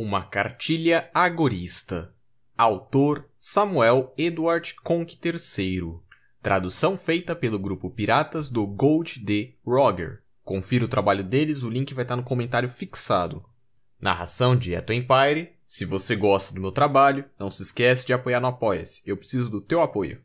Uma cartilha agorista. Autor Samuel Edward Conk III. Tradução feita pelo grupo Piratas do Gold D. Roger. Confira o trabalho deles, o link vai estar no comentário fixado. Narração de Eto Empire. Se você gosta do meu trabalho, não se esquece de apoiar no Apoia-se. Eu preciso do teu apoio.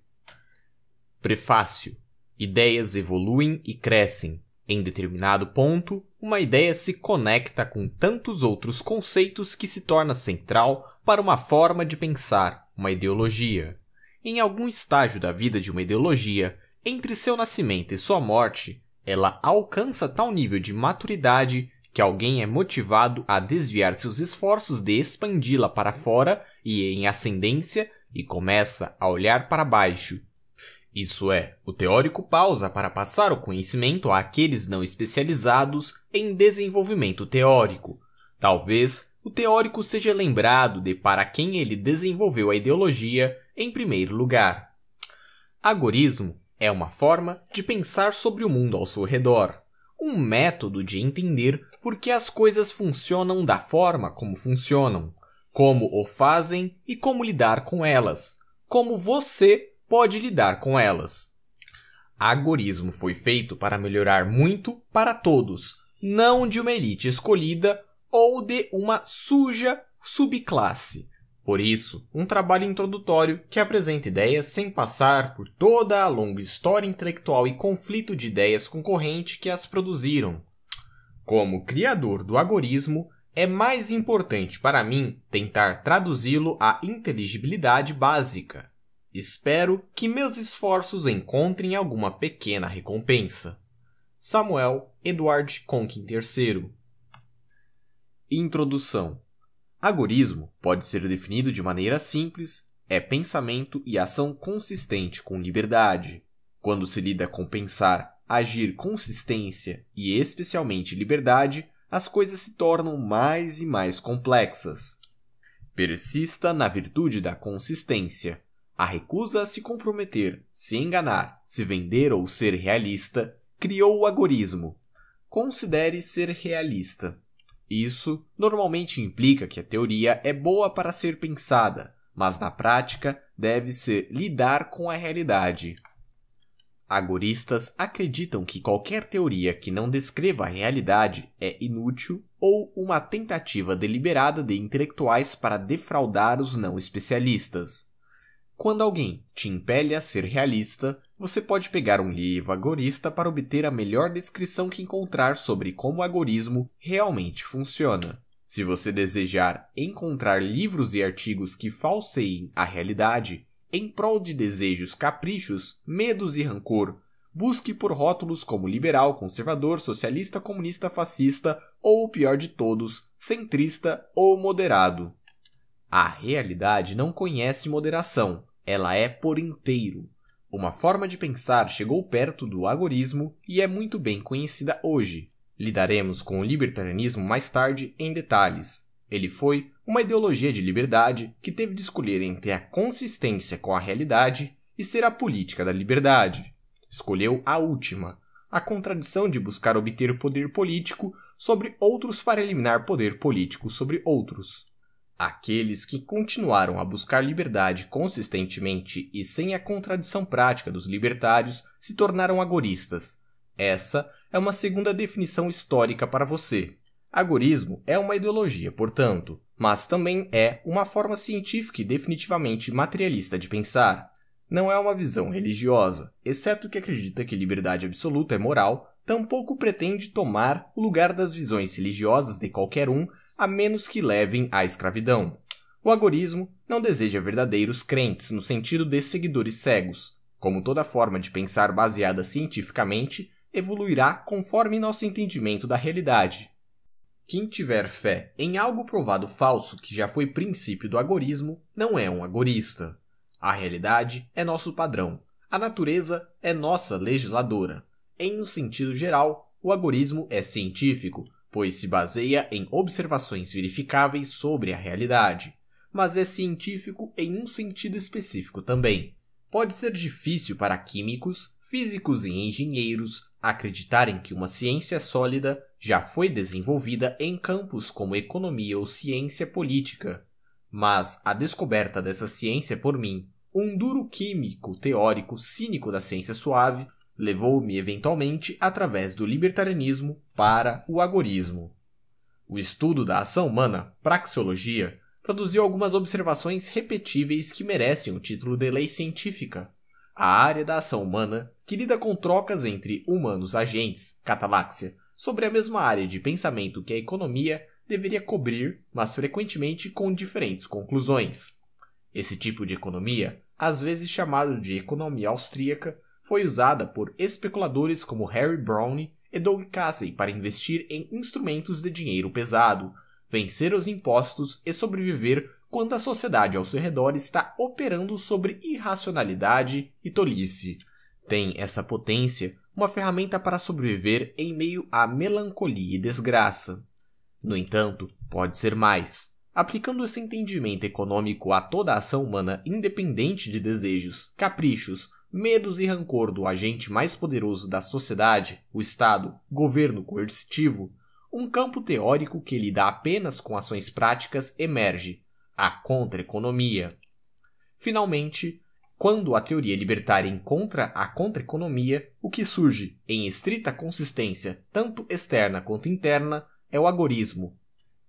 Prefácio. Ideias evoluem e crescem. Em determinado ponto, uma ideia se conecta com tantos outros conceitos que se torna central para uma forma de pensar, uma ideologia. Em algum estágio da vida de uma ideologia, entre seu nascimento e sua morte, ela alcança tal nível de maturidade que alguém é motivado a desviar seus esforços de expandi-la para fora e em ascendência e começa a olhar para baixo isso é, o teórico pausa para passar o conhecimento àqueles não especializados em desenvolvimento teórico. Talvez o teórico seja lembrado de para quem ele desenvolveu a ideologia em primeiro lugar. Agorismo é uma forma de pensar sobre o mundo ao seu redor, um método de entender por que as coisas funcionam da forma como funcionam, como o fazem e como lidar com elas, como você pode lidar com elas. Agorismo foi feito para melhorar muito para todos, não de uma elite escolhida ou de uma suja subclasse. Por isso, um trabalho introdutório que apresenta ideias sem passar por toda a longa história intelectual e conflito de ideias concorrente que as produziram. Como criador do agorismo, é mais importante para mim tentar traduzi-lo à inteligibilidade básica, Espero que meus esforços encontrem alguma pequena recompensa. Samuel Edward Conkin III Introdução Agorismo pode ser definido de maneira simples, é pensamento e ação consistente com liberdade. Quando se lida com pensar, agir, consistência e especialmente liberdade, as coisas se tornam mais e mais complexas. Persista na virtude da consistência, a recusa a se comprometer, se enganar, se vender ou ser realista criou o agorismo. Considere ser realista. Isso normalmente implica que a teoria é boa para ser pensada, mas na prática deve-se lidar com a realidade. Agoristas acreditam que qualquer teoria que não descreva a realidade é inútil ou uma tentativa deliberada de intelectuais para defraudar os não especialistas. Quando alguém te impele a ser realista, você pode pegar um livro agorista para obter a melhor descrição que encontrar sobre como o agorismo realmente funciona. Se você desejar encontrar livros e artigos que falseiem a realidade, em prol de desejos, caprichos, medos e rancor, busque por rótulos como liberal, conservador, socialista, comunista, fascista ou o pior de todos, centrista ou moderado. A realidade não conhece moderação, ela é por inteiro. Uma forma de pensar chegou perto do agorismo e é muito bem conhecida hoje. Lidaremos com o libertarianismo mais tarde em detalhes. Ele foi uma ideologia de liberdade que teve de escolher entre a consistência com a realidade e ser a política da liberdade. Escolheu a última, a contradição de buscar obter poder político sobre outros para eliminar poder político sobre outros. Aqueles que continuaram a buscar liberdade consistentemente e sem a contradição prática dos libertários se tornaram agoristas. Essa é uma segunda definição histórica para você. Agorismo é uma ideologia, portanto, mas também é uma forma científica e definitivamente materialista de pensar. Não é uma visão religiosa, exceto que acredita que liberdade absoluta é moral, tampouco pretende tomar o lugar das visões religiosas de qualquer um a menos que levem à escravidão. O agorismo não deseja verdadeiros crentes no sentido de seguidores cegos. Como toda forma de pensar baseada cientificamente, evoluirá conforme nosso entendimento da realidade. Quem tiver fé em algo provado falso que já foi princípio do agorismo não é um agorista. A realidade é nosso padrão. A natureza é nossa legisladora. Em um sentido geral, o agorismo é científico, pois se baseia em observações verificáveis sobre a realidade, mas é científico em um sentido específico também. Pode ser difícil para químicos, físicos e engenheiros acreditarem que uma ciência sólida já foi desenvolvida em campos como economia ou ciência política. Mas a descoberta dessa ciência é, por mim, um duro químico teórico cínico da ciência suave, levou-me eventualmente através do libertarianismo para o agorismo. O estudo da ação humana, praxeologia, produziu algumas observações repetíveis que merecem o título de lei científica. A área da ação humana, que lida com trocas entre humanos agentes, cataláxia, sobre a mesma área de pensamento que a economia, deveria cobrir, mas frequentemente com diferentes conclusões. Esse tipo de economia, às vezes chamado de economia austríaca, foi usada por especuladores como Harry Brown e Doug Casey para investir em instrumentos de dinheiro pesado, vencer os impostos e sobreviver quando a sociedade ao seu redor está operando sobre irracionalidade e tolice. Tem essa potência uma ferramenta para sobreviver em meio à melancolia e desgraça. No entanto, pode ser mais. Aplicando esse entendimento econômico a toda a ação humana independente de desejos, caprichos medos e rancor do agente mais poderoso da sociedade, o Estado, governo coercitivo, um campo teórico que lida apenas com ações práticas emerge, a contra-economia. Finalmente, quando a teoria libertária encontra a contra-economia, o que surge, em estrita consistência, tanto externa quanto interna, é o agorismo.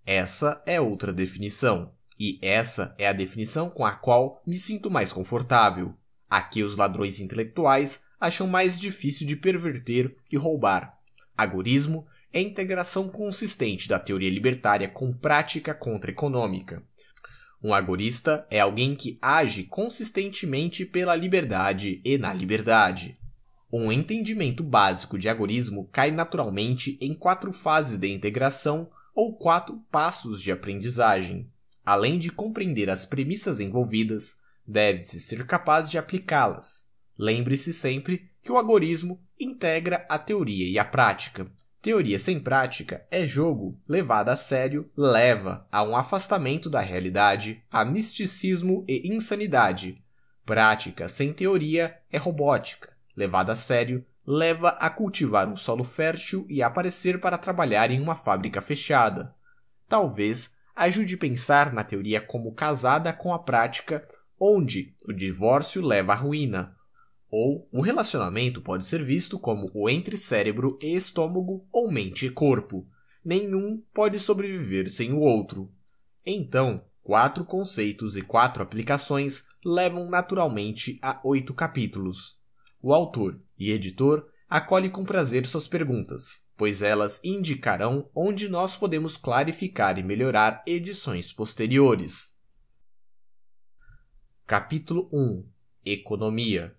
Essa é outra definição, e essa é a definição com a qual me sinto mais confortável. Aqui os ladrões intelectuais acham mais difícil de perverter e roubar. Agorismo é a integração consistente da teoria libertária com prática contra-econômica. Um agorista é alguém que age consistentemente pela liberdade e na liberdade. Um entendimento básico de agorismo cai naturalmente em quatro fases de integração ou quatro passos de aprendizagem. Além de compreender as premissas envolvidas, Deve-se ser capaz de aplicá-las. Lembre-se sempre que o agorismo integra a teoria e a prática. Teoria sem prática é jogo levado a sério, leva a um afastamento da realidade, a misticismo e insanidade. Prática sem teoria é robótica, levada a sério, leva a cultivar um solo fértil e aparecer para trabalhar em uma fábrica fechada. Talvez ajude a pensar na teoria como casada com a prática onde o divórcio leva à ruína. Ou o relacionamento pode ser visto como o entre cérebro e estômago ou mente e corpo. Nenhum pode sobreviver sem o outro. Então, quatro conceitos e quatro aplicações levam naturalmente a oito capítulos. O autor e editor acolhe com prazer suas perguntas, pois elas indicarão onde nós podemos clarificar e melhorar edições posteriores. Capítulo 1 Economia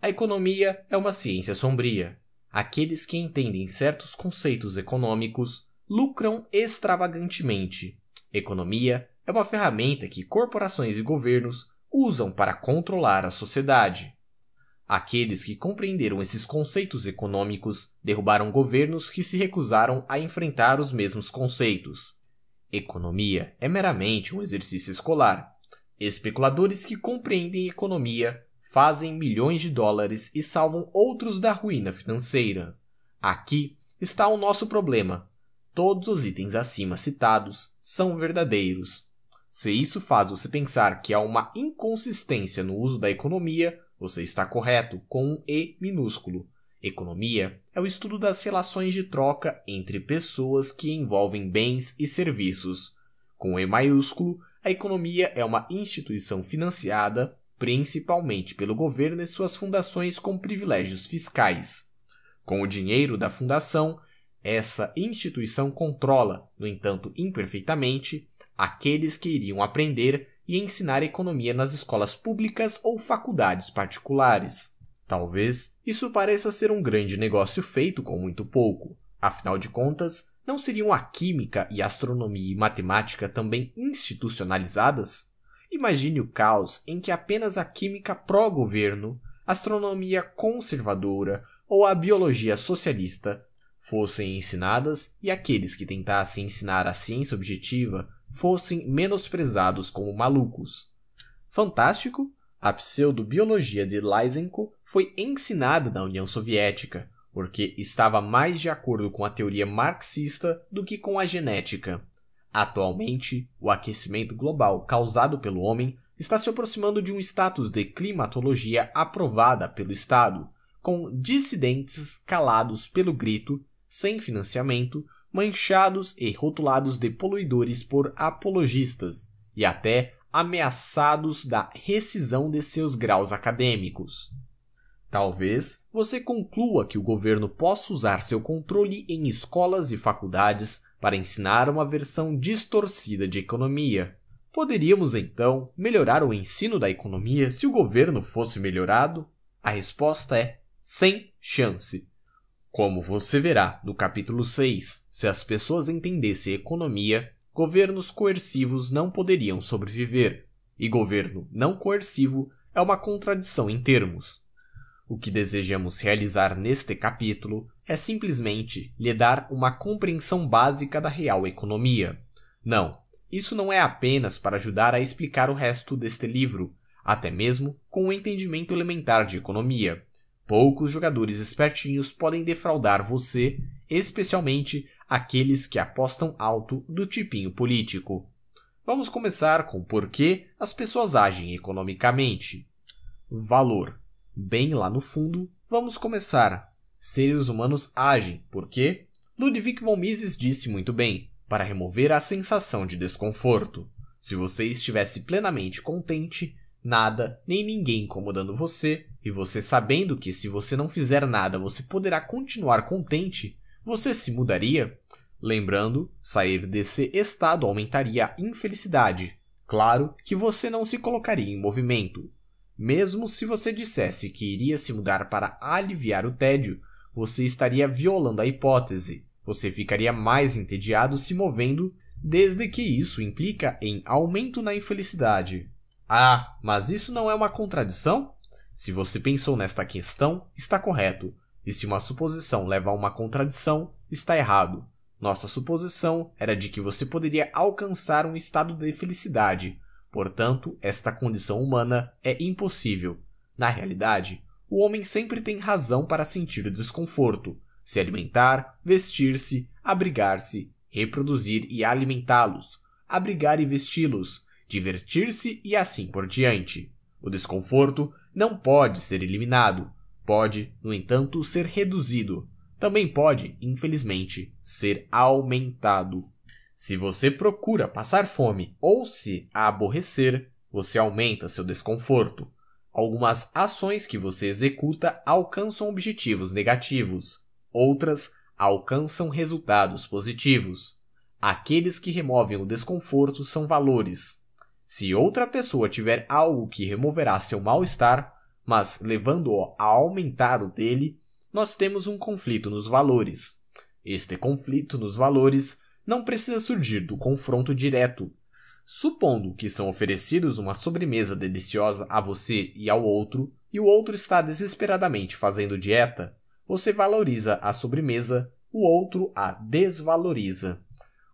A economia é uma ciência sombria. Aqueles que entendem certos conceitos econômicos lucram extravagantemente. Economia é uma ferramenta que corporações e governos usam para controlar a sociedade. Aqueles que compreenderam esses conceitos econômicos derrubaram governos que se recusaram a enfrentar os mesmos conceitos. Economia é meramente um exercício escolar, Especuladores que compreendem economia fazem milhões de dólares e salvam outros da ruína financeira. Aqui está o nosso problema. Todos os itens acima citados são verdadeiros. Se isso faz você pensar que há uma inconsistência no uso da economia, você está correto com um E minúsculo. Economia é o estudo das relações de troca entre pessoas que envolvem bens e serviços. Com E maiúsculo, a economia é uma instituição financiada principalmente pelo governo e suas fundações com privilégios fiscais. Com o dinheiro da fundação, essa instituição controla, no entanto imperfeitamente, aqueles que iriam aprender e ensinar economia nas escolas públicas ou faculdades particulares. Talvez isso pareça ser um grande negócio feito com muito pouco. Afinal de contas, não seriam a química e a astronomia e matemática também institucionalizadas? Imagine o caos em que apenas a química pró-governo, a astronomia conservadora ou a biologia socialista fossem ensinadas e aqueles que tentassem ensinar a ciência objetiva fossem menosprezados como malucos. Fantástico, a pseudobiologia de Lysenko foi ensinada na União Soviética, porque estava mais de acordo com a teoria marxista do que com a genética. Atualmente, o aquecimento global causado pelo homem está se aproximando de um status de climatologia aprovada pelo Estado, com dissidentes calados pelo grito, sem financiamento, manchados e rotulados de poluidores por apologistas e até ameaçados da rescisão de seus graus acadêmicos. Talvez você conclua que o governo possa usar seu controle em escolas e faculdades para ensinar uma versão distorcida de economia. Poderíamos então melhorar o ensino da economia se o governo fosse melhorado? A resposta é sem chance. Como você verá no capítulo 6, se as pessoas entendessem economia, governos coercivos não poderiam sobreviver, e governo não coercivo é uma contradição em termos. O que desejamos realizar neste capítulo é simplesmente lhe dar uma compreensão básica da real economia. Não, isso não é apenas para ajudar a explicar o resto deste livro, até mesmo com o um entendimento elementar de economia. Poucos jogadores espertinhos podem defraudar você, especialmente aqueles que apostam alto do tipinho político. Vamos começar com por que as pessoas agem economicamente. Valor bem lá no fundo, vamos começar. Seres humanos agem, porque Ludwig von Mises disse muito bem, para remover a sensação de desconforto. Se você estivesse plenamente contente, nada nem ninguém incomodando você, e você sabendo que se você não fizer nada você poderá continuar contente, você se mudaria? Lembrando, sair desse estado aumentaria a infelicidade. Claro que você não se colocaria em movimento, mesmo se você dissesse que iria se mudar para aliviar o tédio, você estaria violando a hipótese. Você ficaria mais entediado se movendo, desde que isso implica em aumento na infelicidade. Ah, mas isso não é uma contradição? Se você pensou nesta questão, está correto. E se uma suposição leva a uma contradição, está errado. Nossa suposição era de que você poderia alcançar um estado de felicidade, Portanto, esta condição humana é impossível. Na realidade, o homem sempre tem razão para sentir desconforto, se alimentar, vestir-se, abrigar-se, reproduzir e alimentá-los, abrigar e vesti-los, divertir-se e assim por diante. O desconforto não pode ser eliminado, pode, no entanto, ser reduzido. Também pode, infelizmente, ser aumentado. Se você procura passar fome ou se aborrecer, você aumenta seu desconforto. Algumas ações que você executa alcançam objetivos negativos, outras alcançam resultados positivos. Aqueles que removem o desconforto são valores. Se outra pessoa tiver algo que removerá seu mal-estar, mas levando-o a aumentar o dele, nós temos um conflito nos valores. Este conflito nos valores não precisa surgir do confronto direto. Supondo que são oferecidos uma sobremesa deliciosa a você e ao outro, e o outro está desesperadamente fazendo dieta, você valoriza a sobremesa, o outro a desvaloriza.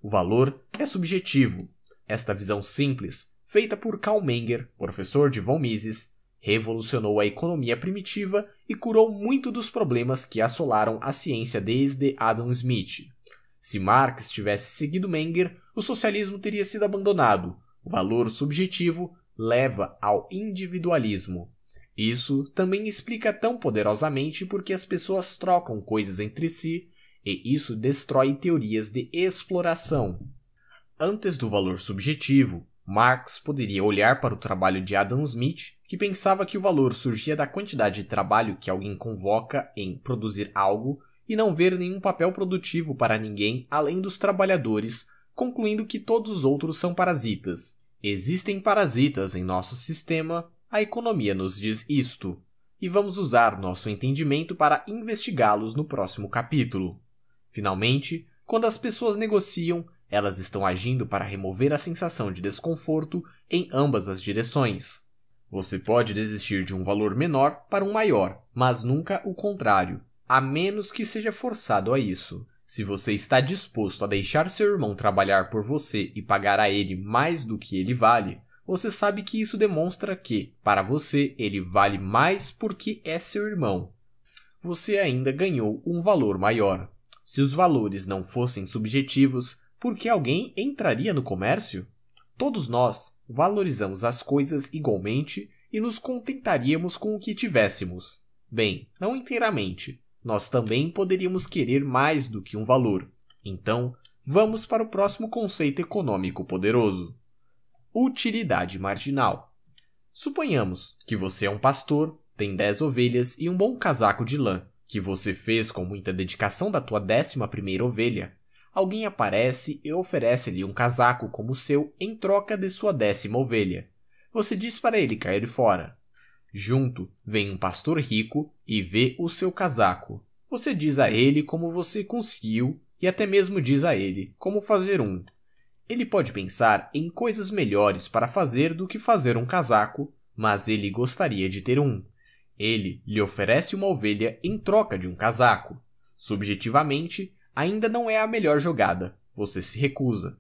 O valor é subjetivo. Esta visão simples, feita por Karl Menger, professor de von Mises, revolucionou a economia primitiva e curou muito dos problemas que assolaram a ciência desde Adam Smith. Se Marx tivesse seguido Menger, o socialismo teria sido abandonado. O valor subjetivo leva ao individualismo. Isso também explica tão poderosamente porque as pessoas trocam coisas entre si, e isso destrói teorias de exploração. Antes do valor subjetivo, Marx poderia olhar para o trabalho de Adam Smith, que pensava que o valor surgia da quantidade de trabalho que alguém convoca em produzir algo e não ver nenhum papel produtivo para ninguém além dos trabalhadores, concluindo que todos os outros são parasitas. Existem parasitas em nosso sistema, a economia nos diz isto, e vamos usar nosso entendimento para investigá-los no próximo capítulo. Finalmente, quando as pessoas negociam, elas estão agindo para remover a sensação de desconforto em ambas as direções. Você pode desistir de um valor menor para um maior, mas nunca o contrário. A menos que seja forçado a isso. Se você está disposto a deixar seu irmão trabalhar por você e pagar a ele mais do que ele vale, você sabe que isso demonstra que, para você, ele vale mais porque é seu irmão. Você ainda ganhou um valor maior. Se os valores não fossem subjetivos, por que alguém entraria no comércio? Todos nós valorizamos as coisas igualmente e nos contentaríamos com o que tivéssemos. Bem, não inteiramente, nós também poderíamos querer mais do que um valor. Então, vamos para o próximo conceito econômico poderoso: utilidade marginal. Suponhamos que você é um pastor, tem 10 ovelhas e um bom casaco de lã, que você fez com muita dedicação da tua décima primeira ovelha. Alguém aparece e oferece-lhe um casaco como o seu em troca de sua décima ovelha. Você diz para ele cair fora. Junto vem um pastor rico e vê o seu casaco. Você diz a ele como você conseguiu e até mesmo diz a ele como fazer um. Ele pode pensar em coisas melhores para fazer do que fazer um casaco, mas ele gostaria de ter um. Ele lhe oferece uma ovelha em troca de um casaco. Subjetivamente, ainda não é a melhor jogada, você se recusa.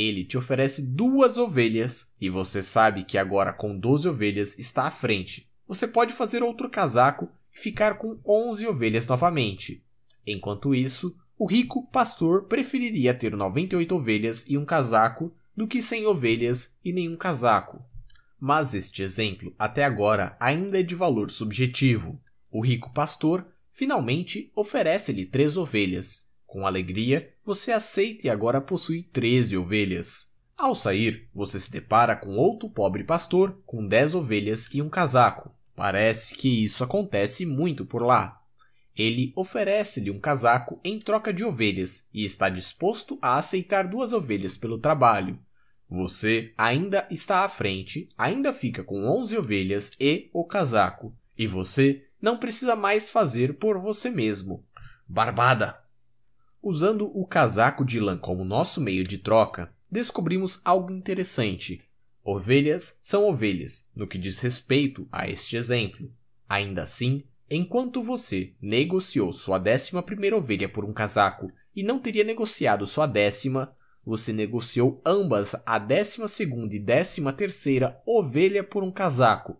Ele te oferece duas ovelhas e você sabe que agora com 12 ovelhas está à frente. Você pode fazer outro casaco e ficar com 11 ovelhas novamente. Enquanto isso, o rico pastor preferiria ter 98 ovelhas e um casaco do que 100 ovelhas e nenhum casaco. Mas este exemplo, até agora, ainda é de valor subjetivo. O rico pastor finalmente oferece-lhe três ovelhas com alegria, você aceita e agora possui 13 ovelhas. Ao sair, você se depara com outro pobre pastor com 10 ovelhas e um casaco. Parece que isso acontece muito por lá. Ele oferece-lhe um casaco em troca de ovelhas e está disposto a aceitar duas ovelhas pelo trabalho. Você ainda está à frente, ainda fica com 11 ovelhas e o casaco, e você não precisa mais fazer por você mesmo. Barbada! Usando o casaco de lã como nosso meio de troca, descobrimos algo interessante. Ovelhas são ovelhas, no que diz respeito a este exemplo. Ainda assim, enquanto você negociou sua décima primeira ovelha por um casaco e não teria negociado sua décima, você negociou ambas a décima segunda e décima terceira ovelha por um casaco.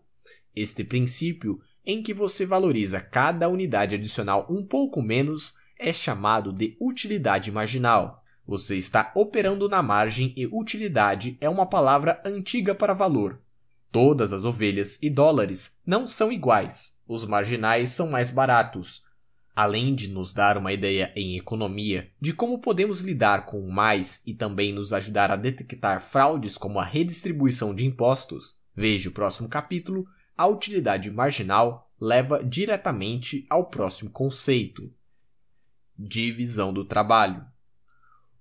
Este princípio, em que você valoriza cada unidade adicional um pouco menos, é chamado de utilidade marginal. Você está operando na margem e utilidade é uma palavra antiga para valor. Todas as ovelhas e dólares não são iguais, os marginais são mais baratos. Além de nos dar uma ideia em economia de como podemos lidar com o mais e também nos ajudar a detectar fraudes como a redistribuição de impostos, veja o próximo capítulo, a utilidade marginal leva diretamente ao próximo conceito, divisão do trabalho.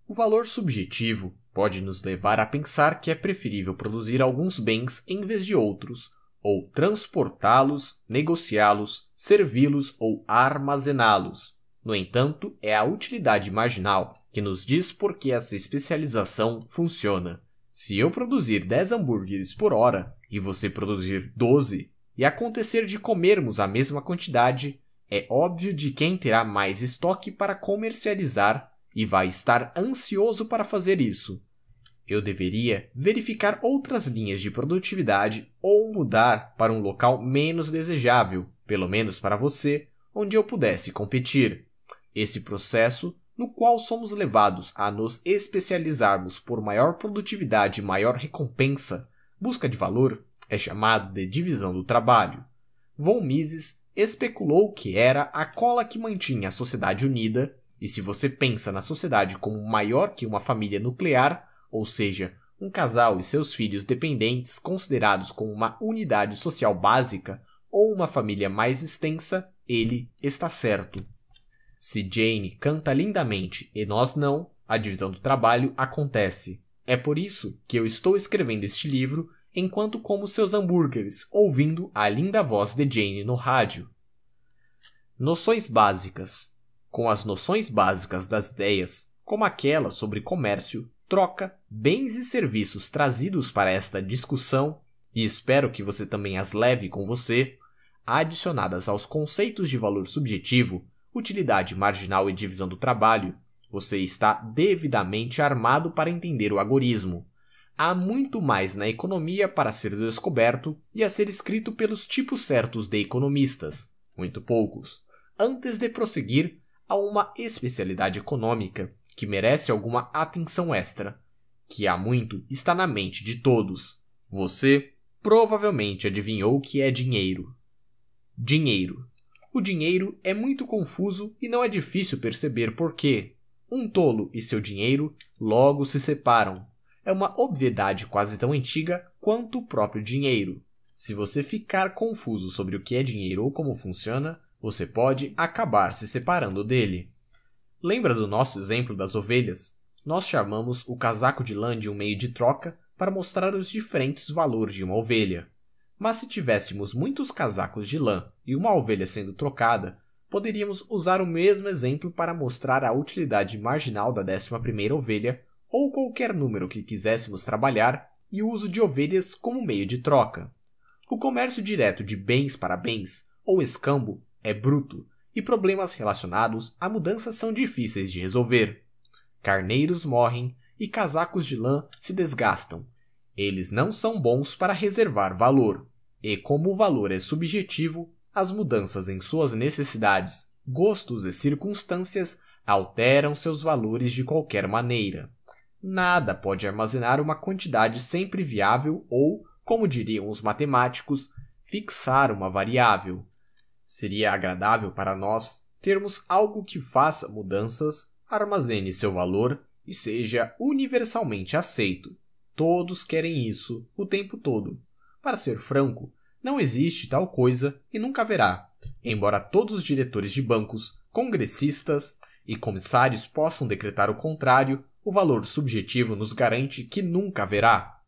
O valor subjetivo pode nos levar a pensar que é preferível produzir alguns bens em vez de outros, ou transportá-los, negociá-los, servi-los ou armazená-los. No entanto, é a utilidade marginal que nos diz por que essa especialização funciona. Se eu produzir 10 hambúrgueres por hora e você produzir 12, e acontecer de comermos a mesma quantidade, é óbvio de quem terá mais estoque para comercializar e vai estar ansioso para fazer isso. Eu deveria verificar outras linhas de produtividade ou mudar para um local menos desejável, pelo menos para você, onde eu pudesse competir. Esse processo, no qual somos levados a nos especializarmos por maior produtividade e maior recompensa, busca de valor, é chamado de divisão do trabalho. Von Mises especulou que era a cola que mantinha a sociedade unida, e se você pensa na sociedade como maior que uma família nuclear, ou seja, um casal e seus filhos dependentes considerados como uma unidade social básica ou uma família mais extensa, ele está certo. Se Jane canta lindamente e nós não, a divisão do trabalho acontece. É por isso que eu estou escrevendo este livro enquanto como seus hambúrgueres, ouvindo a linda voz de Jane no rádio. Noções básicas. Com as noções básicas das ideias, como aquela sobre comércio, troca, bens e serviços trazidos para esta discussão, e espero que você também as leve com você, adicionadas aos conceitos de valor subjetivo, utilidade marginal e divisão do trabalho, você está devidamente armado para entender o agorismo, Há muito mais na economia para ser descoberto e a ser escrito pelos tipos certos de economistas, muito poucos, antes de prosseguir a uma especialidade econômica que merece alguma atenção extra, que há muito está na mente de todos. Você provavelmente adivinhou o que é dinheiro. Dinheiro. O dinheiro é muito confuso e não é difícil perceber por quê. Um tolo e seu dinheiro logo se separam, é uma obviedade quase tão antiga quanto o próprio dinheiro. Se você ficar confuso sobre o que é dinheiro ou como funciona, você pode acabar se separando dele. Lembra do nosso exemplo das ovelhas? Nós chamamos o casaco de lã de um meio de troca para mostrar os diferentes valores de uma ovelha. Mas se tivéssemos muitos casacos de lã e uma ovelha sendo trocada, poderíamos usar o mesmo exemplo para mostrar a utilidade marginal da 11 primeira ovelha ou qualquer número que quiséssemos trabalhar, e o uso de ovelhas como meio de troca. O comércio direto de bens para bens, ou escambo, é bruto, e problemas relacionados à mudança são difíceis de resolver. Carneiros morrem e casacos de lã se desgastam. Eles não são bons para reservar valor, e como o valor é subjetivo, as mudanças em suas necessidades, gostos e circunstâncias alteram seus valores de qualquer maneira. Nada pode armazenar uma quantidade sempre viável ou, como diriam os matemáticos, fixar uma variável. Seria agradável para nós termos algo que faça mudanças, armazene seu valor e seja universalmente aceito. Todos querem isso o tempo todo. Para ser franco, não existe tal coisa e nunca haverá, embora todos os diretores de bancos, congressistas e comissários possam decretar o contrário o valor subjetivo nos garante que nunca haverá.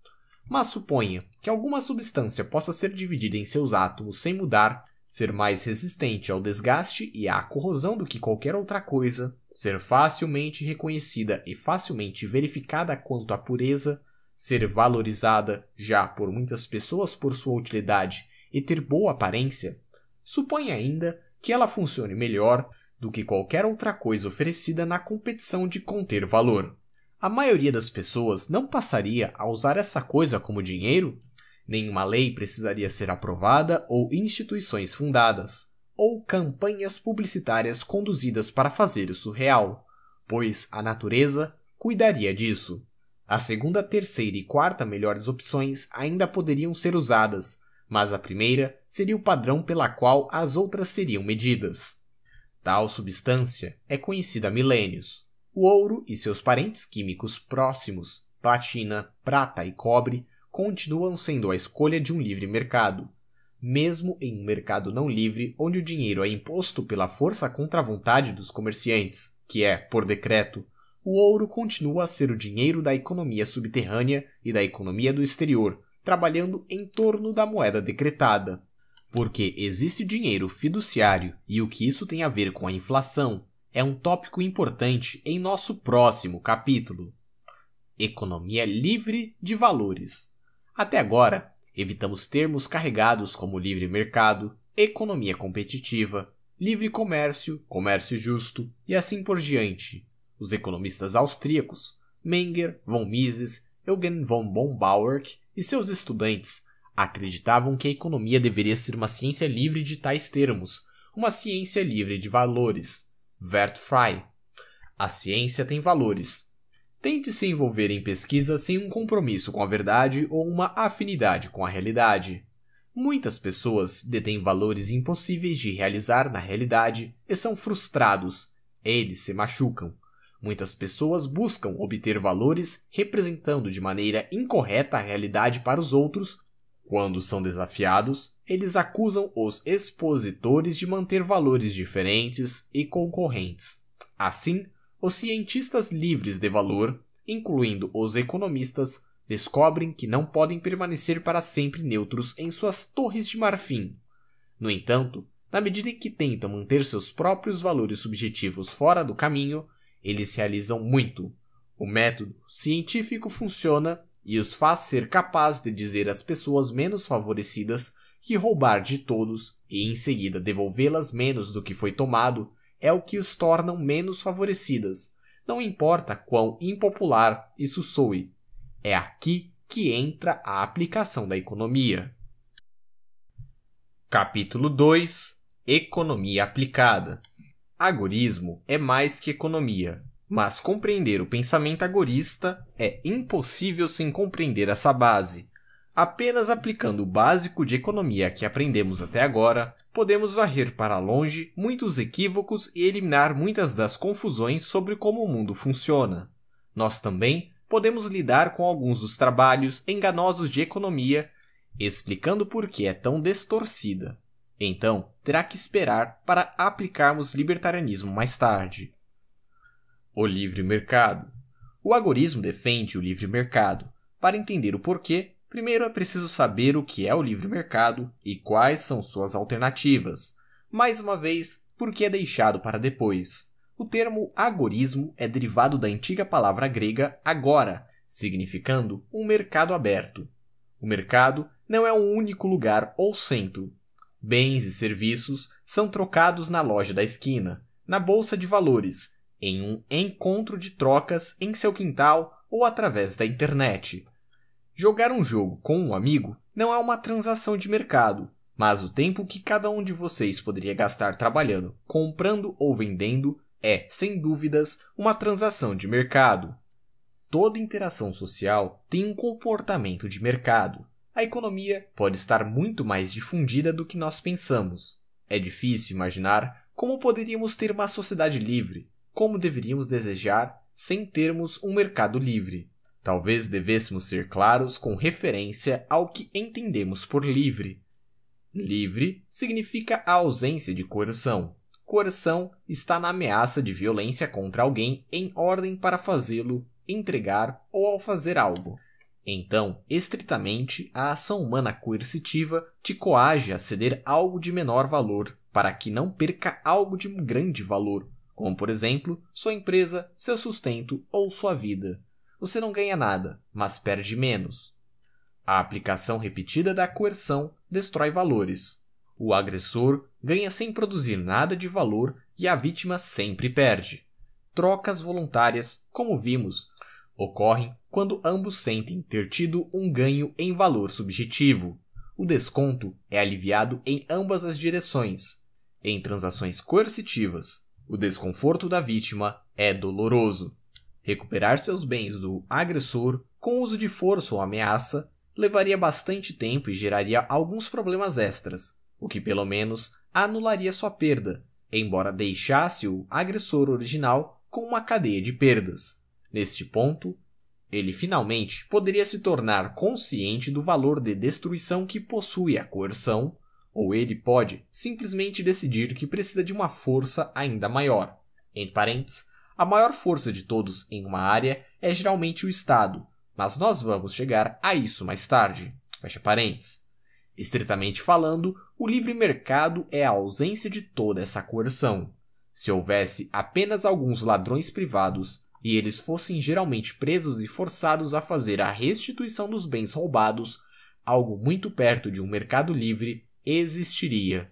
Mas suponha que alguma substância possa ser dividida em seus átomos sem mudar, ser mais resistente ao desgaste e à corrosão do que qualquer outra coisa, ser facilmente reconhecida e facilmente verificada quanto à pureza, ser valorizada já por muitas pessoas por sua utilidade e ter boa aparência, suponha ainda que ela funcione melhor do que qualquer outra coisa oferecida na competição de conter valor. A maioria das pessoas não passaria a usar essa coisa como dinheiro? Nenhuma lei precisaria ser aprovada ou instituições fundadas, ou campanhas publicitárias conduzidas para fazer isso real, pois a natureza cuidaria disso. A segunda, terceira e quarta melhores opções ainda poderiam ser usadas, mas a primeira seria o padrão pela qual as outras seriam medidas. Tal substância é conhecida há milênios, o ouro e seus parentes químicos próximos, platina, prata e cobre, continuam sendo a escolha de um livre mercado, mesmo em um mercado não livre onde o dinheiro é imposto pela força contra a vontade dos comerciantes, que é, por decreto, o ouro continua a ser o dinheiro da economia subterrânea e da economia do exterior, trabalhando em torno da moeda decretada. Porque existe dinheiro fiduciário e o que isso tem a ver com a inflação é um tópico importante em nosso próximo capítulo: Economia livre de valores. Até agora, evitamos termos carregados como livre mercado, economia competitiva, livre comércio, comércio justo e assim por diante. Os economistas austríacos Menger, von Mises, Eugen von Bombauerk e seus estudantes acreditavam que a economia deveria ser uma ciência livre de tais termos, uma ciência livre de valores. Vert Fry. A ciência tem valores. Tente se envolver em pesquisa sem um compromisso com a verdade ou uma afinidade com a realidade. Muitas pessoas detêm valores impossíveis de realizar na realidade e são frustrados. Eles se machucam. Muitas pessoas buscam obter valores representando de maneira incorreta a realidade para os outros quando são desafiados, eles acusam os expositores de manter valores diferentes e concorrentes. Assim, os cientistas livres de valor, incluindo os economistas, descobrem que não podem permanecer para sempre neutros em suas torres de marfim. No entanto, na medida em que tentam manter seus próprios valores subjetivos fora do caminho, eles realizam muito. O método científico funciona e os faz ser capaz de dizer às pessoas menos favorecidas que roubar de todos e em seguida devolvê-las menos do que foi tomado é o que os tornam menos favorecidas, não importa quão impopular isso soe. É aqui que entra a aplicação da economia. Capítulo 2 Economia aplicada. Agorismo é mais que economia, mas compreender o pensamento agorista é impossível sem compreender essa base. Apenas aplicando o básico de economia que aprendemos até agora, podemos varrer para longe muitos equívocos e eliminar muitas das confusões sobre como o mundo funciona. Nós também podemos lidar com alguns dos trabalhos enganosos de economia, explicando por que é tão distorcida. Então, terá que esperar para aplicarmos libertarianismo mais tarde. O livre mercado. O agorismo defende o livre mercado. Para entender o porquê, primeiro é preciso saber o que é o livre mercado e quais são suas alternativas. Mais uma vez, por que é deixado para depois. O termo agorismo é derivado da antiga palavra grega agora, significando um mercado aberto. O mercado não é um único lugar ou centro. Bens e serviços são trocados na loja da esquina, na bolsa de valores em um encontro de trocas em seu quintal ou através da internet. Jogar um jogo com um amigo não é uma transação de mercado, mas o tempo que cada um de vocês poderia gastar trabalhando, comprando ou vendendo é, sem dúvidas, uma transação de mercado. Toda interação social tem um comportamento de mercado. A economia pode estar muito mais difundida do que nós pensamos. É difícil imaginar como poderíamos ter uma sociedade livre, como deveríamos desejar sem termos um mercado livre. Talvez devêssemos ser claros com referência ao que entendemos por livre. Livre significa a ausência de coerção. Coerção está na ameaça de violência contra alguém em ordem para fazê-lo, entregar ou ao fazer algo. Então, estritamente, a ação humana coercitiva te coage a ceder algo de menor valor para que não perca algo de grande valor, como por exemplo, sua empresa, seu sustento ou sua vida. Você não ganha nada, mas perde menos. A aplicação repetida da coerção destrói valores. O agressor ganha sem produzir nada de valor e a vítima sempre perde. Trocas voluntárias, como vimos, ocorrem quando ambos sentem ter tido um ganho em valor subjetivo. O desconto é aliviado em ambas as direções, em transações coercitivas, o desconforto da vítima é doloroso. Recuperar seus bens do agressor com uso de força ou ameaça levaria bastante tempo e geraria alguns problemas extras, o que pelo menos anularia sua perda, embora deixasse o agressor original com uma cadeia de perdas. Neste ponto, ele finalmente poderia se tornar consciente do valor de destruição que possui a coerção ou ele pode simplesmente decidir que precisa de uma força ainda maior. Entre parênteses, a maior força de todos em uma área é geralmente o Estado, mas nós vamos chegar a isso mais tarde. Fecha parênteses. Estritamente falando, o livre mercado é a ausência de toda essa coerção. Se houvesse apenas alguns ladrões privados e eles fossem geralmente presos e forçados a fazer a restituição dos bens roubados, algo muito perto de um mercado livre existiria.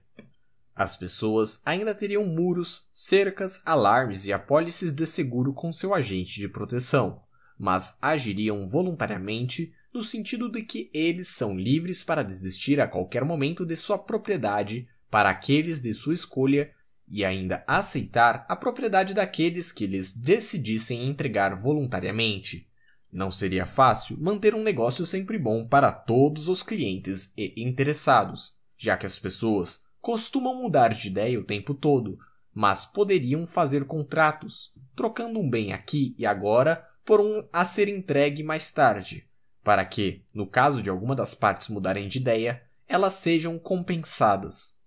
As pessoas ainda teriam muros, cercas, alarmes e apólices de seguro com seu agente de proteção, mas agiriam voluntariamente no sentido de que eles são livres para desistir a qualquer momento de sua propriedade para aqueles de sua escolha e ainda aceitar a propriedade daqueles que lhes decidissem entregar voluntariamente. Não seria fácil manter um negócio sempre bom para todos os clientes e interessados, já que as pessoas costumam mudar de ideia o tempo todo, mas poderiam fazer contratos, trocando um bem aqui e agora por um a ser entregue mais tarde, para que, no caso de alguma das partes mudarem de ideia, elas sejam compensadas.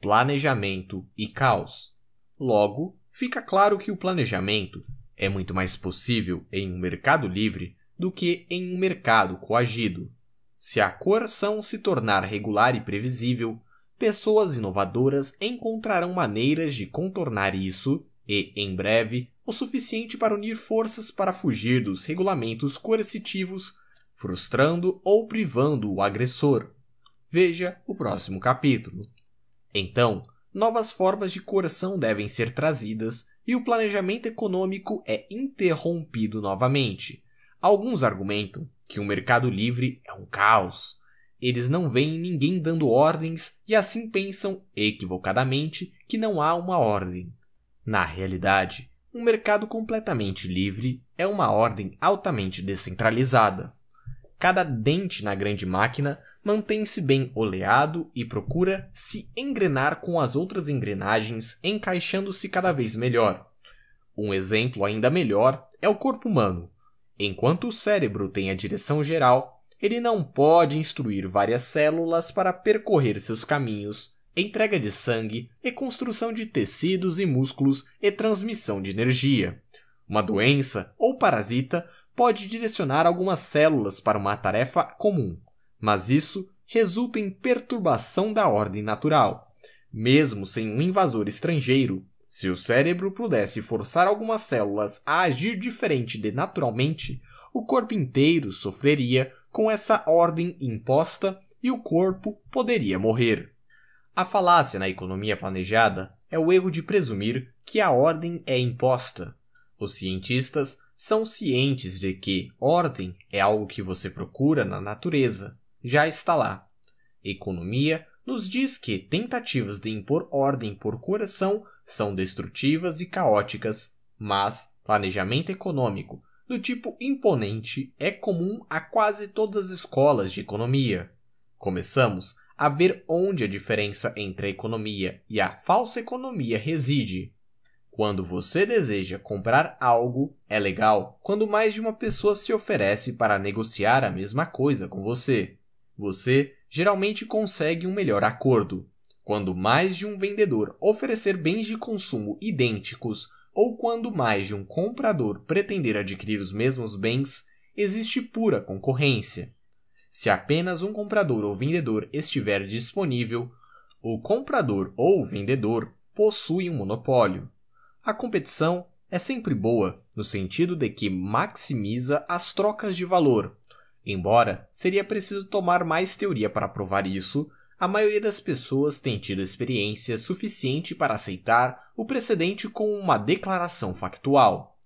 Planejamento e caos. Logo, fica claro que o planejamento é muito mais possível em um mercado livre do que em um mercado coagido. Se a coerção se tornar regular e previsível, pessoas inovadoras encontrarão maneiras de contornar isso e, em breve, o suficiente para unir forças para fugir dos regulamentos coercitivos, frustrando ou privando o agressor. Veja o próximo capítulo. Então, novas formas de coerção devem ser trazidas e o planejamento econômico é interrompido novamente. Alguns argumentam que o mercado livre é um caos. Eles não veem ninguém dando ordens e assim pensam, equivocadamente, que não há uma ordem. Na realidade, um mercado completamente livre é uma ordem altamente descentralizada. Cada dente na grande máquina mantém-se bem oleado e procura se engrenar com as outras engrenagens, encaixando-se cada vez melhor. Um exemplo ainda melhor é o corpo humano. Enquanto o cérebro tem a direção geral, ele não pode instruir várias células para percorrer seus caminhos, entrega de sangue e construção de tecidos e músculos e transmissão de energia. Uma doença ou parasita pode direcionar algumas células para uma tarefa comum, mas isso resulta em perturbação da ordem natural. Mesmo sem um invasor estrangeiro, se o cérebro pudesse forçar algumas células a agir diferente de naturalmente, o corpo inteiro sofreria com essa ordem imposta e o corpo poderia morrer. A falácia na economia planejada é o erro de presumir que a ordem é imposta. Os cientistas são cientes de que ordem é algo que você procura na natureza, já está lá. Economia nos diz que tentativas de impor ordem por coração são destrutivas e caóticas, mas planejamento econômico do tipo imponente é comum a quase todas as escolas de economia. Começamos a ver onde a diferença entre a economia e a falsa economia reside. Quando você deseja comprar algo, é legal quando mais de uma pessoa se oferece para negociar a mesma coisa com você. Você geralmente consegue um melhor acordo. Quando mais de um vendedor oferecer bens de consumo idênticos ou quando mais de um comprador pretender adquirir os mesmos bens, existe pura concorrência. Se apenas um comprador ou vendedor estiver disponível, o comprador ou o vendedor possui um monopólio. A competição é sempre boa, no sentido de que maximiza as trocas de valor. Embora seria preciso tomar mais teoria para provar isso, a maioria das pessoas tem tido experiência suficiente para aceitar o precedente como uma declaração factual.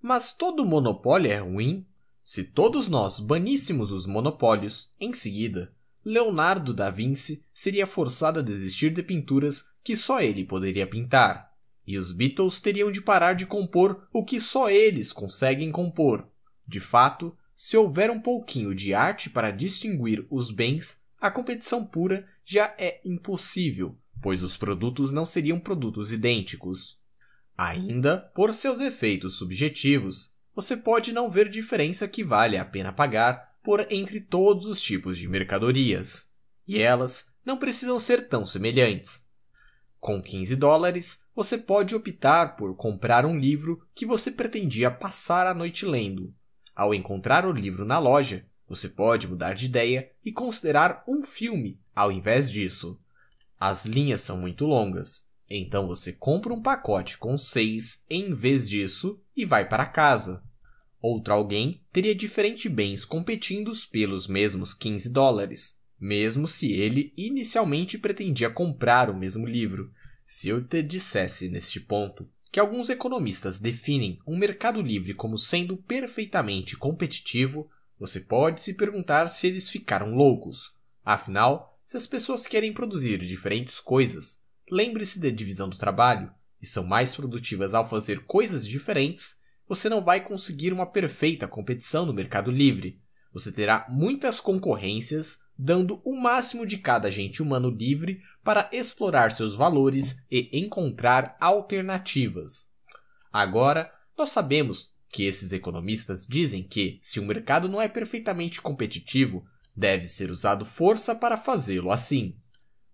Mas todo monopólio é ruim? Se todos nós baníssemos os monopólios, em seguida, Leonardo da Vinci seria forçado a desistir de pinturas que só ele poderia pintar, e os Beatles teriam de parar de compor o que só eles conseguem compor. De fato, se houver um pouquinho de arte para distinguir os bens, a competição pura já é impossível, pois os produtos não seriam produtos idênticos. Ainda, por seus efeitos subjetivos, você pode não ver diferença que vale a pena pagar por entre todos os tipos de mercadorias, e elas não precisam ser tão semelhantes. Com 15 dólares, você pode optar por comprar um livro que você pretendia passar a noite lendo. Ao encontrar o livro na loja, você pode mudar de ideia e considerar um filme ao invés disso, as linhas são muito longas, então você compra um pacote com seis em vez disso e vai para casa. Outro alguém teria diferentes bens competindo pelos mesmos 15 dólares, mesmo se ele inicialmente pretendia comprar o mesmo livro. Se eu te dissesse neste ponto que alguns economistas definem um mercado livre como sendo perfeitamente competitivo, você pode se perguntar se eles ficaram loucos. Afinal, se as pessoas querem produzir diferentes coisas, lembre-se da divisão do trabalho e são mais produtivas ao fazer coisas diferentes, você não vai conseguir uma perfeita competição no mercado livre. Você terá muitas concorrências, dando o máximo de cada agente humano livre para explorar seus valores e encontrar alternativas. Agora, nós sabemos que esses economistas dizem que, se o mercado não é perfeitamente competitivo, Deve ser usado força para fazê-lo assim.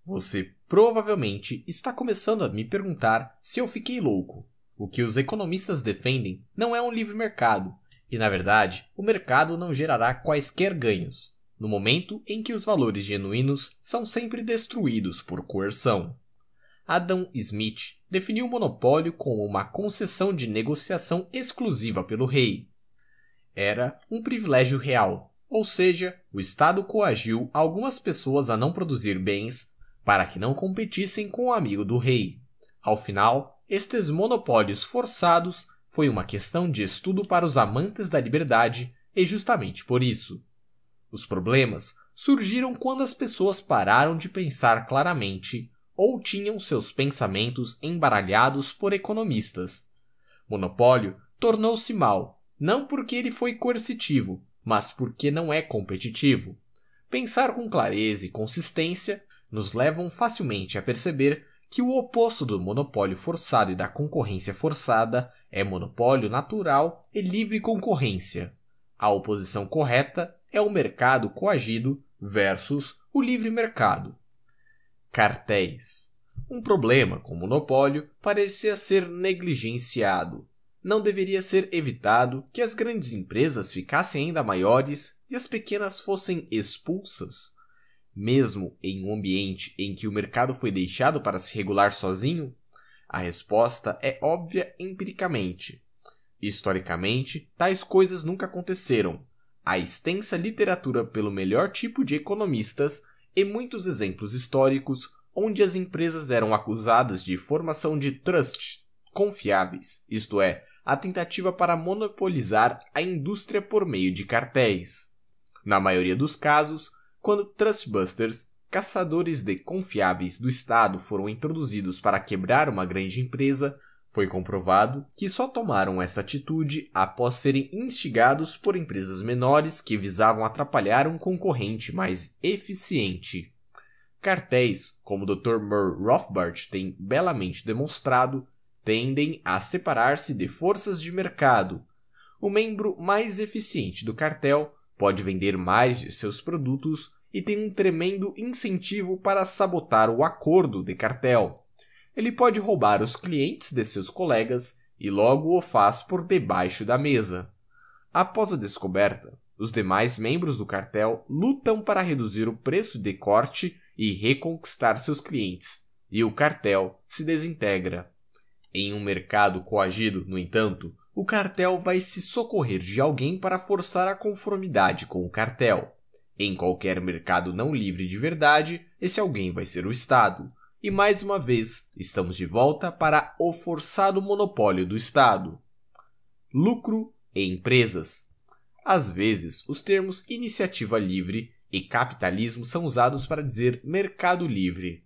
Você provavelmente está começando a me perguntar se eu fiquei louco. O que os economistas defendem não é um livre mercado, e na verdade, o mercado não gerará quaisquer ganhos, no momento em que os valores genuínos são sempre destruídos por coerção. Adam Smith definiu o monopólio como uma concessão de negociação exclusiva pelo rei. Era um privilégio real, ou seja, o Estado coagiu algumas pessoas a não produzir bens para que não competissem com o amigo do rei. Ao final, estes monopólios forçados foi uma questão de estudo para os amantes da liberdade e justamente por isso. Os problemas surgiram quando as pessoas pararam de pensar claramente ou tinham seus pensamentos embaralhados por economistas. Monopólio tornou-se mal, não porque ele foi coercitivo, mas porque não é competitivo. Pensar com clareza e consistência nos levam facilmente a perceber que o oposto do monopólio forçado e da concorrência forçada é monopólio natural e livre concorrência. A oposição correta é o mercado coagido versus o livre mercado. Cartéis. Um problema com monopólio parecia ser negligenciado não deveria ser evitado que as grandes empresas ficassem ainda maiores e as pequenas fossem expulsas? Mesmo em um ambiente em que o mercado foi deixado para se regular sozinho? A resposta é óbvia empiricamente. Historicamente, tais coisas nunca aconteceram. Há extensa literatura pelo melhor tipo de economistas e muitos exemplos históricos onde as empresas eram acusadas de formação de trusts confiáveis, isto é, a tentativa para monopolizar a indústria por meio de cartéis. Na maioria dos casos, quando trustbusters, caçadores de confiáveis do Estado foram introduzidos para quebrar uma grande empresa, foi comprovado que só tomaram essa atitude após serem instigados por empresas menores que visavam atrapalhar um concorrente mais eficiente. Cartéis, como o Dr. Murr Rothbard tem belamente demonstrado, tendem a separar-se de forças de mercado. O membro mais eficiente do cartel pode vender mais de seus produtos e tem um tremendo incentivo para sabotar o acordo de cartel. Ele pode roubar os clientes de seus colegas e logo o faz por debaixo da mesa. Após a descoberta, os demais membros do cartel lutam para reduzir o preço de corte e reconquistar seus clientes, e o cartel se desintegra. Em um mercado coagido, no entanto, o cartel vai se socorrer de alguém para forçar a conformidade com o cartel. Em qualquer mercado não livre de verdade, esse alguém vai ser o Estado. E mais uma vez, estamos de volta para o forçado monopólio do Estado. Lucro e empresas. Às vezes, os termos iniciativa livre e capitalismo são usados para dizer mercado livre.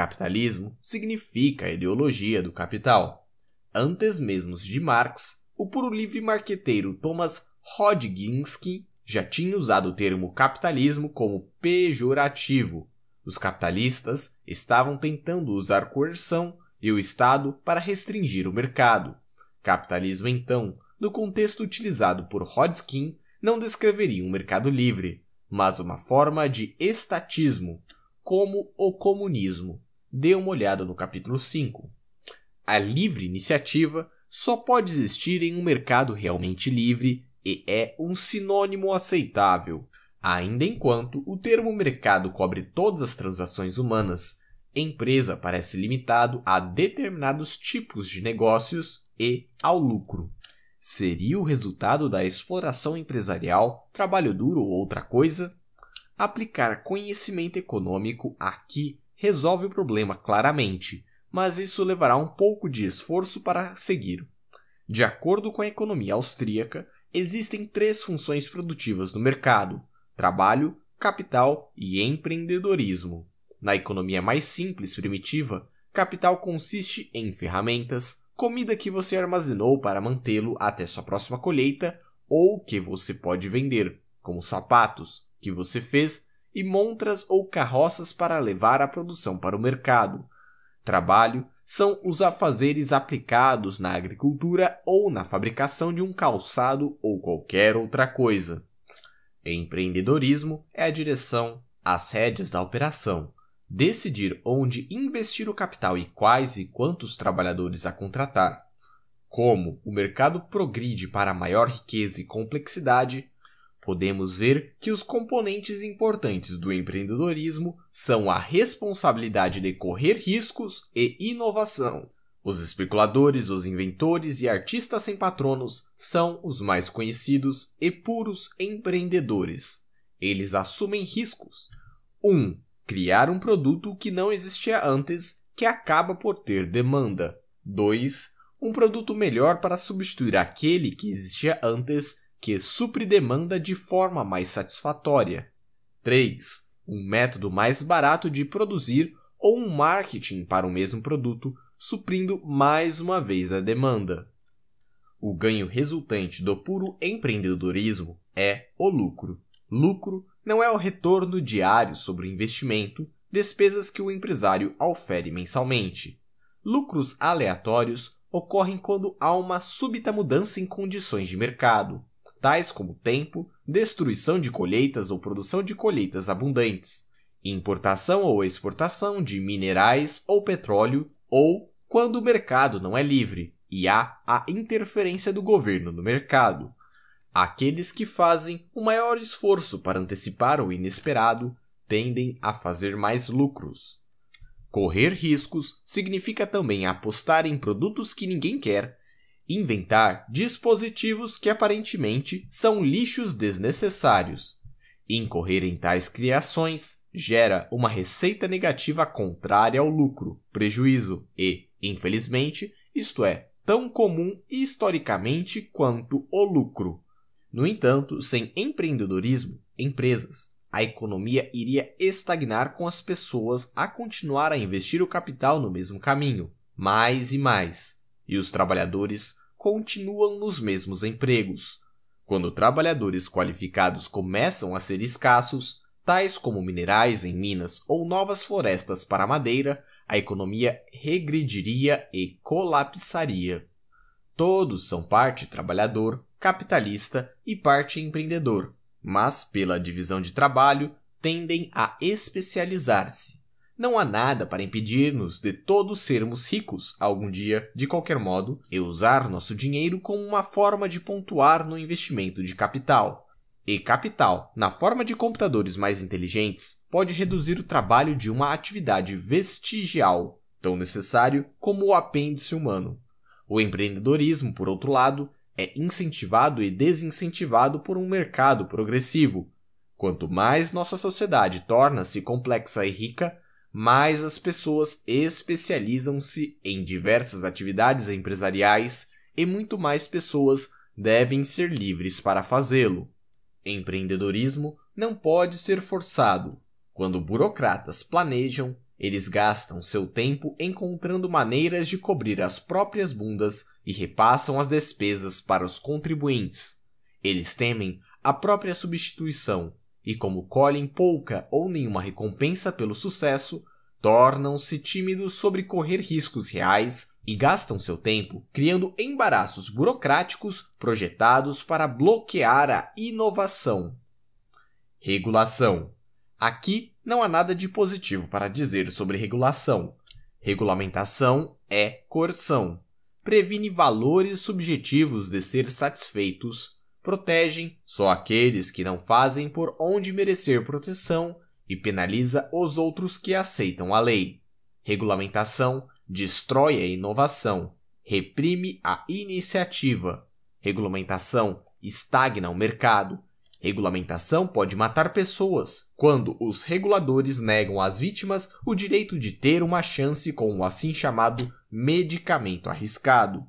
Capitalismo significa a ideologia do capital. Antes mesmo de Marx, o puro livre marqueteiro Thomas Hodginski já tinha usado o termo capitalismo como pejorativo. Os capitalistas estavam tentando usar coerção e o Estado para restringir o mercado. Capitalismo, então, no contexto utilizado por Hodgkin, não descreveria um mercado livre, mas uma forma de estatismo, como o comunismo dê uma olhada no capítulo 5. A livre iniciativa só pode existir em um mercado realmente livre e é um sinônimo aceitável, ainda enquanto o termo mercado cobre todas as transações humanas. Empresa parece limitado a determinados tipos de negócios e ao lucro. Seria o resultado da exploração empresarial, trabalho duro ou outra coisa? Aplicar conhecimento econômico aqui resolve o problema claramente, mas isso levará um pouco de esforço para seguir. De acordo com a economia austríaca, existem três funções produtivas no mercado: trabalho, capital e empreendedorismo. Na economia mais simples primitiva, capital consiste em ferramentas, comida que você armazenou para mantê-lo até sua próxima colheita ou que você pode vender, como sapatos que você fez e montras ou carroças para levar a produção para o mercado. Trabalho são os afazeres aplicados na agricultura ou na fabricação de um calçado ou qualquer outra coisa. Empreendedorismo é a direção, as rédeas da operação, decidir onde investir o capital e quais e quantos trabalhadores a contratar. Como o mercado progride para maior riqueza e complexidade, podemos ver que os componentes importantes do empreendedorismo são a responsabilidade de correr riscos e inovação. Os especuladores, os inventores e artistas sem patronos são os mais conhecidos e puros empreendedores. Eles assumem riscos. 1. Um, criar um produto que não existia antes, que acaba por ter demanda. 2. Um produto melhor para substituir aquele que existia antes que supre demanda de forma mais satisfatória. 3. Um método mais barato de produzir ou um marketing para o mesmo produto, suprindo mais uma vez a demanda. O ganho resultante do puro empreendedorismo é o lucro. Lucro não é o retorno diário sobre o investimento, despesas que o empresário ofere mensalmente. Lucros aleatórios ocorrem quando há uma súbita mudança em condições de mercado, tais como tempo, destruição de colheitas ou produção de colheitas abundantes, importação ou exportação de minerais ou petróleo, ou quando o mercado não é livre e há a interferência do governo no mercado. Aqueles que fazem o maior esforço para antecipar o inesperado tendem a fazer mais lucros. Correr riscos significa também apostar em produtos que ninguém quer inventar dispositivos que aparentemente são lixos desnecessários. Incorrer em tais criações gera uma receita negativa contrária ao lucro, prejuízo e, infelizmente, isto é tão comum historicamente quanto o lucro. No entanto, sem empreendedorismo, empresas, a economia iria estagnar com as pessoas a continuar a investir o capital no mesmo caminho, mais e mais, e os trabalhadores continuam nos mesmos empregos. Quando trabalhadores qualificados começam a ser escassos, tais como minerais em minas ou novas florestas para madeira, a economia regrediria e colapsaria. Todos são parte trabalhador, capitalista e parte empreendedor, mas pela divisão de trabalho tendem a especializar-se. Não há nada para impedir-nos de todos sermos ricos algum dia, de qualquer modo, e usar nosso dinheiro como uma forma de pontuar no investimento de capital. E capital, na forma de computadores mais inteligentes, pode reduzir o trabalho de uma atividade vestigial, tão necessário como o apêndice humano. O empreendedorismo, por outro lado, é incentivado e desincentivado por um mercado progressivo. Quanto mais nossa sociedade torna-se complexa e rica, mas as pessoas especializam-se em diversas atividades empresariais e muito mais pessoas devem ser livres para fazê-lo. Empreendedorismo não pode ser forçado. Quando burocratas planejam, eles gastam seu tempo encontrando maneiras de cobrir as próprias bundas e repassam as despesas para os contribuintes. Eles temem a própria substituição e como colhem pouca ou nenhuma recompensa pelo sucesso, tornam-se tímidos sobre correr riscos reais e gastam seu tempo criando embaraços burocráticos projetados para bloquear a inovação. Regulação. Aqui não há nada de positivo para dizer sobre regulação. Regulamentação é coerção. Previne valores subjetivos de ser satisfeitos protegem só aqueles que não fazem por onde merecer proteção e penaliza os outros que aceitam a lei. Regulamentação destrói a inovação, reprime a iniciativa. Regulamentação estagna o mercado. Regulamentação pode matar pessoas quando os reguladores negam às vítimas o direito de ter uma chance com o assim chamado medicamento arriscado.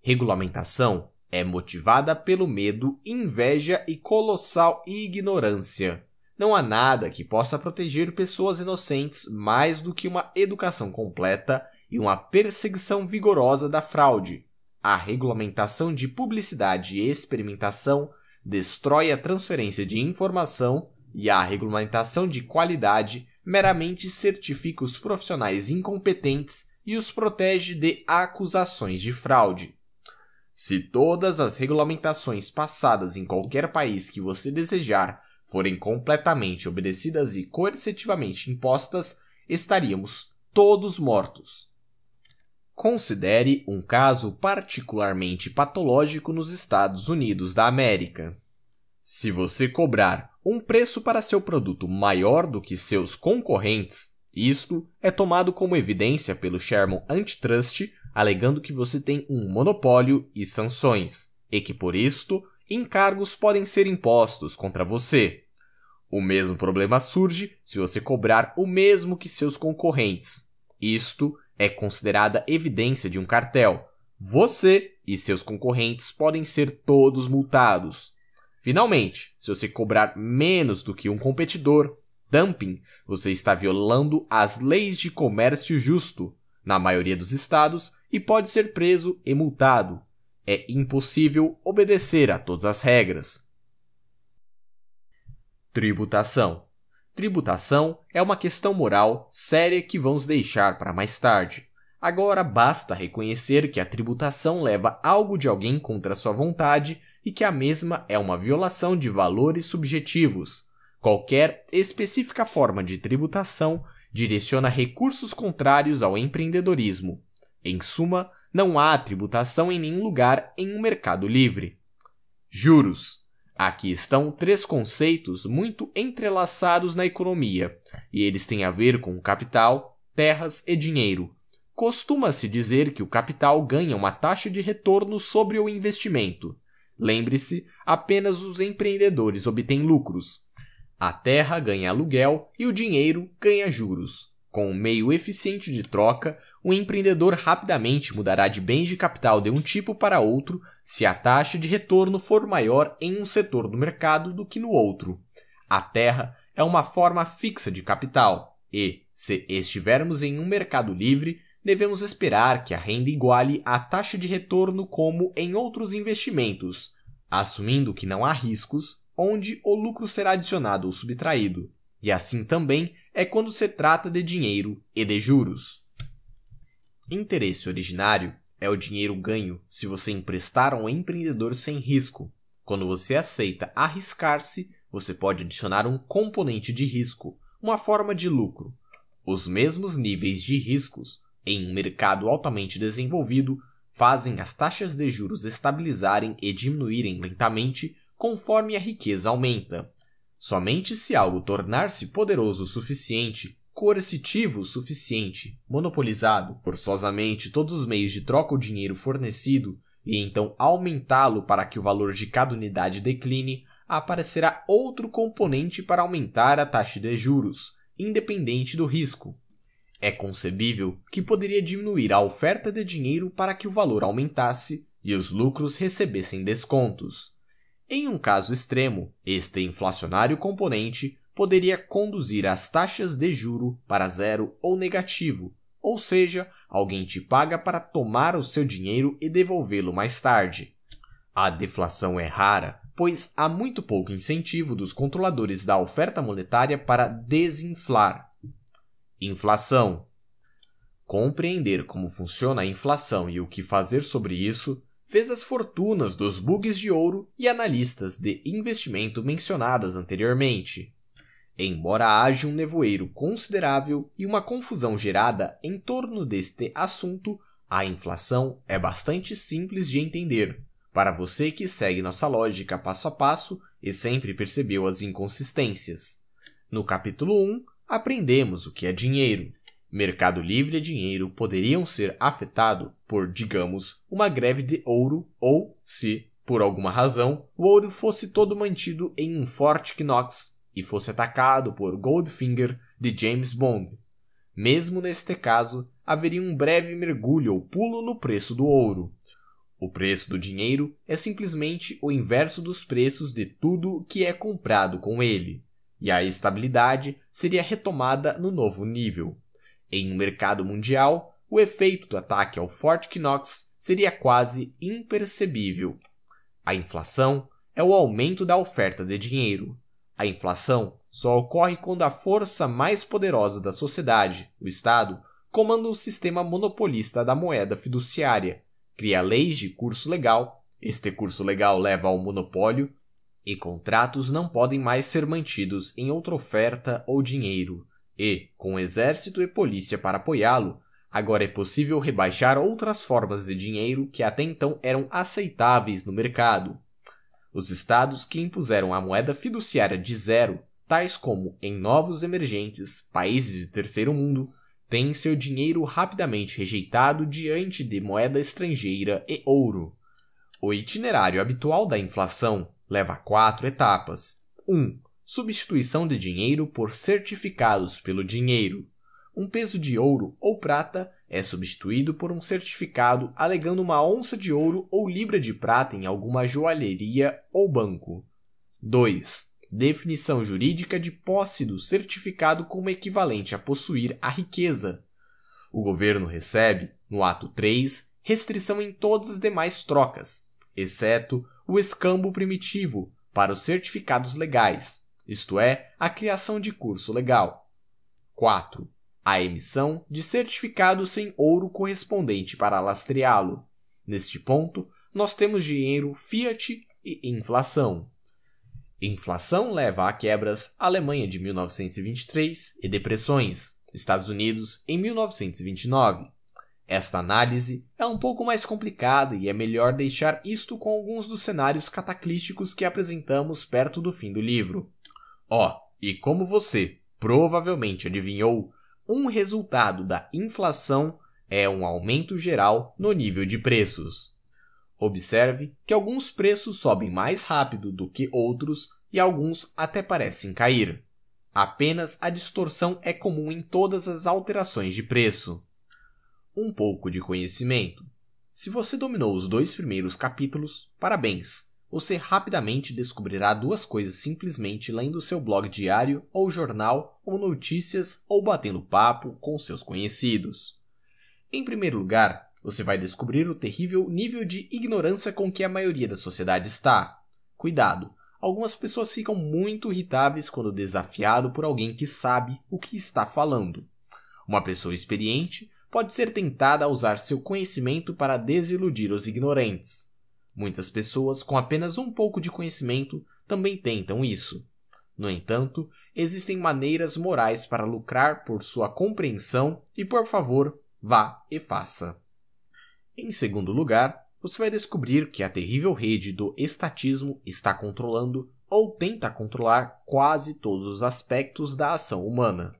Regulamentação é motivada pelo medo, inveja e colossal ignorância. Não há nada que possa proteger pessoas inocentes mais do que uma educação completa e uma perseguição vigorosa da fraude. A regulamentação de publicidade e experimentação destrói a transferência de informação e a regulamentação de qualidade meramente certifica os profissionais incompetentes e os protege de acusações de fraude. Se todas as regulamentações passadas em qualquer país que você desejar forem completamente obedecidas e coercitivamente impostas, estaríamos todos mortos. Considere um caso particularmente patológico nos Estados Unidos da América. Se você cobrar um preço para seu produto maior do que seus concorrentes, isto é tomado como evidência pelo Sherman Antitrust alegando que você tem um monopólio e sanções, e que por isto encargos podem ser impostos contra você. O mesmo problema surge se você cobrar o mesmo que seus concorrentes. Isto é considerada evidência de um cartel. Você e seus concorrentes podem ser todos multados. Finalmente, se você cobrar menos do que um competidor, dumping, você está violando as leis de comércio justo, na maioria dos estados, e pode ser preso e multado. É impossível obedecer a todas as regras. Tributação. Tributação é uma questão moral séria que vamos deixar para mais tarde. Agora basta reconhecer que a tributação leva algo de alguém contra sua vontade e que a mesma é uma violação de valores subjetivos. Qualquer específica forma de tributação direciona recursos contrários ao empreendedorismo. Em suma, não há tributação em nenhum lugar em um mercado livre. Juros. Aqui estão três conceitos muito entrelaçados na economia, e eles têm a ver com capital, terras e dinheiro. Costuma-se dizer que o capital ganha uma taxa de retorno sobre o investimento. Lembre-se, apenas os empreendedores obtêm lucros, a terra ganha aluguel e o dinheiro ganha juros. Com um meio eficiente de troca, o empreendedor rapidamente mudará de bens de capital de um tipo para outro se a taxa de retorno for maior em um setor do mercado do que no outro. A terra é uma forma fixa de capital e, se estivermos em um mercado livre, devemos esperar que a renda iguale a taxa de retorno como em outros investimentos, assumindo que não há riscos onde o lucro será adicionado ou subtraído, e assim também é quando se trata de dinheiro e de juros. Interesse originário é o dinheiro ganho se você emprestar a um empreendedor sem risco. Quando você aceita arriscar-se, você pode adicionar um componente de risco, uma forma de lucro. Os mesmos níveis de riscos em um mercado altamente desenvolvido fazem as taxas de juros estabilizarem e diminuírem lentamente conforme a riqueza aumenta. Somente se algo tornar-se poderoso o suficiente, coercitivo o suficiente, monopolizado forçosamente todos os meios de troca ou dinheiro fornecido, e então aumentá-lo para que o valor de cada unidade decline, aparecerá outro componente para aumentar a taxa de juros, independente do risco. É concebível que poderia diminuir a oferta de dinheiro para que o valor aumentasse e os lucros recebessem descontos. Em um caso extremo, este inflacionário componente poderia conduzir as taxas de juro para zero ou negativo, ou seja, alguém te paga para tomar o seu dinheiro e devolvê-lo mais tarde. A deflação é rara, pois há muito pouco incentivo dos controladores da oferta monetária para desinflar. Inflação. Compreender como funciona a inflação e o que fazer sobre isso fez as fortunas dos bugs de ouro e analistas de investimento mencionadas anteriormente. Embora haja um nevoeiro considerável e uma confusão gerada em torno deste assunto, a inflação é bastante simples de entender. Para você que segue nossa lógica passo a passo e sempre percebeu as inconsistências. No capítulo 1, aprendemos o que é dinheiro. Mercado Livre e dinheiro poderiam ser afetados por, digamos, uma greve de ouro ou se, por alguma razão, o ouro fosse todo mantido em um forte Knox e fosse atacado por Goldfinger de James Bond. Mesmo neste caso, haveria um breve mergulho ou pulo no preço do ouro. O preço do dinheiro é simplesmente o inverso dos preços de tudo que é comprado com ele, e a estabilidade seria retomada no novo nível. Em um mercado mundial, o efeito do ataque ao Fort Knox seria quase impercebível. A inflação é o aumento da oferta de dinheiro. A inflação só ocorre quando a força mais poderosa da sociedade, o Estado, comanda o sistema monopolista da moeda fiduciária, cria leis de curso legal, este curso legal leva ao monopólio, e contratos não podem mais ser mantidos em outra oferta ou dinheiro, e, com exército e polícia para apoiá-lo, Agora é possível rebaixar outras formas de dinheiro que até então eram aceitáveis no mercado. Os estados que impuseram a moeda fiduciária de zero, tais como em novos emergentes, países de terceiro mundo, têm seu dinheiro rapidamente rejeitado diante de moeda estrangeira e ouro. O itinerário habitual da inflação leva quatro etapas: 1. Um, substituição de dinheiro por certificados pelo dinheiro um peso de ouro ou prata é substituído por um certificado alegando uma onça de ouro ou libra de prata em alguma joalheria ou banco. 2. Definição jurídica de posse do certificado como equivalente a possuir a riqueza. O governo recebe, no ato 3, restrição em todas as demais trocas, exceto o escambo primitivo para os certificados legais, isto é, a criação de curso legal. 4 a emissão de certificados sem ouro correspondente para lastreá-lo. Neste ponto, nós temos dinheiro fiat e inflação. Inflação leva a quebras Alemanha de 1923 e depressões, Estados Unidos em 1929. Esta análise é um pouco mais complicada e é melhor deixar isto com alguns dos cenários cataclísticos que apresentamos perto do fim do livro. Ó, oh, e como você provavelmente adivinhou, um resultado da inflação é um aumento geral no nível de preços. Observe que alguns preços sobem mais rápido do que outros e alguns até parecem cair. Apenas a distorção é comum em todas as alterações de preço. Um pouco de conhecimento. Se você dominou os dois primeiros capítulos, parabéns! você rapidamente descobrirá duas coisas simplesmente lendo seu blog diário ou jornal ou notícias ou batendo papo com seus conhecidos. Em primeiro lugar, você vai descobrir o terrível nível de ignorância com que a maioria da sociedade está. Cuidado, algumas pessoas ficam muito irritáveis quando desafiado por alguém que sabe o que está falando. Uma pessoa experiente pode ser tentada a usar seu conhecimento para desiludir os ignorantes. Muitas pessoas com apenas um pouco de conhecimento também tentam isso. No entanto, existem maneiras morais para lucrar por sua compreensão e, por favor, vá e faça. Em segundo lugar, você vai descobrir que a terrível rede do estatismo está controlando ou tenta controlar quase todos os aspectos da ação humana.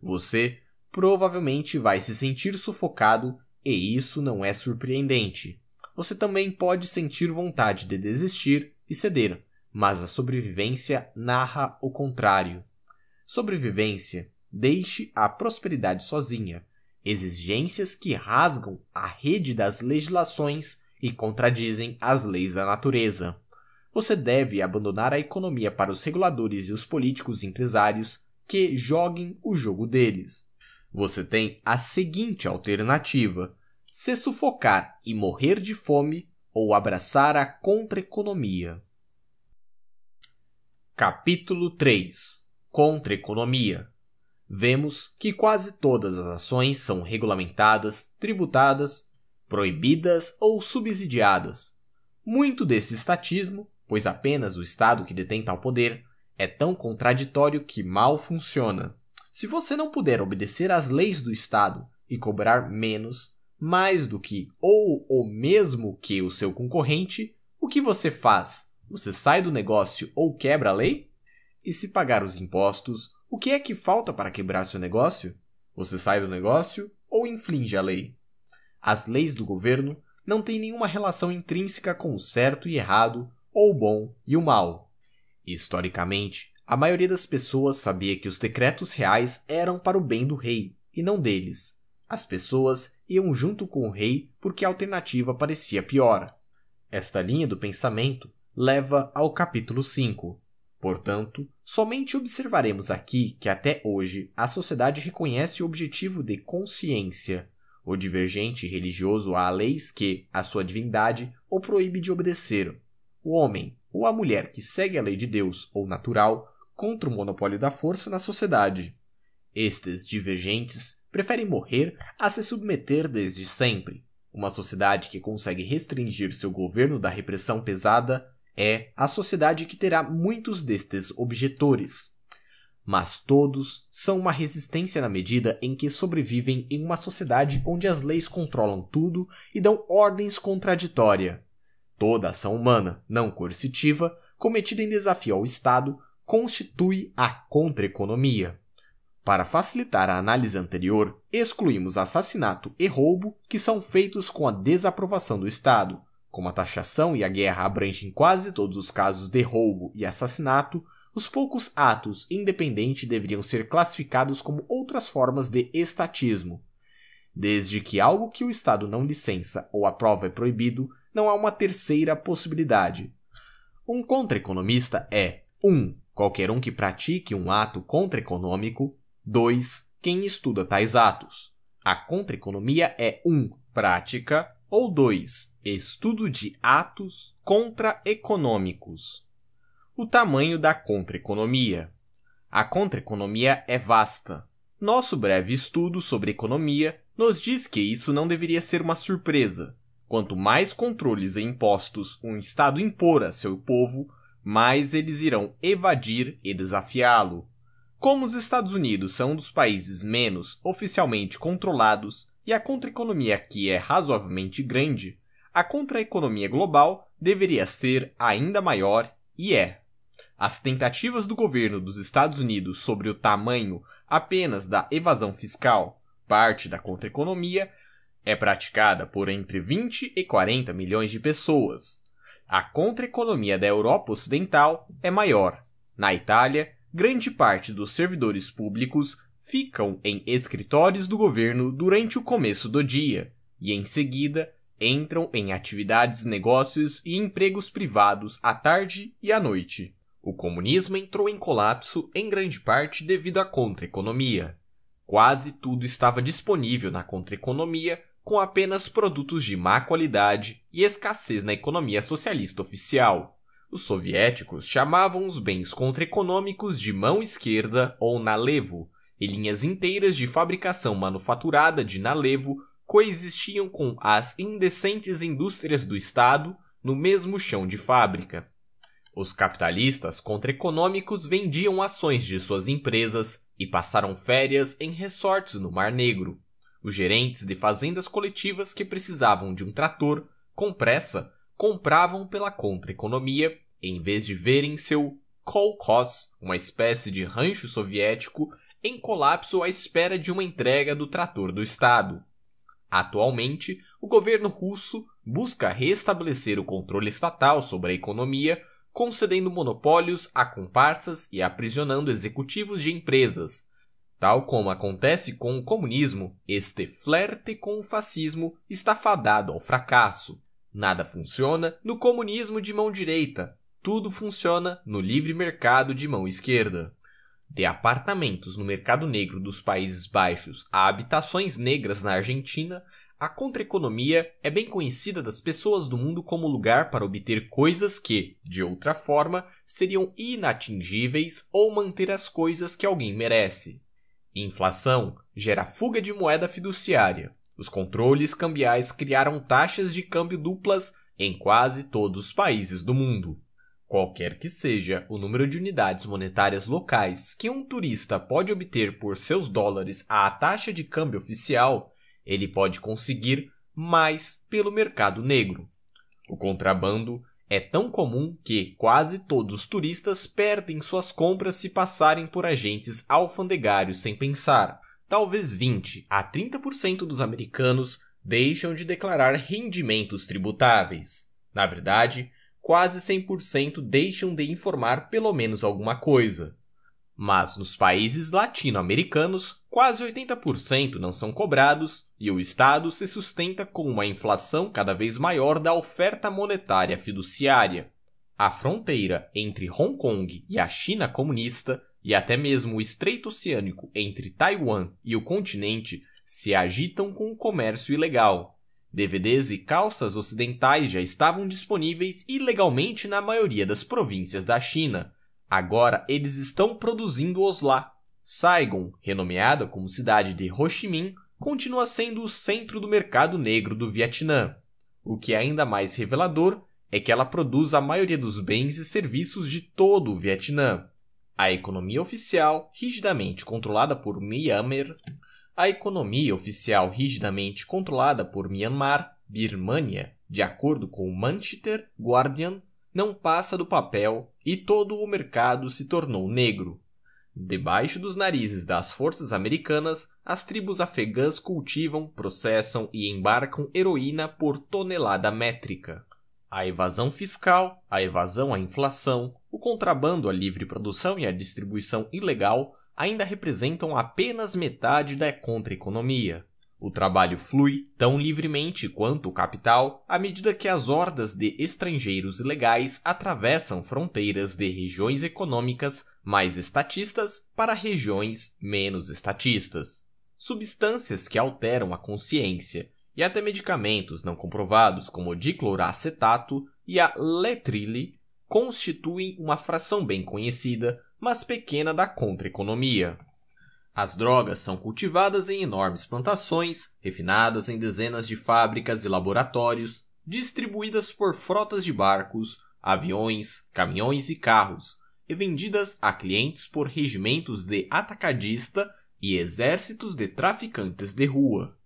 Você provavelmente vai se sentir sufocado e isso não é surpreendente você também pode sentir vontade de desistir e ceder, mas a sobrevivência narra o contrário. Sobrevivência deixe a prosperidade sozinha, exigências que rasgam a rede das legislações e contradizem as leis da natureza. Você deve abandonar a economia para os reguladores e os políticos empresários que joguem o jogo deles. Você tem a seguinte alternativa: se sufocar e morrer de fome ou abraçar a contra-economia. Capítulo 3 Contra-economia Vemos que quase todas as ações são regulamentadas, tributadas, proibidas ou subsidiadas. Muito desse estatismo, pois apenas o Estado que detém tal poder, é tão contraditório que mal funciona. Se você não puder obedecer às leis do Estado e cobrar menos, mais do que ou o mesmo que o seu concorrente, o que você faz? Você sai do negócio ou quebra a lei? E se pagar os impostos, o que é que falta para quebrar seu negócio? Você sai do negócio ou infringe a lei? As leis do governo não têm nenhuma relação intrínseca com o certo e errado, ou o bom e o mal. Historicamente, a maioria das pessoas sabia que os decretos reais eram para o bem do rei e não deles. As pessoas iam junto com o rei porque a alternativa parecia pior. Esta linha do pensamento leva ao capítulo 5. Portanto, somente observaremos aqui que até hoje a sociedade reconhece o objetivo de consciência. O divergente religioso há leis que a sua divindade o proíbe de obedecer. O homem ou a mulher que segue a lei de Deus ou natural contra o monopólio da força na sociedade. Estes divergentes preferem morrer a se submeter desde sempre. Uma sociedade que consegue restringir seu governo da repressão pesada é a sociedade que terá muitos destes objetores. Mas todos são uma resistência na medida em que sobrevivem em uma sociedade onde as leis controlam tudo e dão ordens contraditórias. Toda ação humana, não coercitiva, cometida em desafio ao Estado, constitui a contra-economia. Para facilitar a análise anterior, excluímos assassinato e roubo, que são feitos com a desaprovação do Estado. Como a taxação e a guerra abrangem quase todos os casos de roubo e assassinato, os poucos atos independentes deveriam ser classificados como outras formas de estatismo. Desde que algo que o Estado não licença ou aprova é proibido, não há uma terceira possibilidade. Um contra-economista é 1. Um, qualquer um que pratique um ato contra-econômico 2. Quem estuda tais atos. A contra-economia é 1. Um, prática ou 2. Estudo de atos contra-econômicos. O tamanho da contra-economia. A contra-economia é vasta. Nosso breve estudo sobre economia nos diz que isso não deveria ser uma surpresa. Quanto mais controles e impostos um Estado impor a seu povo, mais eles irão evadir e desafiá-lo. Como os Estados Unidos são um dos países menos oficialmente controlados e a contraeconomia aqui é razoavelmente grande, a contraeconomia global deveria ser ainda maior e é. As tentativas do governo dos Estados Unidos sobre o tamanho apenas da evasão fiscal, parte da contraeconomia, é praticada por entre 20 e 40 milhões de pessoas. A contraeconomia da Europa Ocidental é maior. Na Itália, grande parte dos servidores públicos ficam em escritórios do governo durante o começo do dia e, em seguida, entram em atividades, negócios e empregos privados à tarde e à noite. O comunismo entrou em colapso em grande parte devido à contra-economia. Quase tudo estava disponível na contra-economia com apenas produtos de má qualidade e escassez na economia socialista oficial. Os soviéticos chamavam os bens contra-econômicos de mão esquerda ou nalevo, e linhas inteiras de fabricação manufaturada de nalevo coexistiam com as indecentes indústrias do Estado no mesmo chão de fábrica. Os capitalistas contra-econômicos vendiam ações de suas empresas e passaram férias em resorts no Mar Negro. Os gerentes de fazendas coletivas que precisavam de um trator, com pressa, compravam pela contra-economia em vez de verem seu kolkhoz, uma espécie de rancho soviético, em colapso à espera de uma entrega do trator do Estado. Atualmente, o governo russo busca restabelecer o controle estatal sobre a economia, concedendo monopólios a comparsas e aprisionando executivos de empresas. Tal como acontece com o comunismo, este flerte com o fascismo está fadado ao fracasso. Nada funciona no comunismo de mão direita, tudo funciona no livre mercado de mão esquerda. De apartamentos no mercado negro dos Países Baixos a habitações negras na Argentina, a contraeconomia é bem conhecida das pessoas do mundo como lugar para obter coisas que, de outra forma, seriam inatingíveis ou manter as coisas que alguém merece. Inflação gera fuga de moeda fiduciária. Os controles cambiais criaram taxas de câmbio duplas em quase todos os países do mundo. Qualquer que seja o número de unidades monetárias locais que um turista pode obter por seus dólares à taxa de câmbio oficial, ele pode conseguir mais pelo mercado negro. O contrabando é tão comum que quase todos os turistas perdem suas compras se passarem por agentes alfandegários sem pensar. Talvez 20 a 30% dos americanos deixam de declarar rendimentos tributáveis. Na verdade, quase 100% deixam de informar pelo menos alguma coisa. Mas nos países latino-americanos, quase 80% não são cobrados e o Estado se sustenta com uma inflação cada vez maior da oferta monetária fiduciária. A fronteira entre Hong Kong e a China comunista, e até mesmo o estreito oceânico entre Taiwan e o continente, se agitam com o comércio ilegal. DVDs e calças ocidentais já estavam disponíveis ilegalmente na maioria das províncias da China. Agora eles estão produzindo-os lá. Saigon, renomeada como cidade de Ho Chi Minh, continua sendo o centro do mercado negro do Vietnã. O que é ainda mais revelador é que ela produz a maioria dos bens e serviços de todo o Vietnã. A economia oficial, rigidamente controlada por Myanmar, a economia oficial rigidamente controlada por Myanmar, Birmania, de acordo com o Manchester Guardian, não passa do papel e todo o mercado se tornou negro. Debaixo dos narizes das forças americanas, as tribos afegãs cultivam, processam e embarcam heroína por tonelada métrica. A evasão fiscal, a evasão à inflação, o contrabando à livre produção e à distribuição ilegal ainda representam apenas metade da contra-economia. O trabalho flui tão livremente quanto o capital à medida que as hordas de estrangeiros ilegais atravessam fronteiras de regiões econômicas mais estatistas para regiões menos estatistas. Substâncias que alteram a consciência e até medicamentos não comprovados como o dicloracetato e a letrile constituem uma fração bem conhecida mas pequena da contra-economia. As drogas são cultivadas em enormes plantações, refinadas em dezenas de fábricas e laboratórios, distribuídas por frotas de barcos, aviões, caminhões e carros, e vendidas a clientes por regimentos de atacadista e exércitos de traficantes de rua.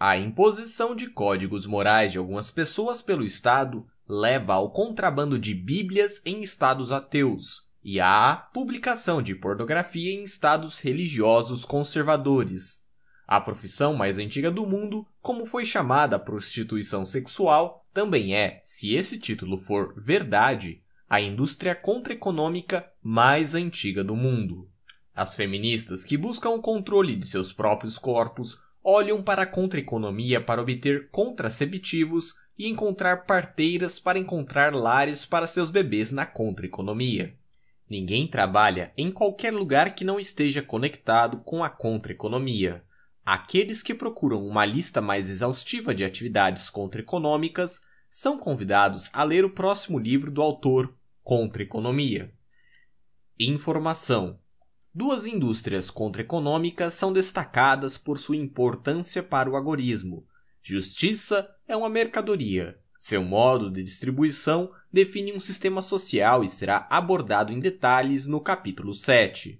A imposição de códigos morais de algumas pessoas pelo Estado leva ao contrabando de Bíblias em estados ateus, e a publicação de pornografia em estados religiosos conservadores. A profissão mais antiga do mundo, como foi chamada a prostituição sexual, também é, se esse título for verdade, a indústria contraeconômica mais antiga do mundo. As feministas que buscam o controle de seus próprios corpos olham para a contraeconomia para obter contraceptivos e encontrar parteiras para encontrar lares para seus bebês na contraeconomia. Ninguém trabalha em qualquer lugar que não esteja conectado com a contra-economia. Aqueles que procuram uma lista mais exaustiva de atividades contra-econômicas são convidados a ler o próximo livro do autor, Contra-Economia. Informação: Duas indústrias contra-econômicas são destacadas por sua importância para o agorismo. Justiça é uma mercadoria. Seu modo de distribuição define um sistema social e será abordado em detalhes no capítulo 7.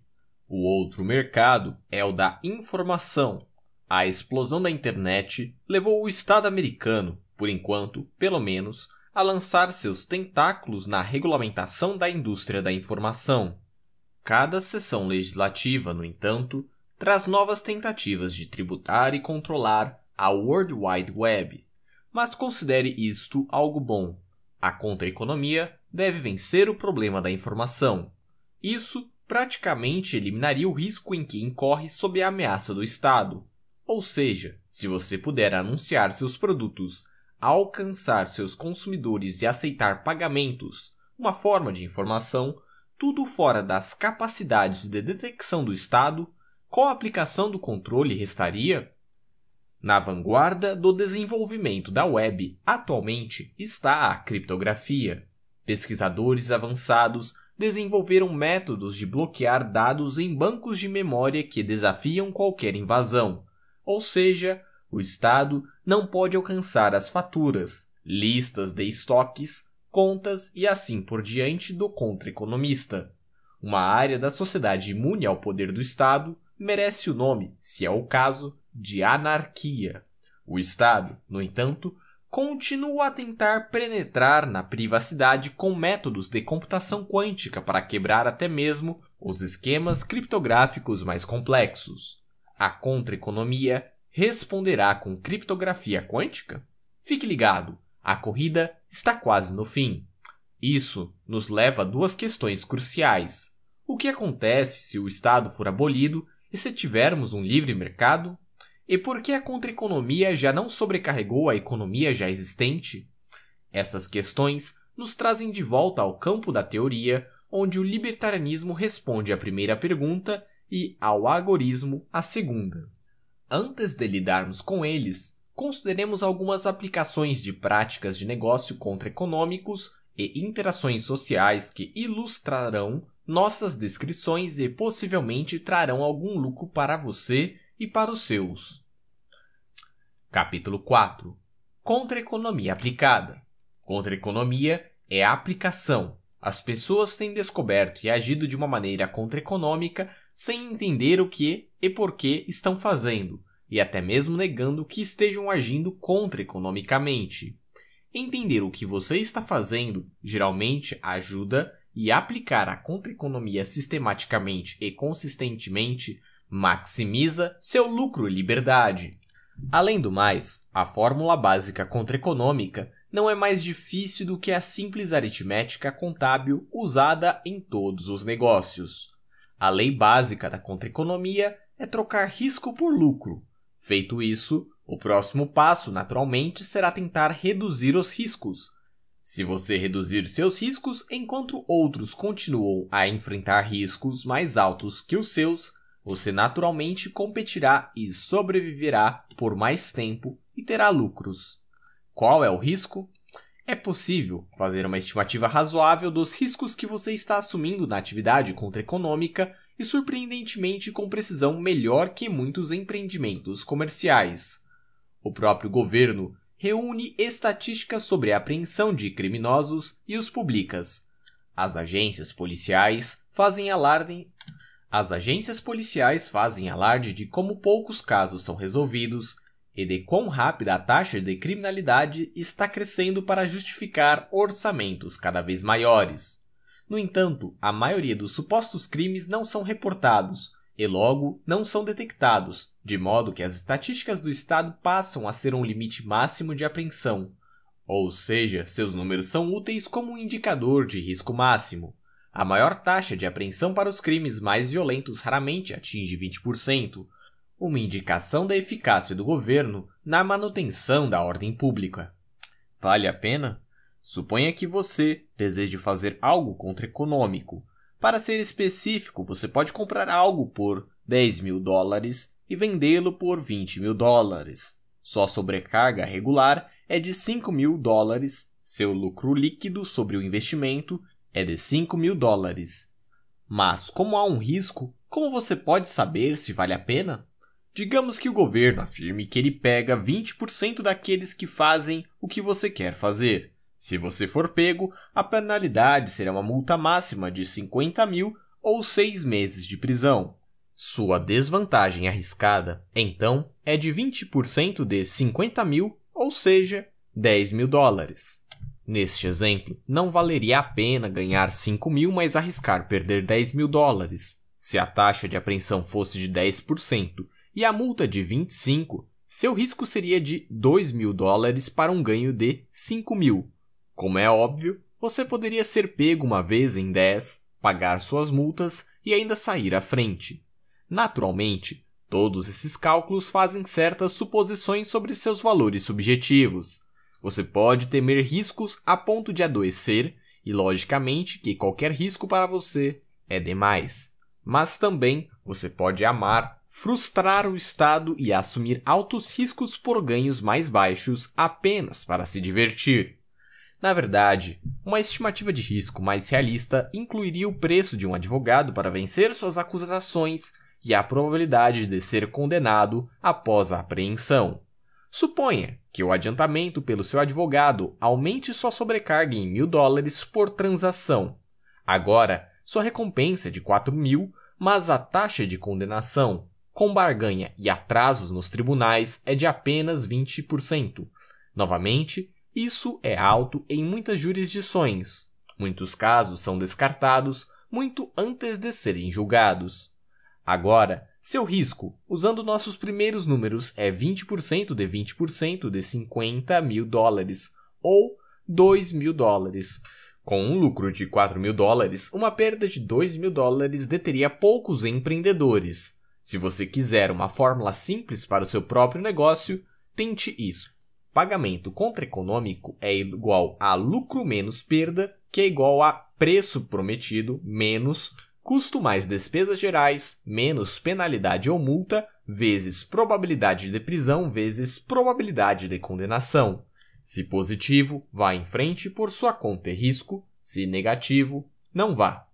O outro mercado é o da informação. A explosão da internet levou o Estado americano, por enquanto, pelo menos, a lançar seus tentáculos na regulamentação da indústria da informação. Cada sessão legislativa, no entanto, traz novas tentativas de tributar e controlar a World Wide Web. Mas considere isto algo bom, a contra-economia deve vencer o problema da informação. Isso praticamente eliminaria o risco em que incorre sob a ameaça do Estado. Ou seja, se você puder anunciar seus produtos, alcançar seus consumidores e aceitar pagamentos, uma forma de informação, tudo fora das capacidades de detecção do Estado, qual aplicação do controle restaria? Na vanguarda do desenvolvimento da web, atualmente está a criptografia. Pesquisadores avançados desenvolveram métodos de bloquear dados em bancos de memória que desafiam qualquer invasão, ou seja, o Estado não pode alcançar as faturas, listas de estoques, contas e assim por diante do contra-economista. Uma área da sociedade imune ao poder do Estado merece o nome, se é o caso, de anarquia. O Estado, no entanto, continua a tentar penetrar na privacidade com métodos de computação quântica para quebrar até mesmo os esquemas criptográficos mais complexos. A contra-economia responderá com criptografia quântica? Fique ligado, a corrida está quase no fim. Isso nos leva a duas questões cruciais. O que acontece se o Estado for abolido e se tivermos um livre mercado? E por que a contraeconomia já não sobrecarregou a economia já existente? Essas questões nos trazem de volta ao campo da teoria, onde o libertarianismo responde à primeira pergunta e ao agorismo à segunda. Antes de lidarmos com eles, consideremos algumas aplicações de práticas de negócio contra-econômicos e interações sociais que ilustrarão nossas descrições e possivelmente trarão algum lucro para você e para os seus. Capítulo 4 Contra-economia aplicada. Contra-economia é a aplicação. As pessoas têm descoberto e agido de uma maneira contra-econômica sem entender o que e por que estão fazendo, e até mesmo negando que estejam agindo contra-economicamente. Entender o que você está fazendo geralmente ajuda e aplicar a contra-economia sistematicamente e consistentemente maximiza seu lucro e liberdade. Além do mais, a fórmula básica contraeconômica não é mais difícil do que a simples aritmética contábil usada em todos os negócios. A lei básica da contraeconomia é trocar risco por lucro. Feito isso, o próximo passo, naturalmente, será tentar reduzir os riscos. Se você reduzir seus riscos enquanto outros continuam a enfrentar riscos mais altos que os seus, você naturalmente competirá e sobreviverá por mais tempo e terá lucros. Qual é o risco? É possível fazer uma estimativa razoável dos riscos que você está assumindo na atividade contra-econômica e, surpreendentemente, com precisão melhor que muitos empreendimentos comerciais. O próprio governo reúne estatísticas sobre a apreensão de criminosos e os publica. As agências policiais fazem alarde as agências policiais fazem alarde de como poucos casos são resolvidos e de quão rápida a taxa de criminalidade está crescendo para justificar orçamentos cada vez maiores. No entanto, a maioria dos supostos crimes não são reportados e logo não são detectados, de modo que as estatísticas do Estado passam a ser um limite máximo de apreensão. Ou seja, seus números são úteis como um indicador de risco máximo. A maior taxa de apreensão para os crimes mais violentos raramente atinge 20%, uma indicação da eficácia do governo na manutenção da ordem pública. Vale a pena? Suponha que você deseje fazer algo contra-econômico. Para ser específico, você pode comprar algo por 10 mil dólares e vendê-lo por 20 mil dólares. Sua sobrecarga regular é de 5 mil dólares, seu lucro líquido sobre o investimento é de 5 mil dólares. Mas, como há um risco, como você pode saber se vale a pena? Digamos que o governo afirme que ele pega 20% daqueles que fazem o que você quer fazer. Se você for pego, a penalidade será uma multa máxima de 50 mil ou seis meses de prisão. Sua desvantagem arriscada, então, é de 20% de 50 mil, ou seja, 10 mil dólares. Neste exemplo, não valeria a pena ganhar 5 mil, mas arriscar perder 10 mil dólares, se a taxa de apreensão fosse de 10% e a multa de 25, seu risco seria de 2 mil dólares para um ganho de 5 mil. Como é óbvio, você poderia ser pego uma vez em 10, pagar suas multas e ainda sair à frente. Naturalmente, todos esses cálculos fazem certas suposições sobre seus valores subjetivos. Você pode temer riscos a ponto de adoecer, e logicamente que qualquer risco para você é demais. Mas também você pode amar, frustrar o Estado e assumir altos riscos por ganhos mais baixos apenas para se divertir. Na verdade, uma estimativa de risco mais realista incluiria o preço de um advogado para vencer suas acusações e a probabilidade de ser condenado após a apreensão. Suponha que o adiantamento pelo seu advogado aumente sua sobrecarga em mil dólares por transação. Agora, sua recompensa é de 4 mil, mas a taxa de condenação, com barganha e atrasos nos tribunais, é de apenas 20%. Novamente, isso é alto em muitas jurisdições. Muitos casos são descartados muito antes de serem julgados. Agora, seu risco, usando nossos primeiros números, é 20% de 20% de 50 mil dólares, ou 2 mil dólares. Com um lucro de 4 mil dólares, uma perda de 2 mil dólares deteria poucos empreendedores. Se você quiser uma fórmula simples para o seu próprio negócio, tente isso. Pagamento contra-econômico é igual a lucro menos perda, que é igual a preço prometido menos custo mais despesas gerais, menos penalidade ou multa, vezes probabilidade de prisão, vezes probabilidade de condenação. Se positivo, vá em frente por sua conta e risco, se negativo, não vá.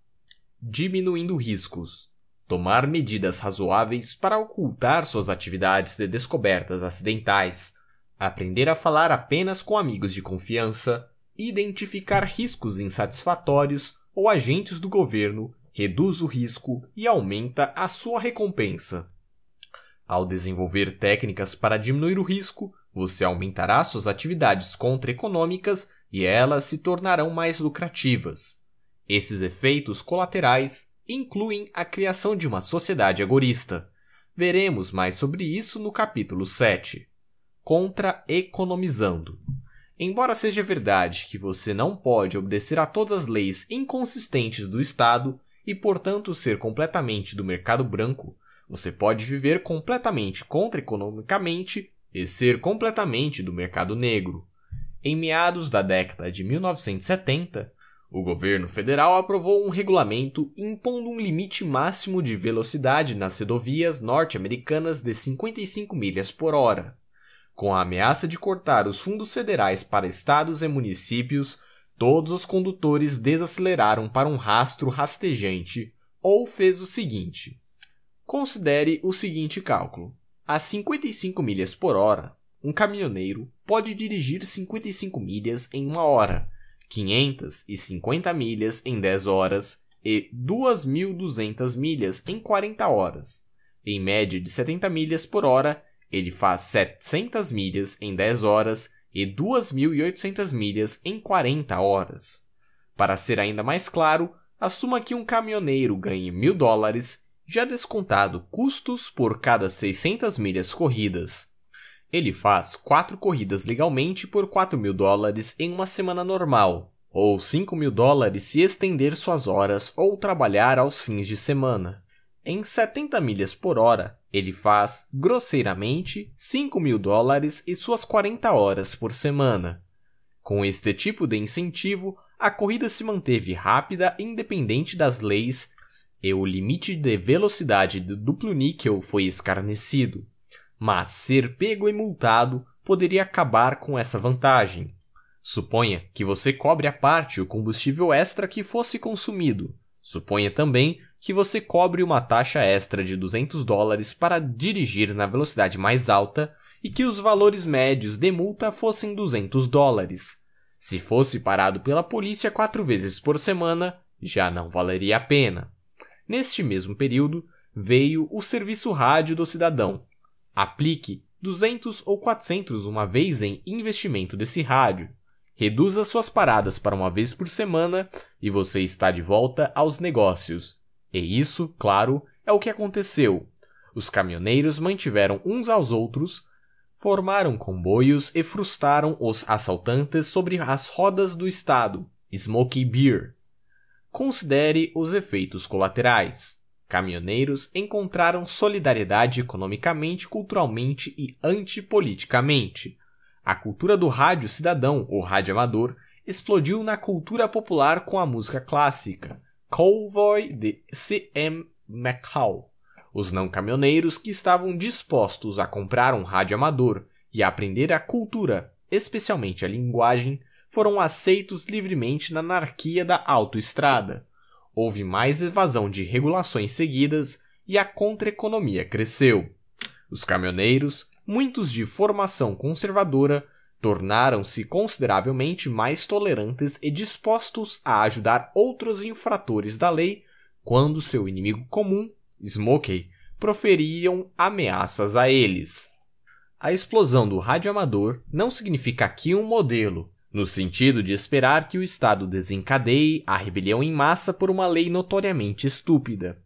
Diminuindo riscos. Tomar medidas razoáveis para ocultar suas atividades de descobertas acidentais. Aprender a falar apenas com amigos de confiança. Identificar riscos insatisfatórios ou agentes do governo reduz o risco e aumenta a sua recompensa. Ao desenvolver técnicas para diminuir o risco, você aumentará suas atividades contra-econômicas e elas se tornarão mais lucrativas. Esses efeitos colaterais incluem a criação de uma sociedade agorista. Veremos mais sobre isso no capítulo 7. Contra-economizando. Embora seja verdade que você não pode obedecer a todas as leis inconsistentes do Estado, e, portanto, ser completamente do mercado branco. Você pode viver completamente contra-economicamente e ser completamente do mercado negro. Em meados da década de 1970, o governo federal aprovou um regulamento impondo um limite máximo de velocidade nas rodovias norte-americanas de 55 milhas por hora, com a ameaça de cortar os fundos federais para estados e municípios Todos os condutores desaceleraram para um rastro rastejante ou fez o seguinte. Considere o seguinte cálculo. A 55 milhas por hora, um caminhoneiro pode dirigir 55 milhas em uma hora, 550 milhas em 10 horas e 2.200 milhas em 40 horas. Em média de 70 milhas por hora, ele faz 700 milhas em 10 horas e 2.800 milhas em 40 horas. Para ser ainda mais claro, assuma que um caminhoneiro ganhe mil dólares, já descontado custos por cada 600 milhas corridas. Ele faz quatro corridas legalmente por 4.000 mil dólares em uma semana normal, ou 5.000 mil dólares se estender suas horas ou trabalhar aos fins de semana. Em 70 milhas por hora, ele faz, grosseiramente, 5 mil dólares e suas 40 horas por semana. Com este tipo de incentivo, a corrida se manteve rápida independente das leis, e o limite de velocidade do duplo níquel foi escarnecido. Mas ser pego e multado poderia acabar com essa vantagem. Suponha que você cobre à parte o combustível extra que fosse consumido. Suponha também que você cobre uma taxa extra de 200 dólares para dirigir na velocidade mais alta e que os valores médios de multa fossem 200 dólares. Se fosse parado pela polícia quatro vezes por semana, já não valeria a pena. Neste mesmo período, veio o serviço rádio do cidadão. Aplique 200 ou 400 uma vez em investimento desse rádio. Reduza suas paradas para uma vez por semana e você está de volta aos negócios. E isso, claro, é o que aconteceu. Os caminhoneiros mantiveram uns aos outros, formaram comboios e frustraram os assaltantes sobre as rodas do Estado, Smokey Beer. Considere os efeitos colaterais. Caminhoneiros encontraram solidariedade economicamente, culturalmente e antipoliticamente. A cultura do rádio cidadão ou rádio amador explodiu na cultura popular com a música clássica. Convoy de C.M. McCall, os não caminhoneiros que estavam dispostos a comprar um rádio amador e aprender a cultura, especialmente a linguagem, foram aceitos livremente na anarquia da autoestrada. Houve mais evasão de regulações seguidas e a contraeconomia cresceu. Os caminhoneiros, muitos de formação conservadora, tornaram-se consideravelmente mais tolerantes e dispostos a ajudar outros infratores da lei quando seu inimigo comum, Smokey, proferiam ameaças a eles. A explosão do rádio amador não significa aqui um modelo, no sentido de esperar que o Estado desencadeie a rebelião em massa por uma lei notoriamente estúpida.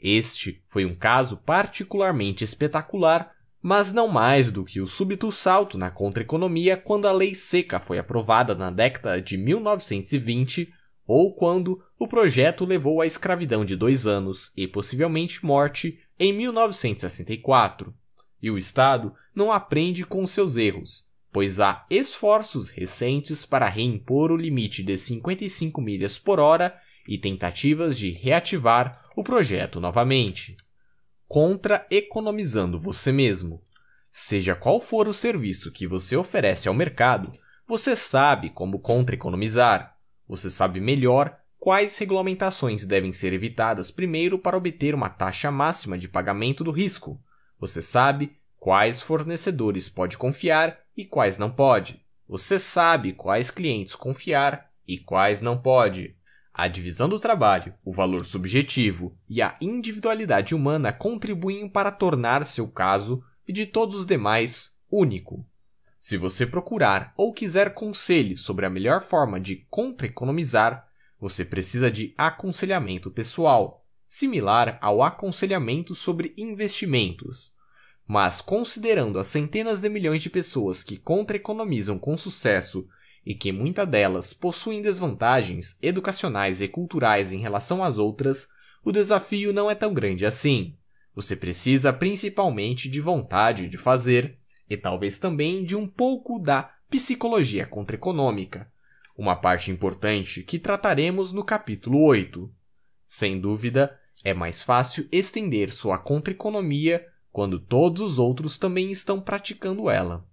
Este foi um caso particularmente espetacular mas não mais do que o súbito salto na contra-economia quando a lei seca foi aprovada na década de 1920 ou quando o projeto levou à escravidão de dois anos e possivelmente morte em 1964. E o Estado não aprende com seus erros, pois há esforços recentes para reimpor o limite de 55 milhas por hora e tentativas de reativar o projeto novamente contra economizando você mesmo. Seja qual for o serviço que você oferece ao mercado, você sabe como contra-economizar. Você sabe melhor quais regulamentações devem ser evitadas primeiro para obter uma taxa máxima de pagamento do risco. Você sabe quais fornecedores pode confiar e quais não pode. Você sabe quais clientes confiar e quais não pode. A divisão do trabalho, o valor subjetivo e a individualidade humana contribuem para tornar seu caso e de todos os demais único. Se você procurar ou quiser conselho sobre a melhor forma de contra-economizar, você precisa de aconselhamento pessoal, similar ao aconselhamento sobre investimentos. Mas considerando as centenas de milhões de pessoas que contra-economizam com sucesso e que muitas delas possuem desvantagens educacionais e culturais em relação às outras, o desafio não é tão grande assim. Você precisa principalmente de vontade de fazer e talvez também de um pouco da psicologia contraeconômica, uma parte importante que trataremos no capítulo 8. Sem dúvida, é mais fácil estender sua contraeconomia quando todos os outros também estão praticando ela.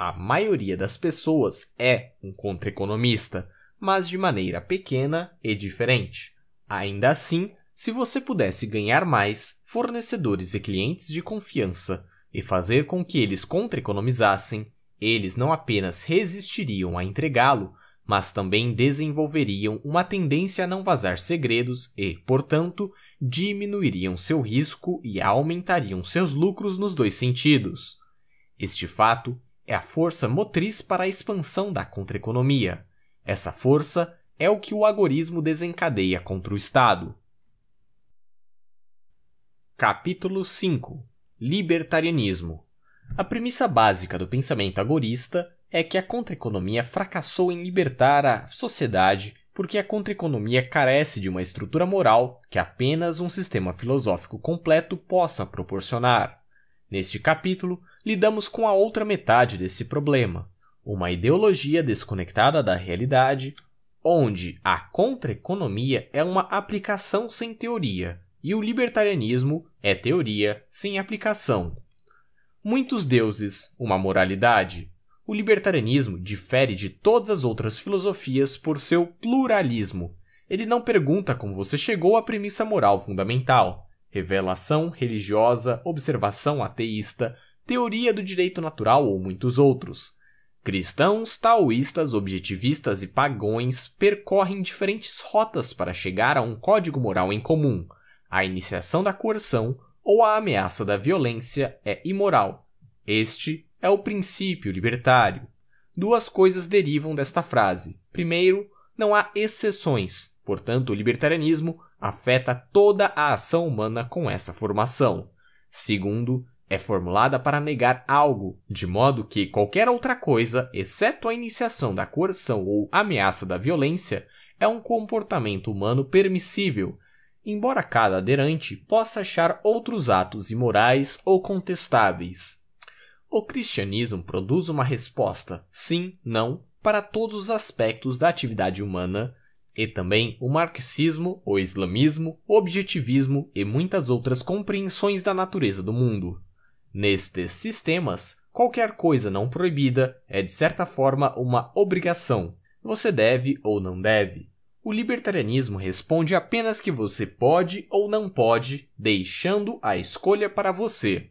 A maioria das pessoas é um contra-economista, mas de maneira pequena e diferente. Ainda assim, se você pudesse ganhar mais fornecedores e clientes de confiança e fazer com que eles contra-economizassem, eles não apenas resistiriam a entregá-lo, mas também desenvolveriam uma tendência a não vazar segredos e, portanto, diminuiriam seu risco e aumentariam seus lucros nos dois sentidos. Este fato é a força motriz para a expansão da contraeconomia. Essa força é o que o agorismo desencadeia contra o Estado. Capítulo 5 Libertarianismo A premissa básica do pensamento agorista é que a contraeconomia fracassou em libertar a sociedade porque a contraeconomia carece de uma estrutura moral que apenas um sistema filosófico completo possa proporcionar. Neste capítulo, lidamos com a outra metade desse problema, uma ideologia desconectada da realidade, onde a contra-economia é uma aplicação sem teoria e o libertarianismo é teoria sem aplicação. Muitos deuses, uma moralidade. O libertarianismo difere de todas as outras filosofias por seu pluralismo. Ele não pergunta como você chegou à premissa moral fundamental, revelação religiosa, observação ateísta, teoria do direito natural ou muitos outros. Cristãos, taoístas, objetivistas e pagões percorrem diferentes rotas para chegar a um código moral em comum. A iniciação da coerção ou a ameaça da violência é imoral. Este é o princípio libertário. Duas coisas derivam desta frase. Primeiro, não há exceções, portanto, o libertarianismo afeta toda a ação humana com essa formação. Segundo, é formulada para negar algo, de modo que qualquer outra coisa, exceto a iniciação da coerção ou ameaça da violência, é um comportamento humano permissível, embora cada aderente possa achar outros atos imorais ou contestáveis. O cristianismo produz uma resposta, sim, não, para todos os aspectos da atividade humana, e também o marxismo, o islamismo, o objetivismo e muitas outras compreensões da natureza do mundo. Nestes sistemas, qualquer coisa não proibida é de certa forma uma obrigação. Você deve ou não deve. O libertarianismo responde apenas que você pode ou não pode, deixando a escolha para você.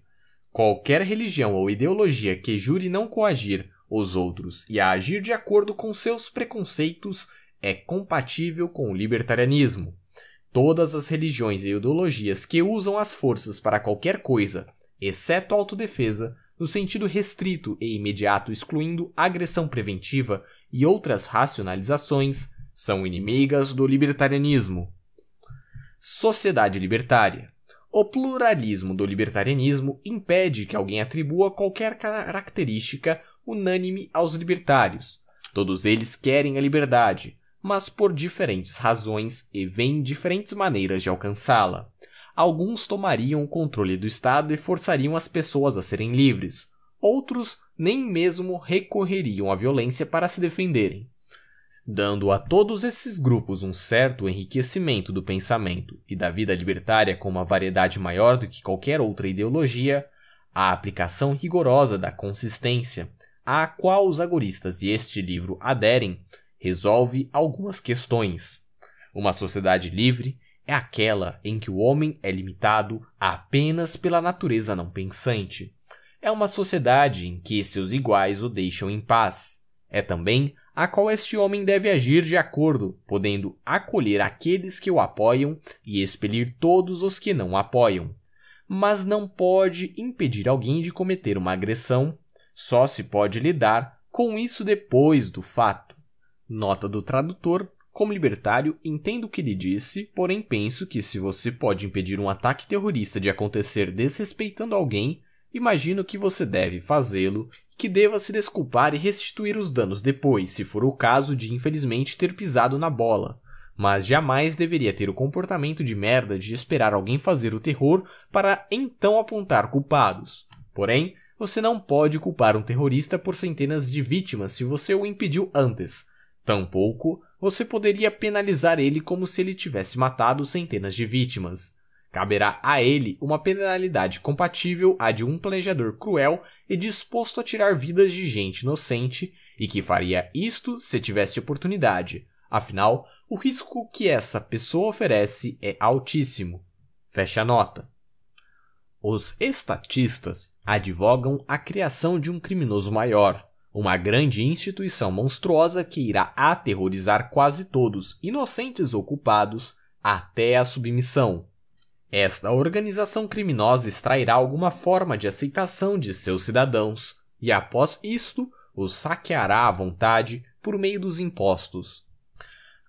Qualquer religião ou ideologia que jure não coagir os outros e agir de acordo com seus preconceitos é compatível com o libertarianismo. Todas as religiões e ideologias que usam as forças para qualquer coisa, exceto autodefesa, no sentido restrito e imediato, excluindo agressão preventiva e outras racionalizações, são inimigas do libertarianismo. Sociedade libertária. O pluralismo do libertarianismo impede que alguém atribua qualquer característica unânime aos libertários. Todos eles querem a liberdade, mas por diferentes razões e veem diferentes maneiras de alcançá-la alguns tomariam o controle do Estado e forçariam as pessoas a serem livres, outros nem mesmo recorreriam à violência para se defenderem. Dando a todos esses grupos um certo enriquecimento do pensamento e da vida libertária com uma variedade maior do que qualquer outra ideologia, a aplicação rigorosa da consistência, à qual os agoristas e este livro aderem, resolve algumas questões. Uma sociedade livre é aquela em que o homem é limitado apenas pela natureza não pensante. É uma sociedade em que seus iguais o deixam em paz. É também a qual este homem deve agir de acordo, podendo acolher aqueles que o apoiam e expelir todos os que não o apoiam. Mas não pode impedir alguém de cometer uma agressão, só se pode lidar com isso depois do fato. Nota do tradutor como libertário, entendo o que lhe disse, porém penso que se você pode impedir um ataque terrorista de acontecer desrespeitando alguém, imagino que você deve fazê-lo que deva se desculpar e restituir os danos depois, se for o caso de infelizmente ter pisado na bola. Mas jamais deveria ter o comportamento de merda de esperar alguém fazer o terror para então apontar culpados. Porém, você não pode culpar um terrorista por centenas de vítimas se você o impediu antes. Tampouco você poderia penalizar ele como se ele tivesse matado centenas de vítimas. Caberá a ele uma penalidade compatível à de um planejador cruel e disposto a tirar vidas de gente inocente e que faria isto se tivesse oportunidade. Afinal, o risco que essa pessoa oferece é altíssimo. Fecha a nota. Os estatistas advogam a criação de um criminoso maior, uma grande instituição monstruosa que irá aterrorizar quase todos, inocentes ou culpados, até a submissão. Esta organização criminosa extrairá alguma forma de aceitação de seus cidadãos, e após isto, os saqueará à vontade por meio dos impostos.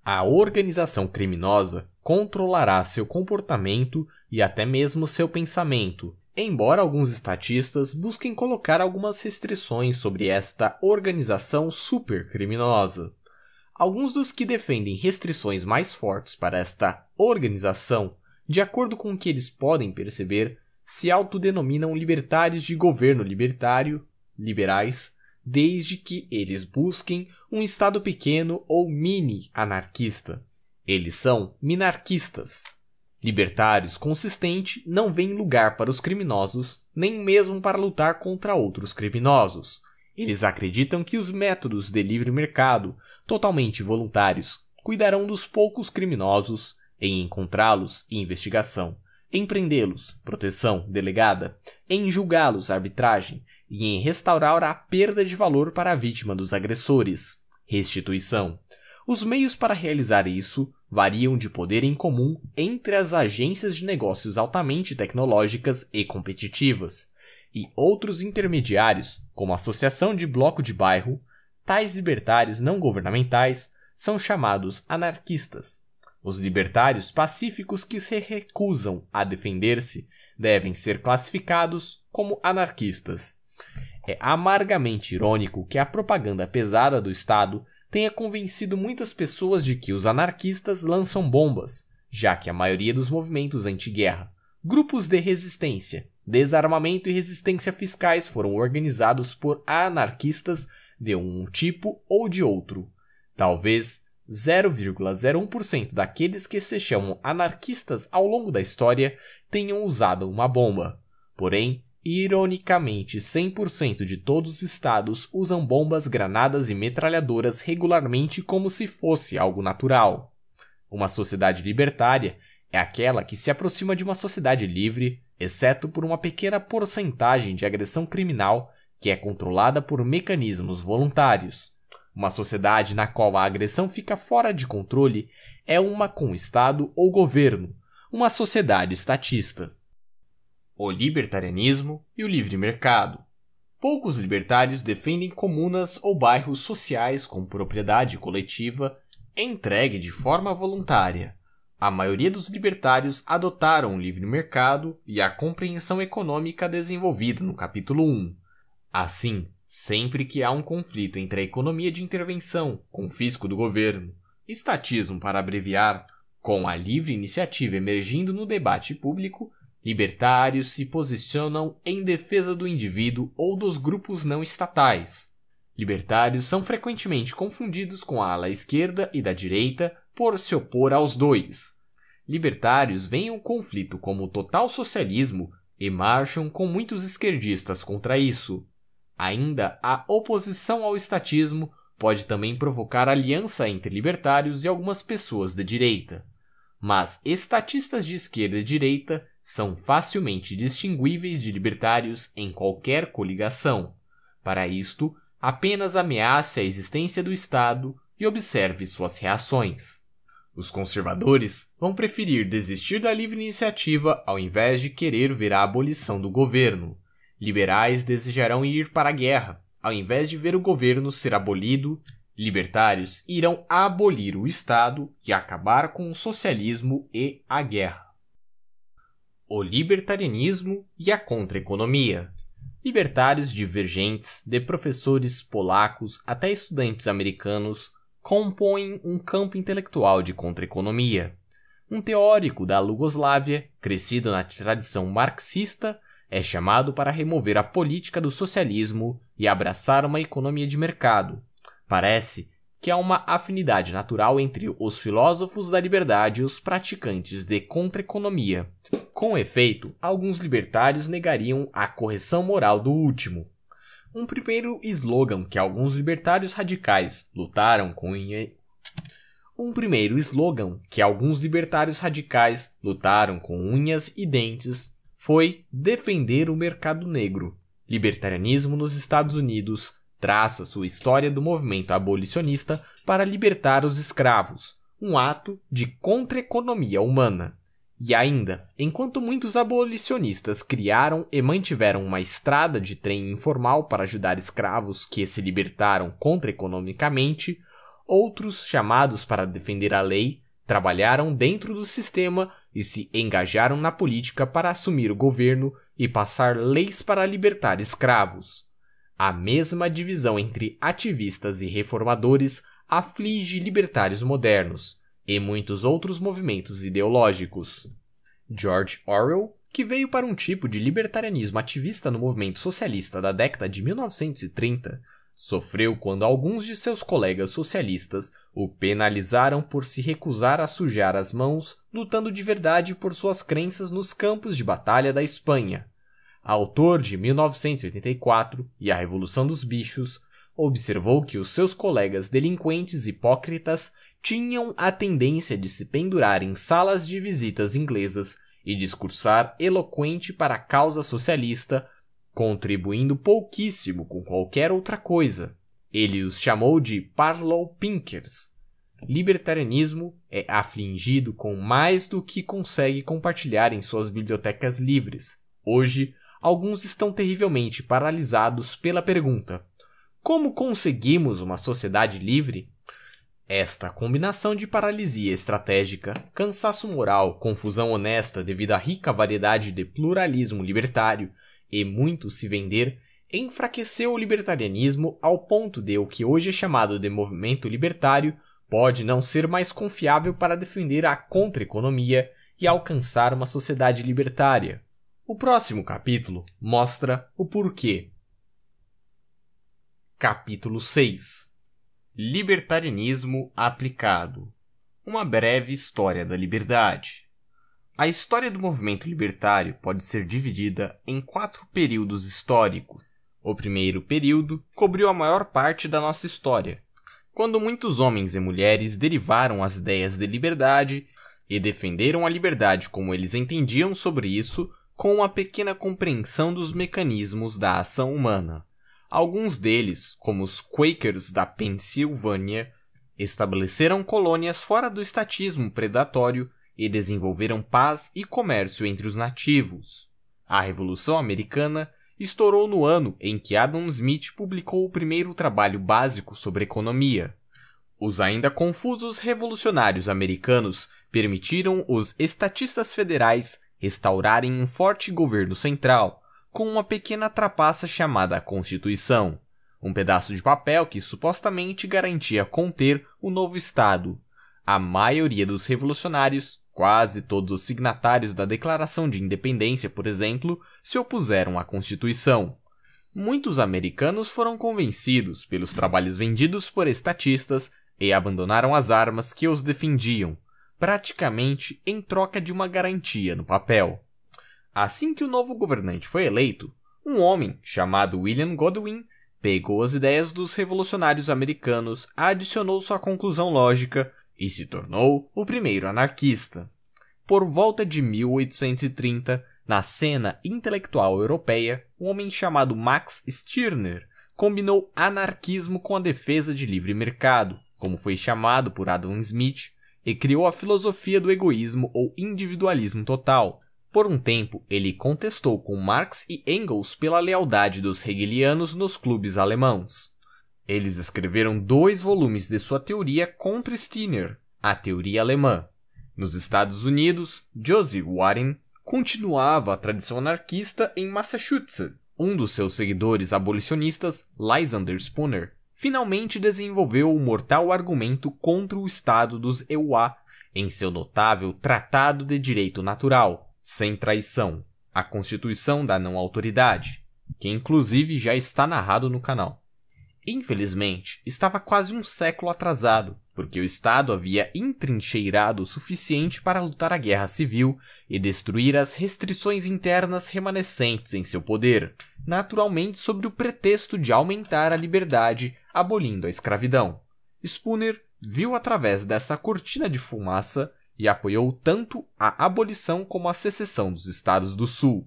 A organização criminosa controlará seu comportamento e até mesmo seu pensamento, embora alguns estatistas busquem colocar algumas restrições sobre esta organização supercriminosa. Alguns dos que defendem restrições mais fortes para esta organização, de acordo com o que eles podem perceber, se autodenominam libertários de governo libertário, liberais, desde que eles busquem um Estado pequeno ou mini-anarquista. Eles são minarquistas, Libertários consistente não vêem lugar para os criminosos, nem mesmo para lutar contra outros criminosos. Eles acreditam que os métodos de livre mercado, totalmente voluntários, cuidarão dos poucos criminosos em encontrá-los e investigação, em prendê-los, proteção delegada, em julgá-los, arbitragem, e em restaurar a perda de valor para a vítima dos agressores, restituição. Os meios para realizar isso variam de poder em comum entre as agências de negócios altamente tecnológicas e competitivas, e outros intermediários, como a Associação de Bloco de Bairro, tais libertários não governamentais são chamados anarquistas. Os libertários pacíficos que se recusam a defender-se devem ser classificados como anarquistas. É amargamente irônico que a propaganda pesada do Estado tenha convencido muitas pessoas de que os anarquistas lançam bombas, já que a maioria dos movimentos anti-guerra, grupos de resistência, desarmamento e resistência fiscais foram organizados por anarquistas de um tipo ou de outro. Talvez 0,01% daqueles que se chamam anarquistas ao longo da história tenham usado uma bomba. Porém, Ironicamente, 100% de todos os estados usam bombas, granadas e metralhadoras regularmente como se fosse algo natural. Uma sociedade libertária é aquela que se aproxima de uma sociedade livre, exceto por uma pequena porcentagem de agressão criminal que é controlada por mecanismos voluntários. Uma sociedade na qual a agressão fica fora de controle é uma com Estado ou governo, uma sociedade estatista o libertarianismo e o livre mercado. Poucos libertários defendem comunas ou bairros sociais com propriedade coletiva entregue de forma voluntária. A maioria dos libertários adotaram o livre mercado e a compreensão econômica desenvolvida no capítulo 1. Assim, sempre que há um conflito entre a economia de intervenção, com fisco do governo, estatismo para abreviar, com a livre iniciativa emergindo no debate público, Libertários se posicionam em defesa do indivíduo ou dos grupos não estatais. Libertários são frequentemente confundidos com a ala esquerda e da direita por se opor aos dois. Libertários veem o conflito como total socialismo e marcham com muitos esquerdistas contra isso. Ainda, a oposição ao estatismo pode também provocar aliança entre libertários e algumas pessoas da direita. Mas estatistas de esquerda e direita são facilmente distinguíveis de libertários em qualquer coligação. Para isto, apenas ameace a existência do Estado e observe suas reações. Os conservadores vão preferir desistir da livre iniciativa ao invés de querer ver a abolição do governo. Liberais desejarão ir para a guerra, ao invés de ver o governo ser abolido. Libertários irão abolir o Estado e acabar com o socialismo e a guerra. O libertarianismo e a contra-economia. Libertários divergentes, de professores polacos até estudantes americanos, compõem um campo intelectual de contra-economia. Um teórico da Lugoslávia, crescido na tradição marxista, é chamado para remover a política do socialismo e abraçar uma economia de mercado. Parece que há uma afinidade natural entre os filósofos da liberdade e os praticantes de contra-economia. Com efeito, alguns libertários negariam a correção moral do último. Um primeiro slogan que alguns libertários radicais lutaram com um primeiro slogan que alguns libertários radicais lutaram com unhas e dentes foi defender o mercado negro. Libertarianismo nos Estados Unidos traça sua história do movimento abolicionista para libertar os escravos, um ato de contra-economia humana. E ainda, enquanto muitos abolicionistas criaram e mantiveram uma estrada de trem informal para ajudar escravos que se libertaram contra-economicamente, outros, chamados para defender a lei, trabalharam dentro do sistema e se engajaram na política para assumir o governo e passar leis para libertar escravos. A mesma divisão entre ativistas e reformadores aflige libertários modernos, e muitos outros movimentos ideológicos. George Orwell, que veio para um tipo de libertarianismo ativista no movimento socialista da década de 1930, sofreu quando alguns de seus colegas socialistas o penalizaram por se recusar a sujar as mãos lutando de verdade por suas crenças nos campos de batalha da Espanha. Autor de 1984 e A Revolução dos Bichos, observou que os seus colegas delinquentes hipócritas tinham a tendência de se pendurar em salas de visitas inglesas e discursar eloquente para a causa socialista, contribuindo pouquíssimo com qualquer outra coisa. Ele os chamou de Parlow Pinkers. Libertarianismo é afligido com mais do que consegue compartilhar em suas bibliotecas livres. Hoje, alguns estão terrivelmente paralisados pela pergunta: como conseguimos uma sociedade livre? Esta combinação de paralisia estratégica, cansaço moral, confusão honesta devido à rica variedade de pluralismo libertário e muito se vender, enfraqueceu o libertarianismo ao ponto de o que hoje é chamado de movimento libertário pode não ser mais confiável para defender a contra-economia e alcançar uma sociedade libertária. O próximo capítulo mostra o porquê. Capítulo 6 Libertarianismo aplicado. Uma breve história da liberdade. A história do movimento libertário pode ser dividida em quatro períodos históricos. O primeiro período cobriu a maior parte da nossa história, quando muitos homens e mulheres derivaram as ideias de liberdade e defenderam a liberdade como eles entendiam sobre isso, com uma pequena compreensão dos mecanismos da ação humana. Alguns deles, como os Quakers da Pensilvânia, estabeleceram colônias fora do estatismo predatório e desenvolveram paz e comércio entre os nativos. A Revolução Americana estourou no ano em que Adam Smith publicou o primeiro trabalho básico sobre economia. Os ainda confusos revolucionários americanos permitiram os estatistas federais restaurarem um forte governo central, com uma pequena trapaça chamada Constituição, um pedaço de papel que supostamente garantia conter o novo Estado. A maioria dos revolucionários, quase todos os signatários da Declaração de Independência, por exemplo, se opuseram à Constituição. Muitos americanos foram convencidos pelos trabalhos vendidos por estatistas e abandonaram as armas que os defendiam, praticamente em troca de uma garantia no papel. Assim que o novo governante foi eleito, um homem chamado William Godwin pegou as ideias dos revolucionários americanos, adicionou sua conclusão lógica e se tornou o primeiro anarquista. Por volta de 1830, na cena intelectual europeia, um homem chamado Max Stirner combinou anarquismo com a defesa de livre mercado, como foi chamado por Adam Smith, e criou a filosofia do egoísmo ou individualismo total, por um tempo, ele contestou com Marx e Engels pela lealdade dos hegelianos nos clubes alemãos. Eles escreveram dois volumes de sua teoria contra Stirner, a teoria alemã. Nos Estados Unidos, Josie Warren continuava a tradição anarquista em Massachusetts. Um dos seus seguidores abolicionistas, Lysander Spooner, finalmente desenvolveu o mortal argumento contra o estado dos EUA em seu notável Tratado de Direito Natural, sem traição, a constituição da não autoridade, que inclusive já está narrado no canal. Infelizmente, estava quase um século atrasado, porque o Estado havia intrincheirado o suficiente para lutar a guerra civil e destruir as restrições internas remanescentes em seu poder, naturalmente sob o pretexto de aumentar a liberdade, abolindo a escravidão. Spooner viu através dessa cortina de fumaça e apoiou tanto a abolição como a secessão dos estados do Sul.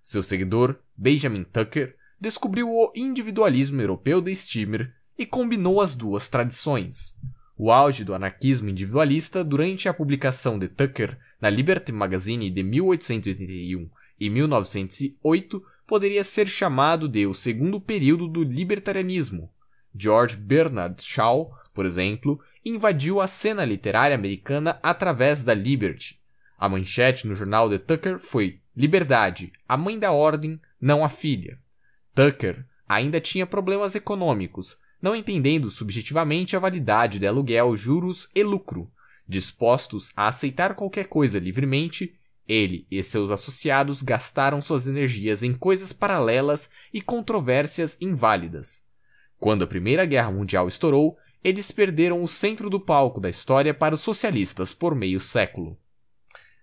Seu seguidor, Benjamin Tucker, descobriu o individualismo europeu de Stimmer e combinou as duas tradições. O auge do anarquismo individualista durante a publicação de Tucker na Liberty Magazine de 1881 e 1908 poderia ser chamado de o segundo período do libertarianismo. George Bernard Shaw, por exemplo, invadiu a cena literária americana através da Liberty. A manchete no jornal The Tucker foi Liberdade, a mãe da ordem, não a filha. Tucker ainda tinha problemas econômicos, não entendendo subjetivamente a validade de aluguel, juros e lucro. Dispostos a aceitar qualquer coisa livremente, ele e seus associados gastaram suas energias em coisas paralelas e controvérsias inválidas. Quando a Primeira Guerra Mundial estourou, eles perderam o centro do palco da história para os socialistas por meio século.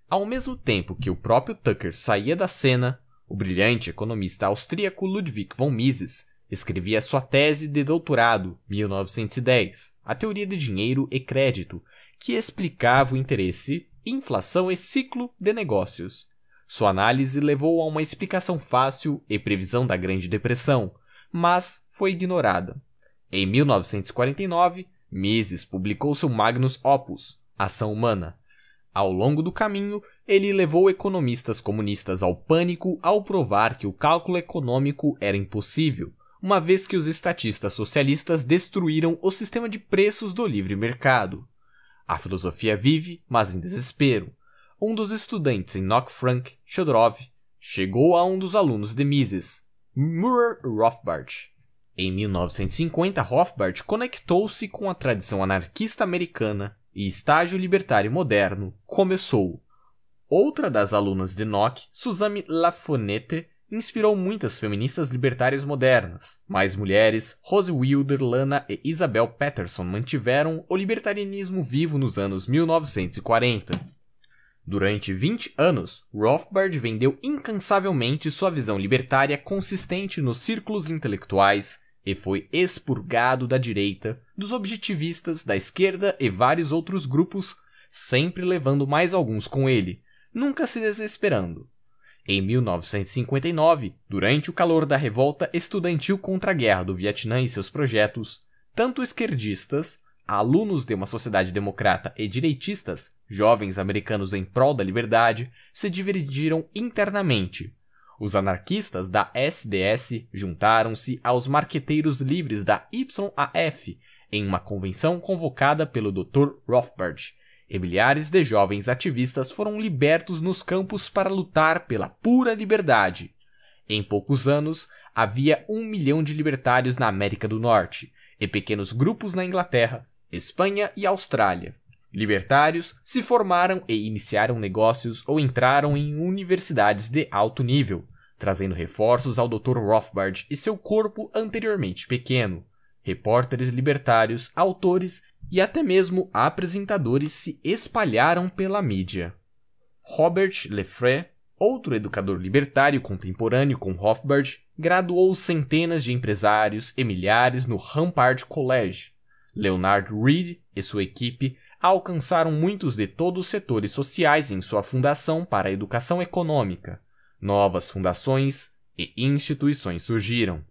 Ao mesmo tempo que o próprio Tucker saía da cena, o brilhante economista austríaco Ludwig von Mises escrevia sua tese de doutorado, 1910, A Teoria de Dinheiro e Crédito, que explicava o interesse, inflação e ciclo de negócios. Sua análise levou a uma explicação fácil e previsão da Grande Depressão, mas foi ignorada. Em 1949, Mises publicou seu Magnus Opus, Ação Humana. Ao longo do caminho, ele levou economistas comunistas ao pânico ao provar que o cálculo econômico era impossível, uma vez que os estatistas socialistas destruíram o sistema de preços do livre mercado. A filosofia vive, mas em desespero. Um dos estudantes em Nock Frank, Chodorov, chegou a um dos alunos de Mises, Murray Rothbard, em 1950, Rothbard conectou-se com a tradição anarquista americana e estágio libertário moderno começou. Outra das alunas de Nock, Suzanne Lafonette, inspirou muitas feministas libertárias modernas. Mais mulheres, Rose Wilder, Lana e Isabel Patterson mantiveram o libertarianismo vivo nos anos 1940. Durante 20 anos, Rothbard vendeu incansavelmente sua visão libertária consistente nos círculos intelectuais, e foi expurgado da direita, dos objetivistas, da esquerda e vários outros grupos, sempre levando mais alguns com ele, nunca se desesperando. Em 1959, durante o calor da revolta estudantil contra a guerra do Vietnã e seus projetos, tanto esquerdistas, alunos de uma sociedade democrata e direitistas, jovens americanos em prol da liberdade, se dividiram internamente, os anarquistas da SDS juntaram-se aos marqueteiros livres da YAF em uma convenção convocada pelo Dr. Rothbard, e milhares de jovens ativistas foram libertos nos campos para lutar pela pura liberdade. Em poucos anos, havia um milhão de libertários na América do Norte e pequenos grupos na Inglaterra, Espanha e Austrália. Libertários se formaram e iniciaram negócios ou entraram em universidades de alto nível, trazendo reforços ao Dr. Rothbard e seu corpo anteriormente pequeno. Repórteres libertários, autores e até mesmo apresentadores se espalharam pela mídia. Robert Lefray, outro educador libertário contemporâneo com Rothbard, graduou centenas de empresários e milhares no Rampart College. Leonard Reed e sua equipe alcançaram muitos de todos os setores sociais em sua fundação para a educação econômica. Novas fundações e instituições surgiram.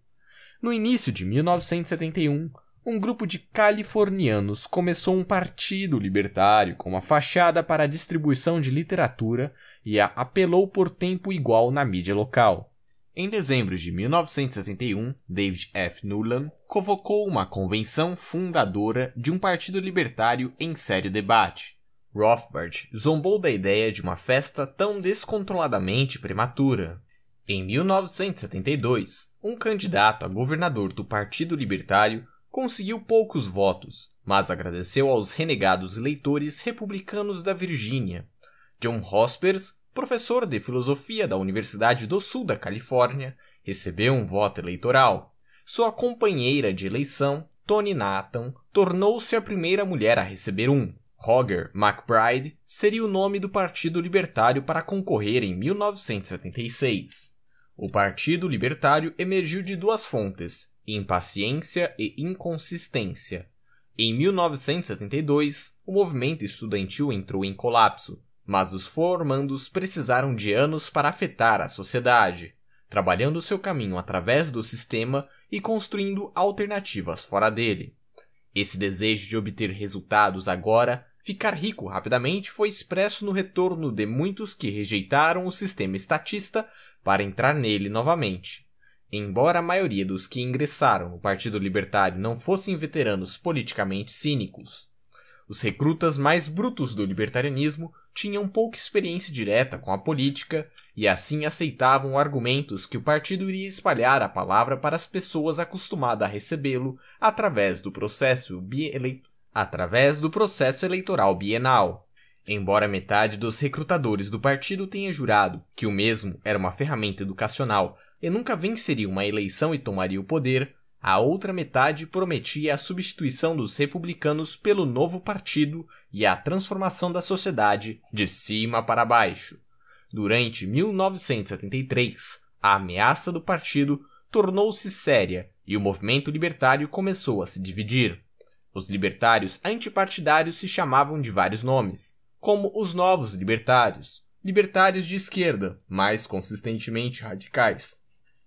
No início de 1971, um grupo de californianos começou um partido libertário com uma fachada para a distribuição de literatura e a apelou por tempo igual na mídia local. Em dezembro de 1971, David F. Nuland convocou uma convenção fundadora de um partido libertário em sério debate. Rothbard zombou da ideia de uma festa tão descontroladamente prematura. Em 1972, um candidato a governador do Partido Libertário conseguiu poucos votos, mas agradeceu aos renegados eleitores republicanos da Virgínia. John Hospers, professor de filosofia da Universidade do Sul da Califórnia, recebeu um voto eleitoral. Sua companheira de eleição, Toni Nathan, tornou-se a primeira mulher a receber um. Roger McBride seria o nome do Partido Libertário para concorrer em 1976. O Partido Libertário emergiu de duas fontes, impaciência e inconsistência. Em 1972, o movimento estudantil entrou em colapso, mas os formandos precisaram de anos para afetar a sociedade, trabalhando seu caminho através do sistema e construindo alternativas fora dele. Esse desejo de obter resultados agora Ficar rico rapidamente foi expresso no retorno de muitos que rejeitaram o sistema estatista para entrar nele novamente. Embora a maioria dos que ingressaram no Partido Libertário não fossem veteranos politicamente cínicos, os recrutas mais brutos do libertarianismo tinham pouca experiência direta com a política e assim aceitavam argumentos que o partido iria espalhar a palavra para as pessoas acostumadas a recebê-lo através do processo bieleitoral através do processo eleitoral bienal. Embora metade dos recrutadores do partido tenha jurado que o mesmo era uma ferramenta educacional e nunca venceria uma eleição e tomaria o poder, a outra metade prometia a substituição dos republicanos pelo novo partido e a transformação da sociedade de cima para baixo. Durante 1973, a ameaça do partido tornou-se séria e o movimento libertário começou a se dividir. Os libertários antipartidários se chamavam de vários nomes, como os Novos Libertários, libertários de esquerda, mais consistentemente radicais,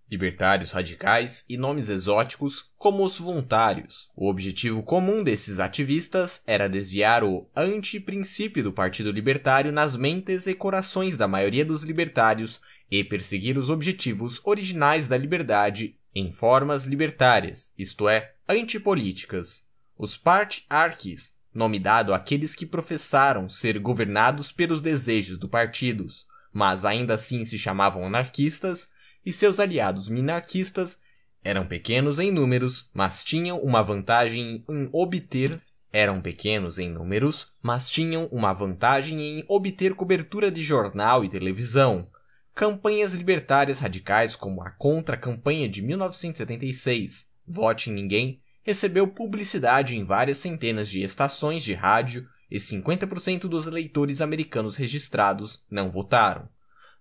libertários radicais e nomes exóticos como os voluntários. O objetivo comum desses ativistas era desviar o anti-princípio do Partido Libertário nas mentes e corações da maioria dos libertários e perseguir os objetivos originais da liberdade em formas libertárias, isto é, antipolíticas. Os Part-Arques, nome dado àqueles que professaram ser governados pelos desejos do partido, mas ainda assim se chamavam anarquistas, e seus aliados minarquistas eram pequenos em números, mas tinham uma vantagem em obter eram pequenos em números, mas tinham uma vantagem em obter cobertura de jornal e televisão. Campanhas libertárias radicais como a contra-campanha de 1976, Vote em Ninguém, recebeu publicidade em várias centenas de estações de rádio e 50% dos eleitores americanos registrados não votaram.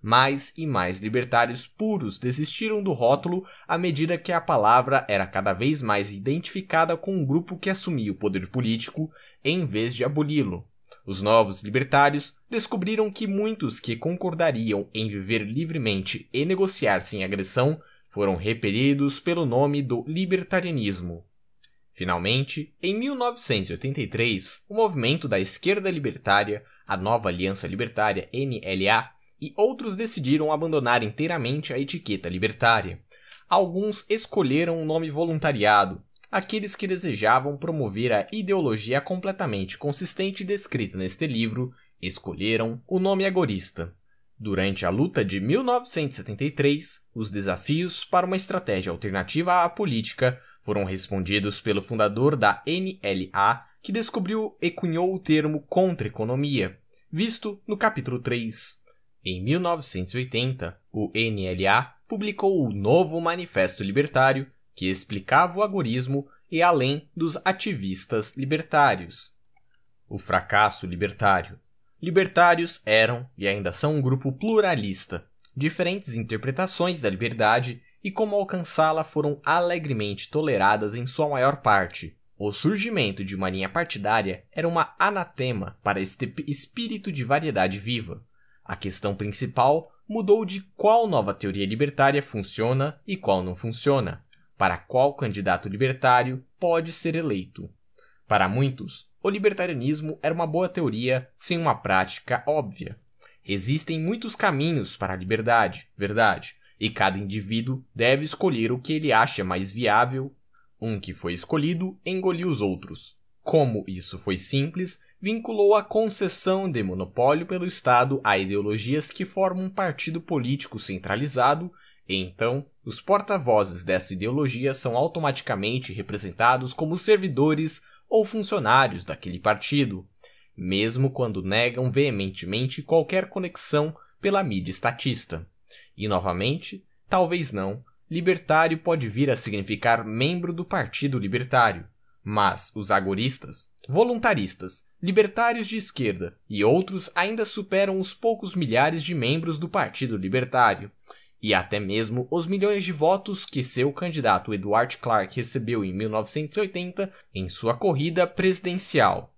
Mais e mais libertários puros desistiram do rótulo à medida que a palavra era cada vez mais identificada com um grupo que assumia o poder político em vez de aboli-lo. Os novos libertários descobriram que muitos que concordariam em viver livremente e negociar sem agressão foram repelidos pelo nome do libertarianismo. Finalmente, em 1983, o movimento da esquerda libertária, a Nova Aliança Libertária NLA, e outros decidiram abandonar inteiramente a etiqueta libertária. Alguns escolheram o um nome voluntariado, aqueles que desejavam promover a ideologia completamente consistente descrita neste livro escolheram o nome agorista. Durante a luta de 1973, os desafios para uma estratégia alternativa à política foram respondidos pelo fundador da NLA, que descobriu e cunhou o termo contra-economia, visto no capítulo 3. Em 1980, o NLA publicou o novo Manifesto Libertário, que explicava o agorismo e além dos ativistas libertários. O fracasso libertário. Libertários eram e ainda são um grupo pluralista. Diferentes interpretações da liberdade e como alcançá-la foram alegremente toleradas em sua maior parte. O surgimento de uma linha partidária era uma anatema para este espírito de variedade viva. A questão principal mudou de qual nova teoria libertária funciona e qual não funciona, para qual candidato libertário pode ser eleito. Para muitos, o libertarianismo era uma boa teoria sem uma prática óbvia. Existem muitos caminhos para a liberdade, verdade, e cada indivíduo deve escolher o que ele acha mais viável. Um que foi escolhido engoliu os outros. Como isso foi simples, vinculou a concessão de monopólio pelo Estado a ideologias que formam um partido político centralizado, e então os porta-vozes dessa ideologia são automaticamente representados como servidores ou funcionários daquele partido, mesmo quando negam veementemente qualquer conexão pela mídia estatista. E novamente, talvez não, libertário pode vir a significar membro do Partido Libertário. Mas os agoristas, voluntaristas, libertários de esquerda e outros ainda superam os poucos milhares de membros do Partido Libertário, e até mesmo os milhões de votos que seu candidato Edward Clark recebeu em 1980 em sua corrida presidencial.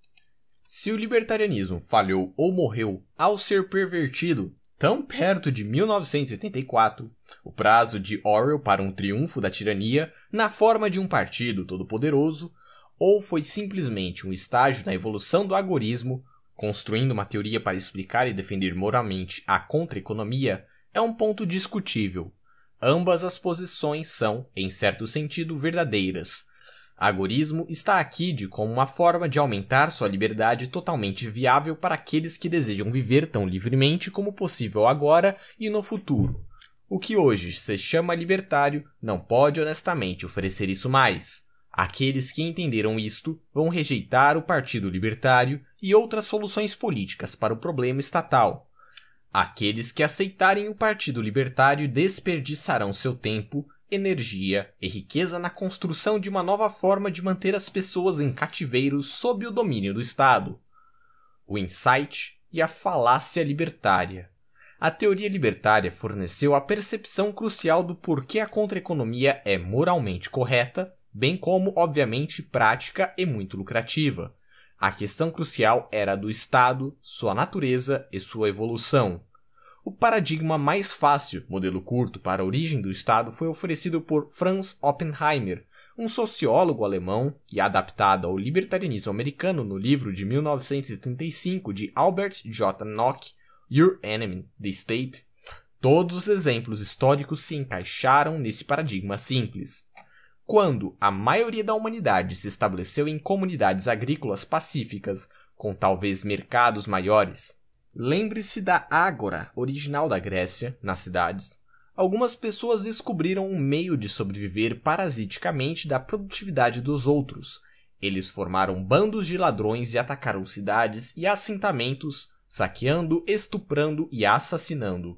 Se o libertarianismo falhou ou morreu ao ser pervertido, tão perto de 1984, o prazo de Orwell para um triunfo da tirania na forma de um partido todo-poderoso, ou foi simplesmente um estágio na evolução do agorismo, construindo uma teoria para explicar e defender moralmente a contra-economia, é um ponto discutível. Ambas as posições são, em certo sentido, verdadeiras, Agorismo está aqui de como uma forma de aumentar sua liberdade totalmente viável para aqueles que desejam viver tão livremente como possível agora e no futuro. O que hoje se chama libertário não pode honestamente oferecer isso mais. Aqueles que entenderam isto vão rejeitar o Partido Libertário e outras soluções políticas para o problema estatal. Aqueles que aceitarem o Partido Libertário desperdiçarão seu tempo energia e riqueza na construção de uma nova forma de manter as pessoas em cativeiros sob o domínio do Estado. O insight e a falácia libertária. A teoria libertária forneceu a percepção crucial do porquê a contraeconomia é moralmente correta, bem como, obviamente, prática e muito lucrativa. A questão crucial era a do Estado, sua natureza e sua evolução. O paradigma mais fácil, modelo curto para a origem do Estado, foi oferecido por Franz Oppenheimer, um sociólogo alemão e adaptado ao libertarianismo americano no livro de 1935 de Albert J. Nock, Your Enemy, The State. Todos os exemplos históricos se encaixaram nesse paradigma simples. Quando a maioria da humanidade se estabeleceu em comunidades agrícolas pacíficas, com talvez mercados maiores, Lembre-se da ágora, original da Grécia, nas cidades. Algumas pessoas descobriram um meio de sobreviver parasiticamente da produtividade dos outros. Eles formaram bandos de ladrões e atacaram cidades e assentamentos, saqueando, estuprando e assassinando.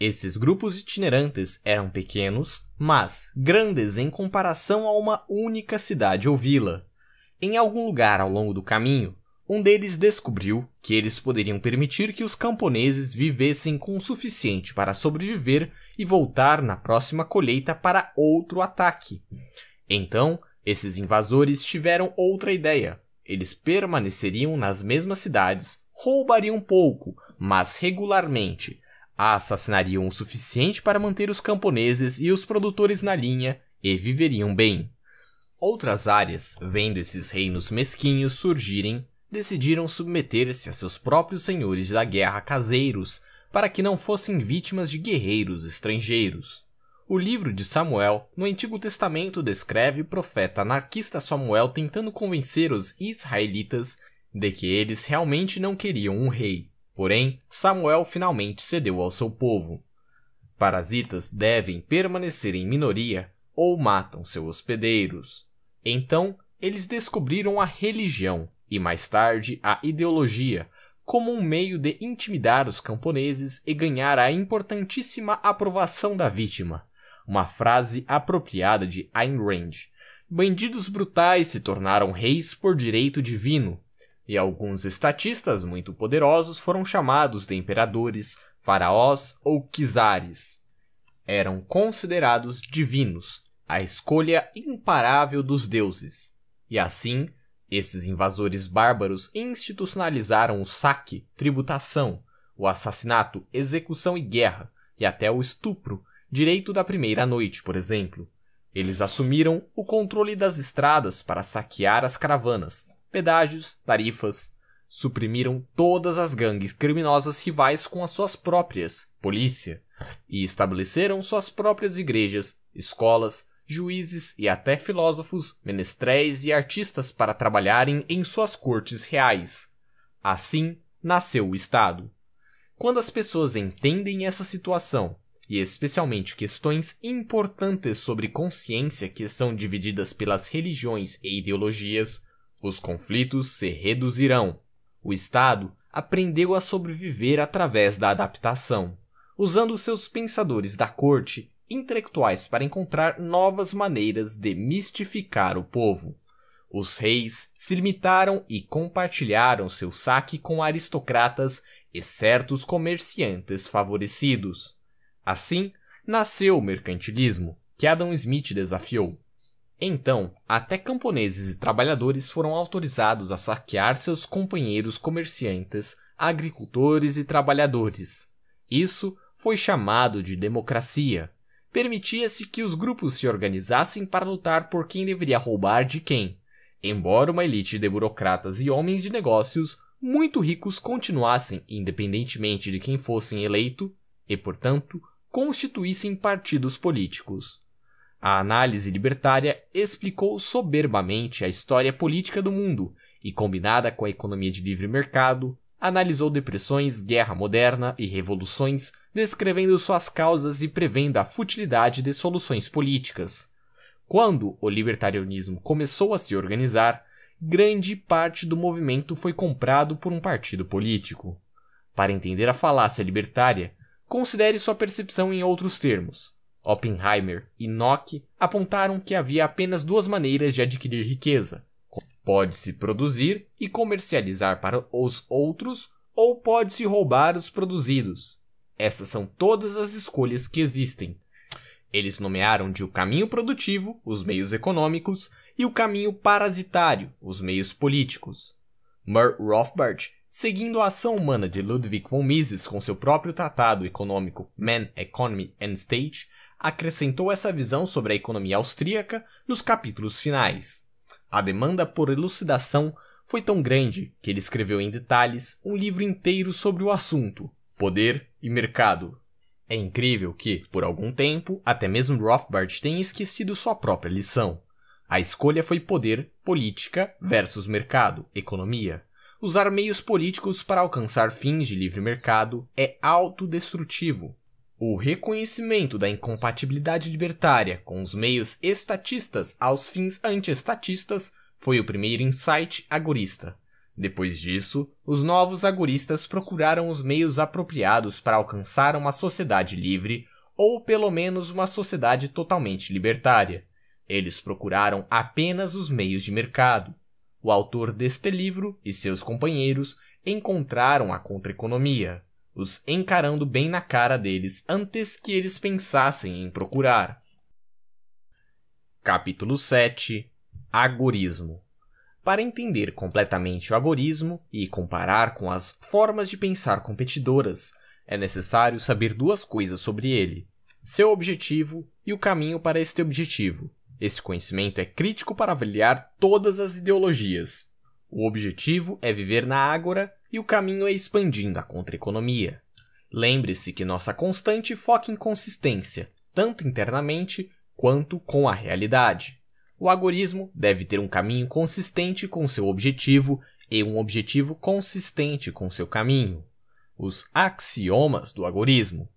Esses grupos itinerantes eram pequenos, mas grandes em comparação a uma única cidade ou vila. Em algum lugar ao longo do caminho, um deles descobriu que eles poderiam permitir que os camponeses vivessem com o suficiente para sobreviver e voltar na próxima colheita para outro ataque. Então, esses invasores tiveram outra ideia. Eles permaneceriam nas mesmas cidades, roubariam pouco, mas regularmente, assassinariam o suficiente para manter os camponeses e os produtores na linha e viveriam bem. Outras áreas, vendo esses reinos mesquinhos surgirem, decidiram submeter-se a seus próprios senhores da guerra caseiros para que não fossem vítimas de guerreiros estrangeiros. O livro de Samuel, no Antigo Testamento, descreve o profeta anarquista Samuel tentando convencer os israelitas de que eles realmente não queriam um rei. Porém, Samuel finalmente cedeu ao seu povo. Parasitas devem permanecer em minoria ou matam seus hospedeiros. Então, eles descobriram a religião, e mais tarde a ideologia, como um meio de intimidar os camponeses e ganhar a importantíssima aprovação da vítima. Uma frase apropriada de Ayn Rand. Bandidos brutais se tornaram reis por direito divino, e alguns estatistas muito poderosos foram chamados de imperadores, faraós ou czares. Eram considerados divinos, a escolha imparável dos deuses, e assim esses invasores bárbaros institucionalizaram o saque, tributação, o assassinato, execução e guerra, e até o estupro, direito da primeira noite, por exemplo. Eles assumiram o controle das estradas para saquear as caravanas, pedágios, tarifas, suprimiram todas as gangues criminosas rivais com as suas próprias polícia e estabeleceram suas próprias igrejas, escolas, juízes e até filósofos, menestréis e artistas para trabalharem em suas cortes reais. Assim nasceu o Estado. Quando as pessoas entendem essa situação, e especialmente questões importantes sobre consciência que são divididas pelas religiões e ideologias, os conflitos se reduzirão. O Estado aprendeu a sobreviver através da adaptação, usando seus pensadores da corte intelectuais para encontrar novas maneiras de mistificar o povo. Os reis se limitaram e compartilharam seu saque com aristocratas e certos comerciantes favorecidos. Assim, nasceu o mercantilismo, que Adam Smith desafiou. Então, até camponeses e trabalhadores foram autorizados a saquear seus companheiros comerciantes, agricultores e trabalhadores. Isso foi chamado de democracia permitia-se que os grupos se organizassem para lutar por quem deveria roubar de quem, embora uma elite de burocratas e homens de negócios muito ricos continuassem, independentemente de quem fossem eleito, e, portanto, constituíssem partidos políticos. A análise libertária explicou soberbamente a história política do mundo e, combinada com a economia de livre mercado, analisou depressões, guerra moderna e revoluções, descrevendo suas causas e prevendo a futilidade de soluções políticas. Quando o libertarianismo começou a se organizar, grande parte do movimento foi comprado por um partido político. Para entender a falácia libertária, considere sua percepção em outros termos. Oppenheimer e Nock apontaram que havia apenas duas maneiras de adquirir riqueza: Pode-se produzir e comercializar para os outros ou pode-se roubar os produzidos. Essas são todas as escolhas que existem. Eles nomearam de o caminho produtivo, os meios econômicos, e o caminho parasitário, os meios políticos. Murr Rothbard, seguindo a ação humana de Ludwig von Mises com seu próprio tratado econômico Man, Economy and State, acrescentou essa visão sobre a economia austríaca nos capítulos finais. A demanda por elucidação foi tão grande que ele escreveu em detalhes um livro inteiro sobre o assunto, Poder e Mercado. É incrível que, por algum tempo, até mesmo Rothbard tenha esquecido sua própria lição. A escolha foi poder, política versus mercado, economia. Usar meios políticos para alcançar fins de livre mercado é autodestrutivo. O reconhecimento da incompatibilidade libertária com os meios estatistas aos fins antiestatistas foi o primeiro insight agorista. Depois disso, os novos agoristas procuraram os meios apropriados para alcançar uma sociedade livre, ou pelo menos uma sociedade totalmente libertária. Eles procuraram apenas os meios de mercado. O autor deste livro e seus companheiros encontraram a contraeconomia, os encarando bem na cara deles antes que eles pensassem em procurar. Capítulo 7 Agorismo Para entender completamente o agorismo e comparar com as formas de pensar competidoras, é necessário saber duas coisas sobre ele: seu objetivo e o caminho para este objetivo. Esse conhecimento é crítico para avaliar todas as ideologias. O objetivo é viver na ágora e o caminho é expandindo a contra-economia. Lembre-se que nossa constante foca em consistência, tanto internamente quanto com a realidade. O algoritmo deve ter um caminho consistente com seu objetivo e um objetivo consistente com seu caminho. Os axiomas do algoritmo.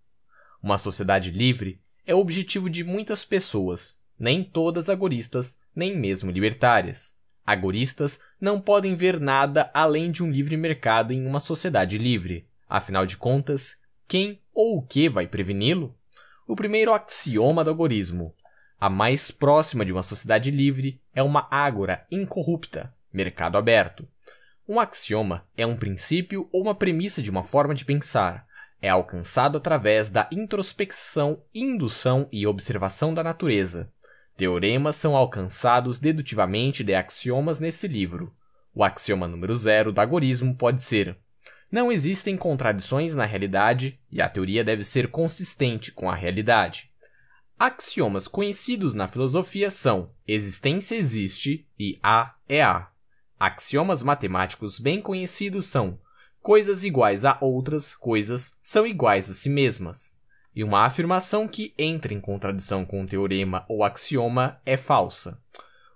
Uma sociedade livre é o objetivo de muitas pessoas, nem todas agoristas, nem mesmo libertárias. Agoristas não podem ver nada além de um livre mercado em uma sociedade livre. Afinal de contas, quem ou o que vai preveni-lo? O primeiro axioma do agorismo. A mais próxima de uma sociedade livre é uma ágora incorrupta, mercado aberto. Um axioma é um princípio ou uma premissa de uma forma de pensar. É alcançado através da introspecção, indução e observação da natureza. Teoremas são alcançados dedutivamente de axiomas nesse livro. O axioma número zero do agorismo pode ser: não existem contradições na realidade e a teoria deve ser consistente com a realidade. Axiomas conhecidos na filosofia são existência existe e A é A. Axiomas matemáticos bem conhecidos são coisas iguais a outras coisas são iguais a si mesmas. E uma afirmação que entra em contradição com um teorema ou axioma é falsa.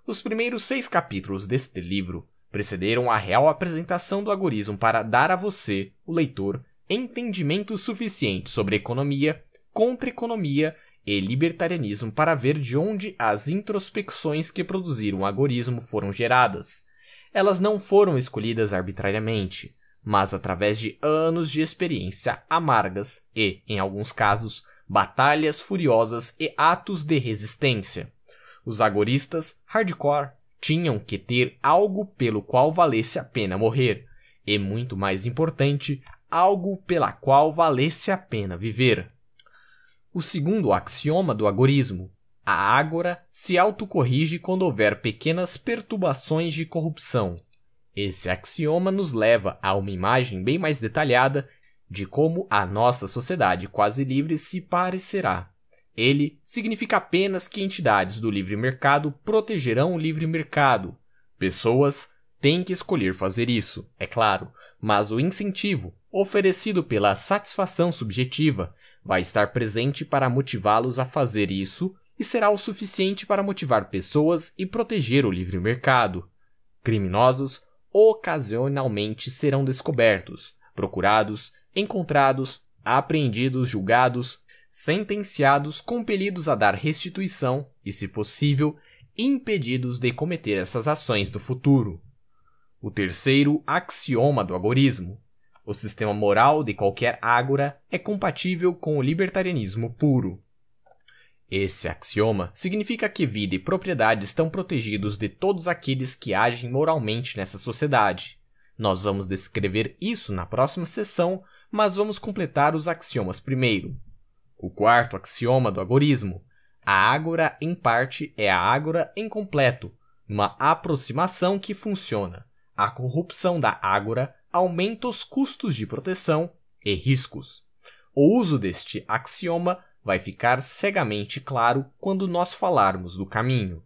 Os primeiros seis capítulos deste livro precederam a real apresentação do agorismo para dar a você, o leitor, entendimento suficiente sobre economia, contra-economia e libertarianismo para ver de onde as introspecções que produziram o agorismo foram geradas. Elas não foram escolhidas arbitrariamente mas através de anos de experiência amargas e, em alguns casos, batalhas furiosas e atos de resistência. Os agoristas hardcore tinham que ter algo pelo qual valesse a pena morrer, e muito mais importante, algo pela qual valesse a pena viver. O segundo axioma do agorismo, a ágora se autocorrige quando houver pequenas perturbações de corrupção, esse axioma nos leva a uma imagem bem mais detalhada de como a nossa sociedade quase livre se parecerá. Ele significa apenas que entidades do livre mercado protegerão o livre mercado. Pessoas têm que escolher fazer isso, é claro, mas o incentivo oferecido pela satisfação subjetiva vai estar presente para motivá-los a fazer isso e será o suficiente para motivar pessoas e proteger o livre mercado. Criminosos ocasionalmente serão descobertos, procurados, encontrados, apreendidos, julgados, sentenciados, compelidos a dar restituição e, se possível, impedidos de cometer essas ações do futuro. O terceiro axioma do agorismo. O sistema moral de qualquer ágora é compatível com o libertarianismo puro. Esse axioma significa que vida e propriedade estão protegidos de todos aqueles que agem moralmente nessa sociedade. Nós vamos descrever isso na próxima sessão, mas vamos completar os axiomas primeiro. O quarto axioma do agorismo. A ágora em parte é a ágora em completo, uma aproximação que funciona. A corrupção da ágora aumenta os custos de proteção e riscos. O uso deste axioma vai ficar cegamente claro quando nós falarmos do caminho.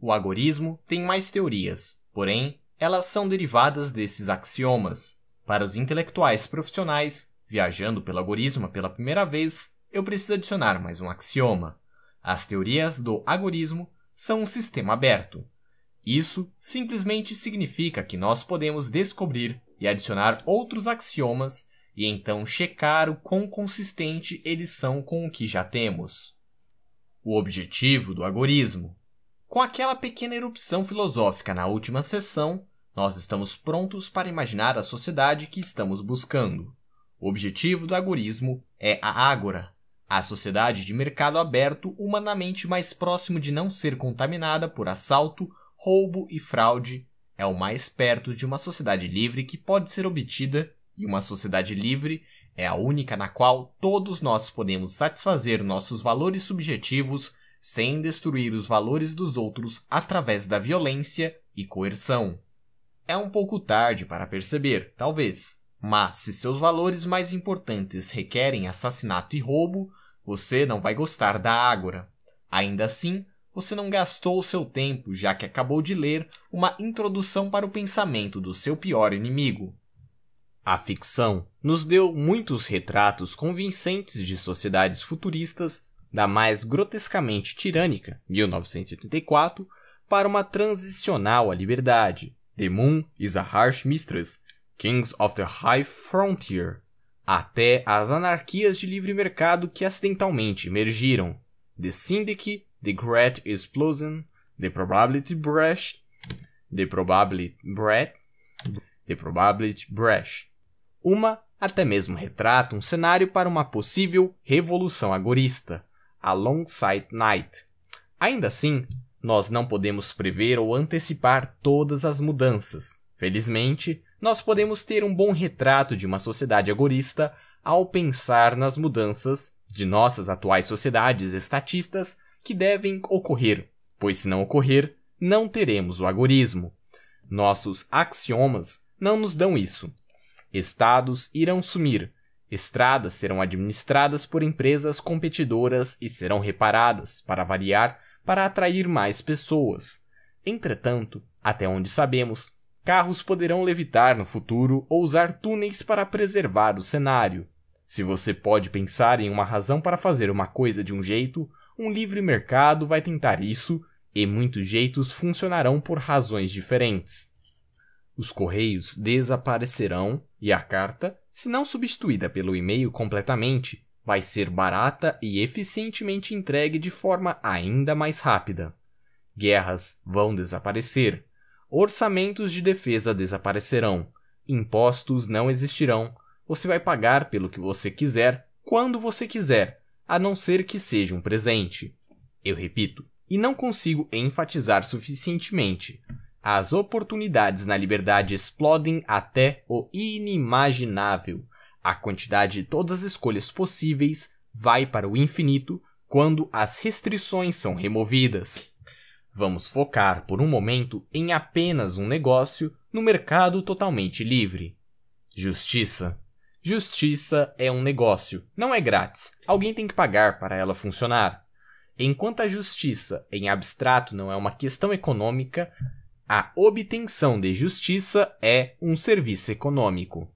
O agorismo tem mais teorias, porém, elas são derivadas desses axiomas. Para os intelectuais profissionais, viajando pelo agorismo pela primeira vez, eu preciso adicionar mais um axioma. As teorias do agorismo são um sistema aberto. Isso simplesmente significa que nós podemos descobrir e adicionar outros axiomas e então checar o quão consistente eles são com o que já temos. O objetivo do agorismo. Com aquela pequena erupção filosófica na última sessão, nós estamos prontos para imaginar a sociedade que estamos buscando. O objetivo do agorismo é a Ágora, a sociedade de mercado aberto humanamente mais próximo de não ser contaminada por assalto, roubo e fraude, é o mais perto de uma sociedade livre que pode ser obtida e uma sociedade livre é a única na qual todos nós podemos satisfazer nossos valores subjetivos sem destruir os valores dos outros através da violência e coerção. É um pouco tarde para perceber, talvez, mas se seus valores mais importantes requerem assassinato e roubo, você não vai gostar da Ágora. Ainda assim, você não gastou o seu tempo já que acabou de ler uma introdução para o pensamento do seu pior inimigo. A ficção nos deu muitos retratos convincentes de sociedades futuristas, da mais grotescamente tirânica, 1984, para uma transicional à liberdade, The Moon is a Harsh Mistress, Kings of the High Frontier, até as anarquias de livre mercado que acidentalmente emergiram, The Syndicate, The Great Explosion, The Probability Breach, The Probability Breach, The Probability Breach, uma até mesmo retrata um cenário para uma possível revolução agorista, a Night. Ainda assim, nós não podemos prever ou antecipar todas as mudanças. Felizmente, nós podemos ter um bom retrato de uma sociedade agorista ao pensar nas mudanças de nossas atuais sociedades estatistas que devem ocorrer, pois se não ocorrer, não teremos o agorismo. Nossos axiomas não nos dão isso, Estados irão sumir, estradas serão administradas por empresas competidoras e serão reparadas, para variar, para atrair mais pessoas. Entretanto, até onde sabemos, carros poderão levitar no futuro ou usar túneis para preservar o cenário. Se você pode pensar em uma razão para fazer uma coisa de um jeito, um livre mercado vai tentar isso e muitos jeitos funcionarão por razões diferentes. Os correios desaparecerão e a carta, se não substituída pelo e-mail completamente, vai ser barata e eficientemente entregue de forma ainda mais rápida. Guerras vão desaparecer, orçamentos de defesa desaparecerão, impostos não existirão, você vai pagar pelo que você quiser, quando você quiser, a não ser que seja um presente. Eu repito, e não consigo enfatizar suficientemente. As oportunidades na liberdade explodem até o inimaginável. A quantidade de todas as escolhas possíveis vai para o infinito quando as restrições são removidas. Vamos focar por um momento em apenas um negócio no mercado totalmente livre. Justiça. Justiça é um negócio, não é grátis. Alguém tem que pagar para ela funcionar. Enquanto a justiça, em abstrato, não é uma questão econômica, a obtenção de justiça é um serviço econômico.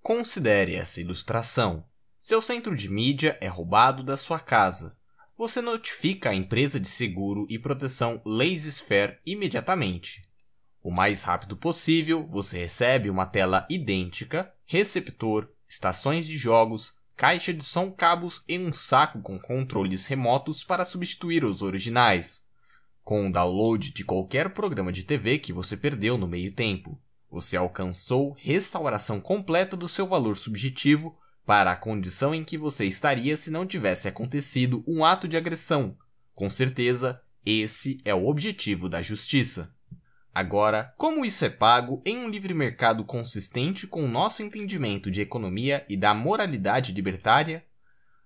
Considere essa ilustração. Seu centro de mídia é roubado da sua casa. Você notifica a empresa de seguro e proteção Lazysphere imediatamente. O mais rápido possível, você recebe uma tela idêntica, receptor, estações de jogos, caixa de som, cabos e um saco com controles remotos para substituir os originais. Com o download de qualquer programa de TV que você perdeu no meio tempo, você alcançou restauração completa do seu valor subjetivo para a condição em que você estaria se não tivesse acontecido um ato de agressão. Com certeza, esse é o objetivo da justiça. Agora, como isso é pago em um livre mercado consistente com o nosso entendimento de economia e da moralidade libertária,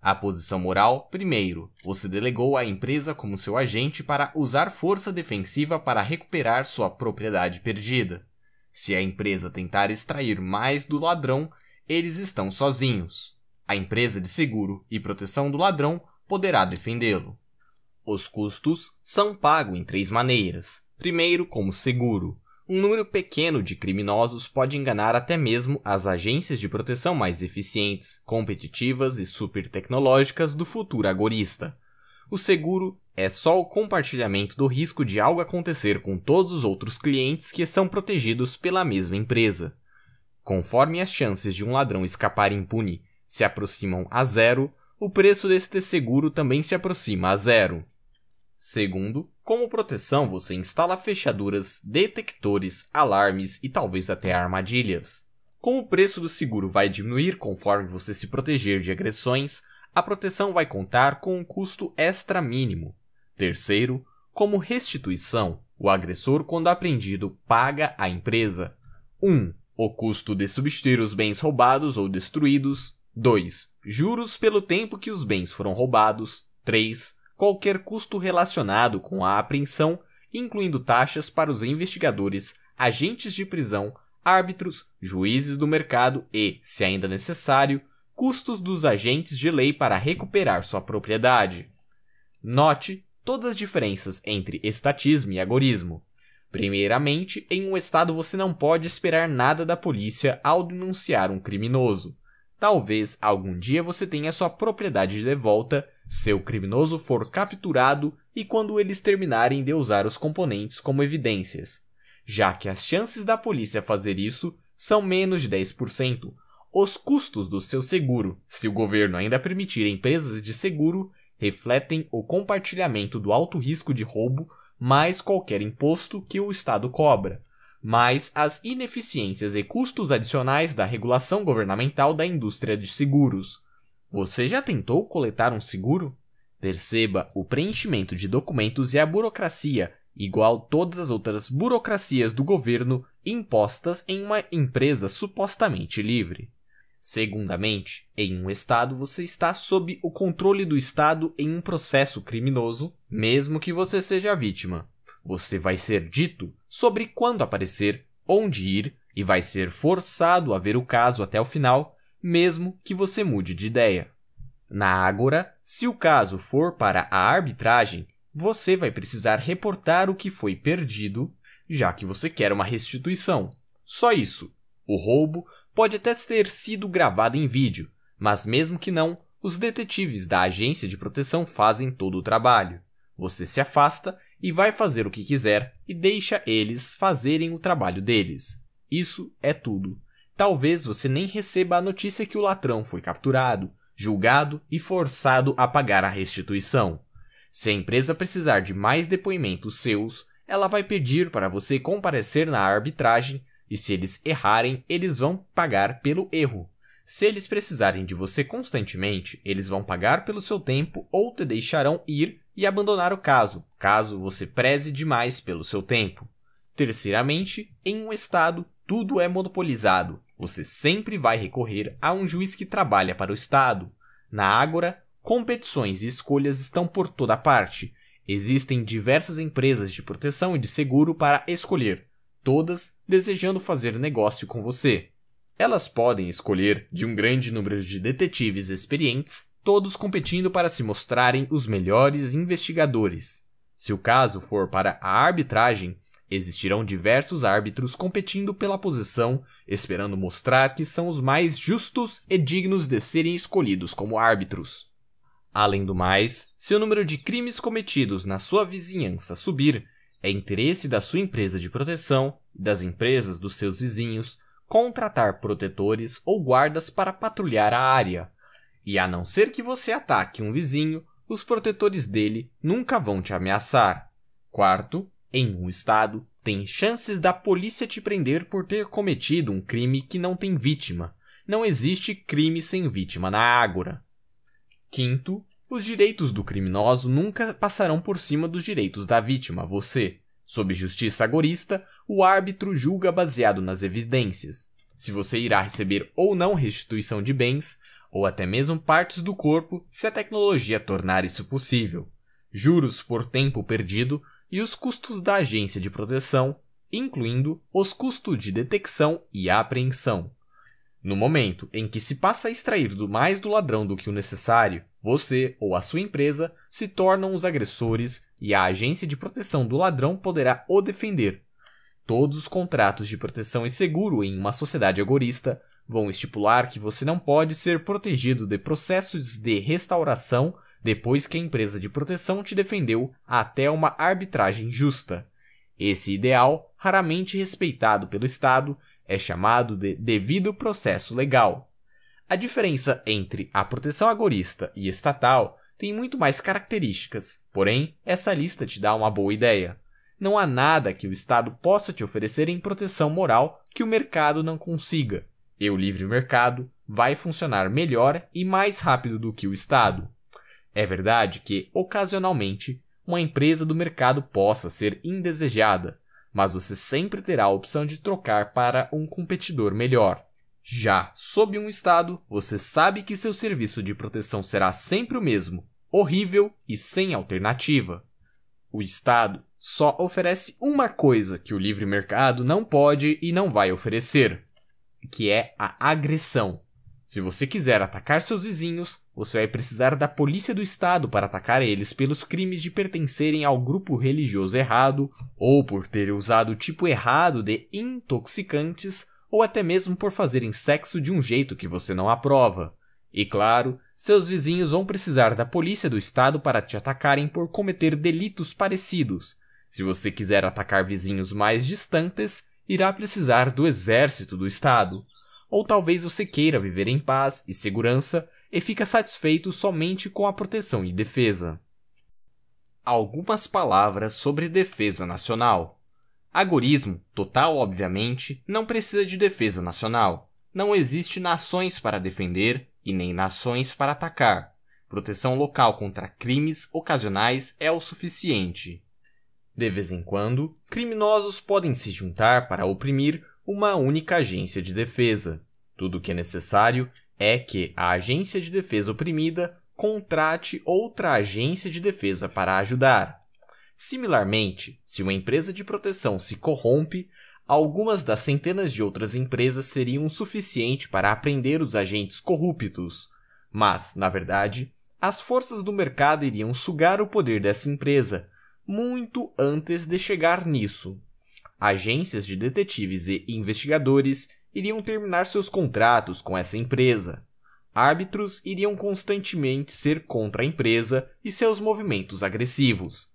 a posição moral, primeiro, você delegou à empresa como seu agente para usar força defensiva para recuperar sua propriedade perdida. Se a empresa tentar extrair mais do ladrão, eles estão sozinhos. A empresa de seguro e proteção do ladrão poderá defendê-lo. Os custos são pagos em três maneiras. Primeiro, como seguro. Um número pequeno de criminosos pode enganar até mesmo as agências de proteção mais eficientes, competitivas e super tecnológicas do futuro agorista. O seguro é só o compartilhamento do risco de algo acontecer com todos os outros clientes que são protegidos pela mesma empresa. Conforme as chances de um ladrão escapar impune se aproximam a zero, o preço deste seguro também se aproxima a zero. Segundo, como proteção você instala fechaduras, detectores, alarmes e talvez até armadilhas. Como o preço do seguro vai diminuir conforme você se proteger de agressões, a proteção vai contar com um custo extra mínimo. Terceiro, como restituição, o agressor, quando apreendido, paga à empresa 1. Um, o custo de substituir os bens roubados ou destruídos. 2. Juros pelo tempo que os bens foram roubados. 3 qualquer custo relacionado com a apreensão, incluindo taxas para os investigadores, agentes de prisão, árbitros, juízes do mercado e, se ainda necessário, custos dos agentes de lei para recuperar sua propriedade. Note todas as diferenças entre estatismo e agorismo. Primeiramente, em um estado você não pode esperar nada da polícia ao denunciar um criminoso. Talvez algum dia você tenha sua propriedade de volta se o criminoso for capturado e quando eles terminarem de usar os componentes como evidências, já que as chances da polícia fazer isso são menos de 10%, os custos do seu seguro, se o governo ainda permitir empresas de seguro, refletem o compartilhamento do alto risco de roubo mais qualquer imposto que o Estado cobra, mais as ineficiências e custos adicionais da regulação governamental da indústria de seguros. Você já tentou coletar um seguro? Perceba o preenchimento de documentos e a burocracia, igual todas as outras burocracias do governo impostas em uma empresa supostamente livre. Segundamente, em um Estado você está sob o controle do Estado em um processo criminoso, mesmo que você seja a vítima. Você vai ser dito sobre quando aparecer, onde ir e vai ser forçado a ver o caso até o final mesmo que você mude de ideia. Na Ágora, se o caso for para a arbitragem, você vai precisar reportar o que foi perdido, já que você quer uma restituição. Só isso. O roubo pode até ter sido gravado em vídeo, mas mesmo que não, os detetives da agência de proteção fazem todo o trabalho. Você se afasta e vai fazer o que quiser e deixa eles fazerem o trabalho deles. Isso é tudo. Talvez você nem receba a notícia que o latrão foi capturado, julgado e forçado a pagar a restituição. Se a empresa precisar de mais depoimentos seus, ela vai pedir para você comparecer na arbitragem e se eles errarem, eles vão pagar pelo erro. Se eles precisarem de você constantemente, eles vão pagar pelo seu tempo ou te deixarão ir e abandonar o caso, caso você preze demais pelo seu tempo. Terceiramente, em um estado, tudo é monopolizado. Você sempre vai recorrer a um juiz que trabalha para o Estado. Na Ágora, competições e escolhas estão por toda parte. Existem diversas empresas de proteção e de seguro para escolher, todas desejando fazer negócio com você. Elas podem escolher de um grande número de detetives experientes, todos competindo para se mostrarem os melhores investigadores. Se o caso for para a arbitragem, Existirão diversos árbitros competindo pela posição, esperando mostrar que são os mais justos e dignos de serem escolhidos como árbitros. Além do mais, se o número de crimes cometidos na sua vizinhança subir, é interesse da sua empresa de proteção e das empresas dos seus vizinhos contratar protetores ou guardas para patrulhar a área. E a não ser que você ataque um vizinho, os protetores dele nunca vão te ameaçar. Quarto, em um estado, tem chances da polícia te prender por ter cometido um crime que não tem vítima. Não existe crime sem vítima na Ágora. Quinto, os direitos do criminoso nunca passarão por cima dos direitos da vítima, você. Sob justiça agorista, o árbitro julga baseado nas evidências. Se você irá receber ou não restituição de bens, ou até mesmo partes do corpo, se a tecnologia tornar isso possível. Juros por tempo perdido e os custos da agência de proteção, incluindo os custos de detecção e apreensão. No momento em que se passa a extrair mais do ladrão do que o necessário, você ou a sua empresa se tornam os agressores e a agência de proteção do ladrão poderá o defender. Todos os contratos de proteção e seguro em uma sociedade agorista vão estipular que você não pode ser protegido de processos de restauração depois que a empresa de proteção te defendeu até uma arbitragem justa. Esse ideal, raramente respeitado pelo Estado, é chamado de devido processo legal. A diferença entre a proteção agorista e estatal tem muito mais características, porém, essa lista te dá uma boa ideia. Não há nada que o Estado possa te oferecer em proteção moral que o mercado não consiga. E o livre mercado vai funcionar melhor e mais rápido do que o Estado. É verdade que, ocasionalmente, uma empresa do mercado possa ser indesejada, mas você sempre terá a opção de trocar para um competidor melhor. Já sob um estado, você sabe que seu serviço de proteção será sempre o mesmo, horrível e sem alternativa. O estado só oferece uma coisa que o livre mercado não pode e não vai oferecer, que é a agressão. Se você quiser atacar seus vizinhos, você vai precisar da polícia do estado para atacar eles pelos crimes de pertencerem ao grupo religioso errado, ou por ter usado o tipo errado de intoxicantes, ou até mesmo por fazerem sexo de um jeito que você não aprova. E claro, seus vizinhos vão precisar da polícia do estado para te atacarem por cometer delitos parecidos. Se você quiser atacar vizinhos mais distantes, irá precisar do exército do estado. Ou talvez você queira viver em paz e segurança e fica satisfeito somente com a proteção e defesa. Algumas palavras sobre defesa nacional. Agorismo, total obviamente, não precisa de defesa nacional. Não existe nações para defender e nem nações para atacar. Proteção local contra crimes ocasionais é o suficiente. De vez em quando, criminosos podem se juntar para oprimir uma única agência de defesa. Tudo o que é necessário é que a agência de defesa oprimida contrate outra agência de defesa para ajudar. Similarmente, se uma empresa de proteção se corrompe, algumas das centenas de outras empresas seriam o suficiente para prender os agentes corruptos. Mas, na verdade, as forças do mercado iriam sugar o poder dessa empresa, muito antes de chegar nisso. Agências de detetives e investigadores iriam terminar seus contratos com essa empresa. Árbitros iriam constantemente ser contra a empresa e seus movimentos agressivos.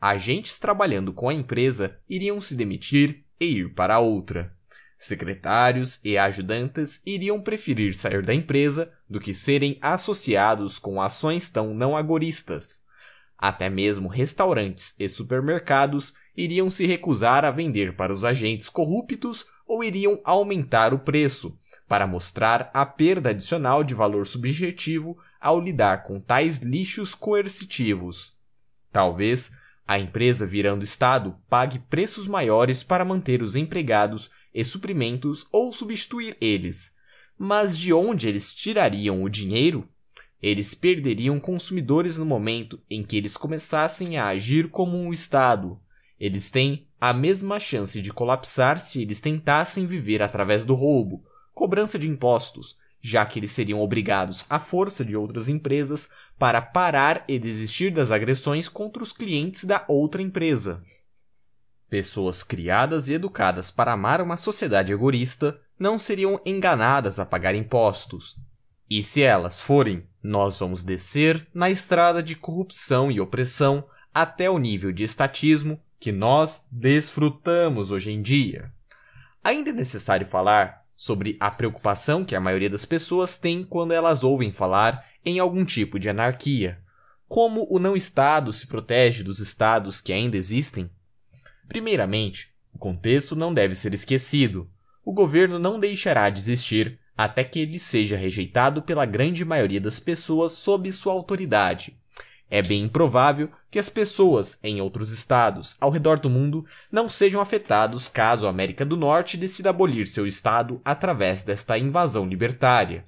Agentes trabalhando com a empresa iriam se demitir e ir para outra. Secretários e ajudantes iriam preferir sair da empresa do que serem associados com ações tão não agoristas. Até mesmo restaurantes e supermercados iriam se recusar a vender para os agentes corruptos ou iriam aumentar o preço, para mostrar a perda adicional de valor subjetivo ao lidar com tais lixos coercitivos. Talvez a empresa virando Estado pague preços maiores para manter os empregados e suprimentos ou substituir eles. Mas de onde eles tirariam o dinheiro? Eles perderiam consumidores no momento em que eles começassem a agir como um Estado. Eles têm a mesma chance de colapsar se eles tentassem viver através do roubo, cobrança de impostos, já que eles seriam obrigados à força de outras empresas para parar e desistir das agressões contra os clientes da outra empresa. Pessoas criadas e educadas para amar uma sociedade egoísta não seriam enganadas a pagar impostos. E se elas forem, nós vamos descer na estrada de corrupção e opressão até o nível de estatismo que nós desfrutamos hoje em dia. Ainda é necessário falar sobre a preocupação que a maioria das pessoas tem quando elas ouvem falar em algum tipo de anarquia. Como o não-Estado se protege dos Estados que ainda existem? Primeiramente, o contexto não deve ser esquecido. O governo não deixará de existir até que ele seja rejeitado pela grande maioria das pessoas sob sua autoridade. É bem improvável que as pessoas em outros estados ao redor do mundo não sejam afetados caso a América do Norte decida abolir seu estado através desta invasão libertária.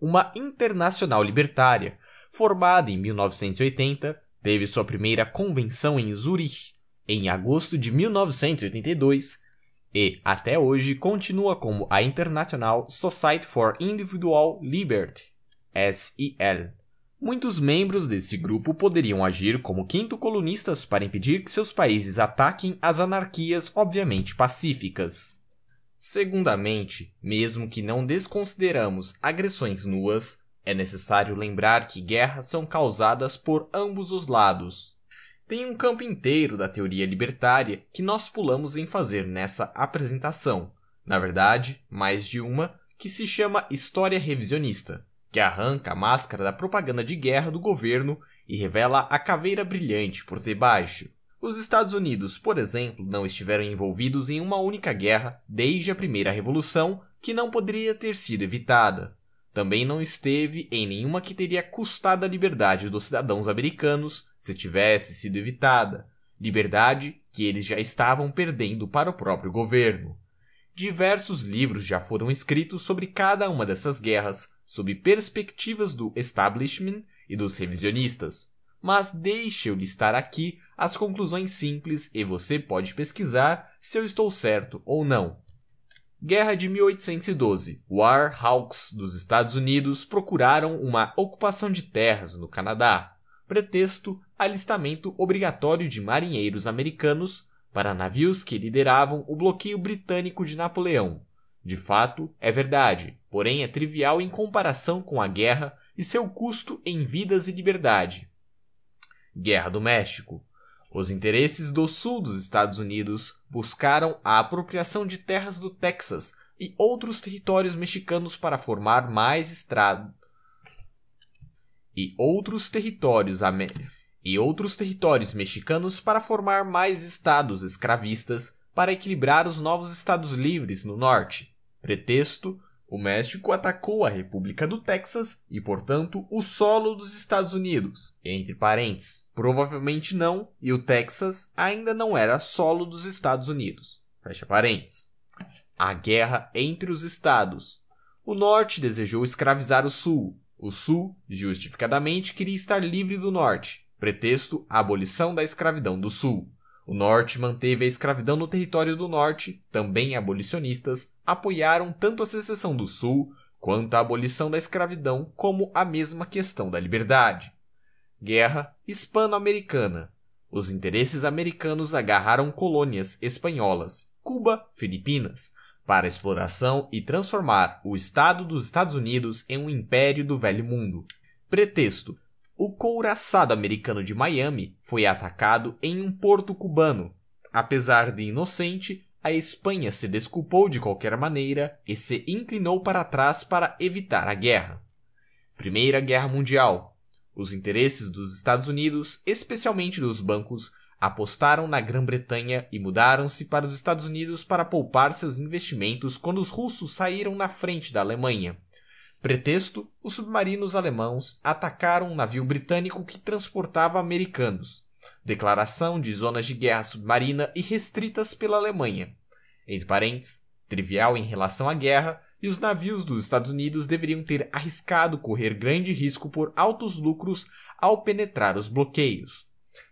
Uma internacional libertária, formada em 1980, teve sua primeira convenção em Zurich em agosto de 1982 e, até hoje, continua como a International Society for Individual Liberty, SIL. Muitos membros desse grupo poderiam agir como quinto colunistas para impedir que seus países ataquem as anarquias obviamente pacíficas. Segundamente, mesmo que não desconsideramos agressões nuas, é necessário lembrar que guerras são causadas por ambos os lados. Tem um campo inteiro da teoria libertária que nós pulamos em fazer nessa apresentação, na verdade, mais de uma, que se chama história revisionista que arranca a máscara da propaganda de guerra do governo e revela a caveira brilhante por debaixo. Os Estados Unidos, por exemplo, não estiveram envolvidos em uma única guerra desde a Primeira Revolução que não poderia ter sido evitada. Também não esteve em nenhuma que teria custado a liberdade dos cidadãos americanos se tivesse sido evitada, liberdade que eles já estavam perdendo para o próprio governo. Diversos livros já foram escritos sobre cada uma dessas guerras, sob perspectivas do establishment e dos revisionistas. Mas deixe eu listar aqui as conclusões simples e você pode pesquisar se eu estou certo ou não. Guerra de 1812. War Hawks dos Estados Unidos procuraram uma ocupação de terras no Canadá. Pretexto: alistamento obrigatório de marinheiros americanos para navios que lideravam o bloqueio britânico de Napoleão. De fato, é verdade, porém é trivial em comparação com a guerra e seu custo em vidas e liberdade. Guerra do México. Os interesses do sul dos Estados Unidos buscaram a apropriação de terras do Texas e outros territórios mexicanos para formar mais estrada e outros territórios ame... e outros territórios mexicanos para formar mais estados escravistas para equilibrar os novos estados livres no norte Pretexto: o México atacou a República do Texas e, portanto, o solo dos Estados Unidos. Entre parênteses, provavelmente não, e o Texas ainda não era solo dos Estados Unidos. Fecha parênteses. A guerra entre os estados. O norte desejou escravizar o sul. O sul, justificadamente, queria estar livre do norte. Pretexto: a abolição da escravidão do sul. O Norte manteve a escravidão no território do Norte, também abolicionistas apoiaram tanto a secessão do Sul quanto a abolição da escravidão como a mesma questão da liberdade. Guerra hispano-americana. Os interesses americanos agarraram colônias espanholas, Cuba, Filipinas, para exploração e transformar o Estado dos Estados Unidos em um império do Velho Mundo. Pretexto: o couraçado americano de Miami foi atacado em um porto cubano. Apesar de inocente, a Espanha se desculpou de qualquer maneira e se inclinou para trás para evitar a guerra. Primeira Guerra Mundial. Os interesses dos Estados Unidos, especialmente dos bancos, apostaram na Grã-Bretanha e mudaram-se para os Estados Unidos para poupar seus investimentos quando os russos saíram na frente da Alemanha. Pretexto: os submarinos alemãos atacaram um navio britânico que transportava americanos. Declaração de zonas de guerra submarina e restritas pela Alemanha. Entre parênteses, trivial em relação à guerra, e os navios dos Estados Unidos deveriam ter arriscado correr grande risco por altos lucros ao penetrar os bloqueios.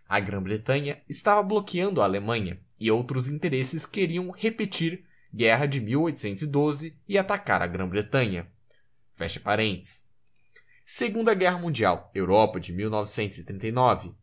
A Grã-Bretanha estava bloqueando a Alemanha e outros interesses queriam repetir guerra de 1812 e atacar a Grã-Bretanha. Feche parênteses. Segunda Guerra Mundial, Europa de 1939.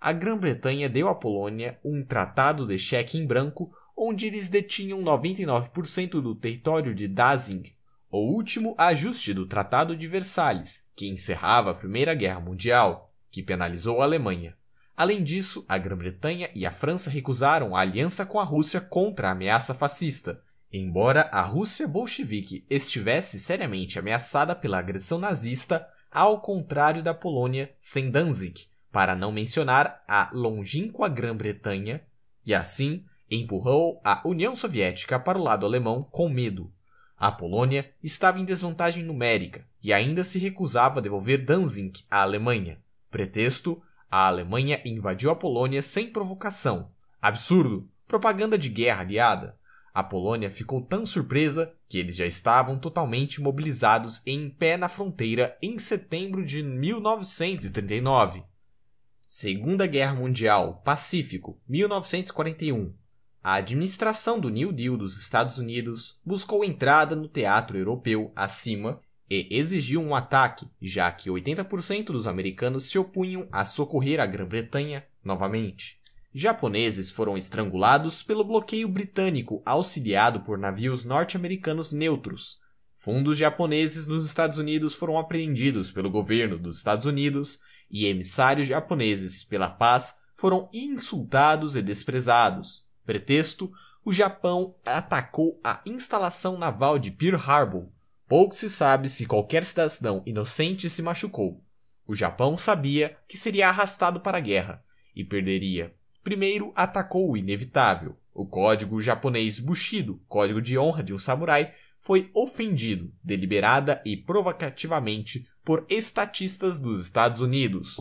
A Grã-Bretanha deu à Polônia um tratado de cheque em branco onde eles detinham 99% do território de Danzig, o último ajuste do Tratado de Versalhes, que encerrava a Primeira Guerra Mundial, que penalizou a Alemanha. Além disso, a Grã-Bretanha e a França recusaram a aliança com a Rússia contra a ameaça fascista, Embora a Rússia bolchevique estivesse seriamente ameaçada pela agressão nazista, ao contrário da Polônia sem Danzig, para não mencionar a longínqua Grã-Bretanha, e assim empurrou a União Soviética para o lado alemão com medo. A Polônia estava em desvantagem numérica e ainda se recusava a devolver Danzig à Alemanha. Pretexto: a Alemanha invadiu a Polônia sem provocação. Absurdo! Propaganda de guerra aliada. A Polônia ficou tão surpresa que eles já estavam totalmente mobilizados em pé na fronteira em setembro de 1939. Segunda Guerra Mundial, Pacífico, 1941. A administração do New Deal dos Estados Unidos buscou entrada no teatro europeu acima e exigiu um ataque, já que 80% dos americanos se opunham a socorrer a Grã-Bretanha novamente. Japoneses foram estrangulados pelo bloqueio britânico auxiliado por navios norte-americanos neutros. Fundos japoneses nos Estados Unidos foram apreendidos pelo governo dos Estados Unidos e emissários japoneses pela paz foram insultados e desprezados. Pretexto: o Japão atacou a instalação naval de Pearl Harbor. Pouco se sabe se qualquer cidadão inocente se machucou. O Japão sabia que seria arrastado para a guerra e perderia primeiro atacou o inevitável. O código japonês Bushido, código de honra de um samurai, foi ofendido, deliberada e provocativamente, por estatistas dos Estados Unidos.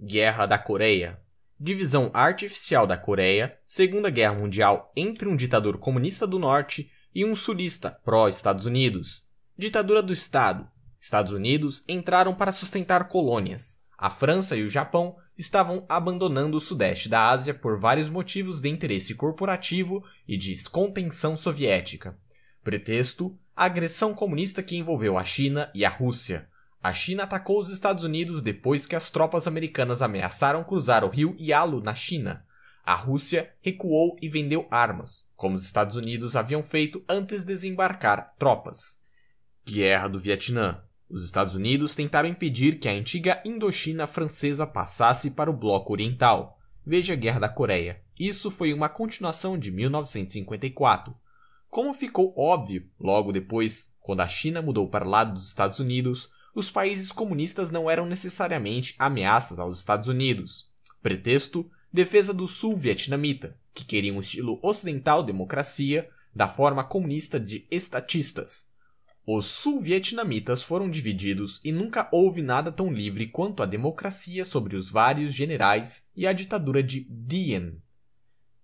Guerra da Coreia Divisão artificial da Coreia, Segunda Guerra Mundial entre um ditador comunista do Norte e um sulista pró-Estados Unidos. Ditadura do Estado. Estados Unidos entraram para sustentar colônias. A França e o Japão estavam abandonando o sudeste da Ásia por vários motivos de interesse corporativo e de contenção soviética. Pretexto: a agressão comunista que envolveu a China e a Rússia. A China atacou os Estados Unidos depois que as tropas americanas ameaçaram cruzar o rio Yalu na China. A Rússia recuou e vendeu armas, como os Estados Unidos haviam feito antes de desembarcar tropas. Guerra do Vietnã. Os Estados Unidos tentaram impedir que a antiga Indochina francesa passasse para o bloco oriental. Veja a Guerra da Coreia. Isso foi uma continuação de 1954. Como ficou óbvio logo depois, quando a China mudou para o lado dos Estados Unidos, os países comunistas não eram necessariamente ameaças aos Estados Unidos. Pretexto: defesa do sul vietnamita, que queria um estilo ocidental democracia da forma comunista de estatistas. Os sul-vietnamitas foram divididos e nunca houve nada tão livre quanto a democracia sobre os vários generais e a ditadura de Dien.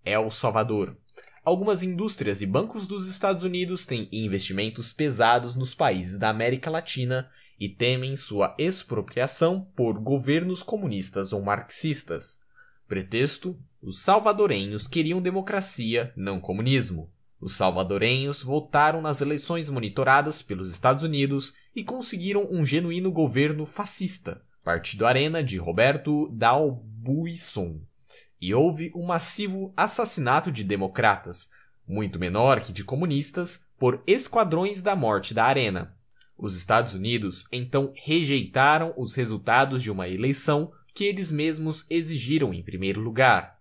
El Salvador. Algumas indústrias e bancos dos Estados Unidos têm investimentos pesados nos países da América Latina e temem sua expropriação por governos comunistas ou marxistas. Pretexto: os salvadorenhos queriam democracia, não comunismo. Os salvadorenhos votaram nas eleições monitoradas pelos Estados Unidos e conseguiram um genuíno governo fascista, partido arena de Roberto Dalbuisson. E houve um massivo assassinato de democratas, muito menor que de comunistas, por esquadrões da morte da arena. Os Estados Unidos então rejeitaram os resultados de uma eleição que eles mesmos exigiram em primeiro lugar.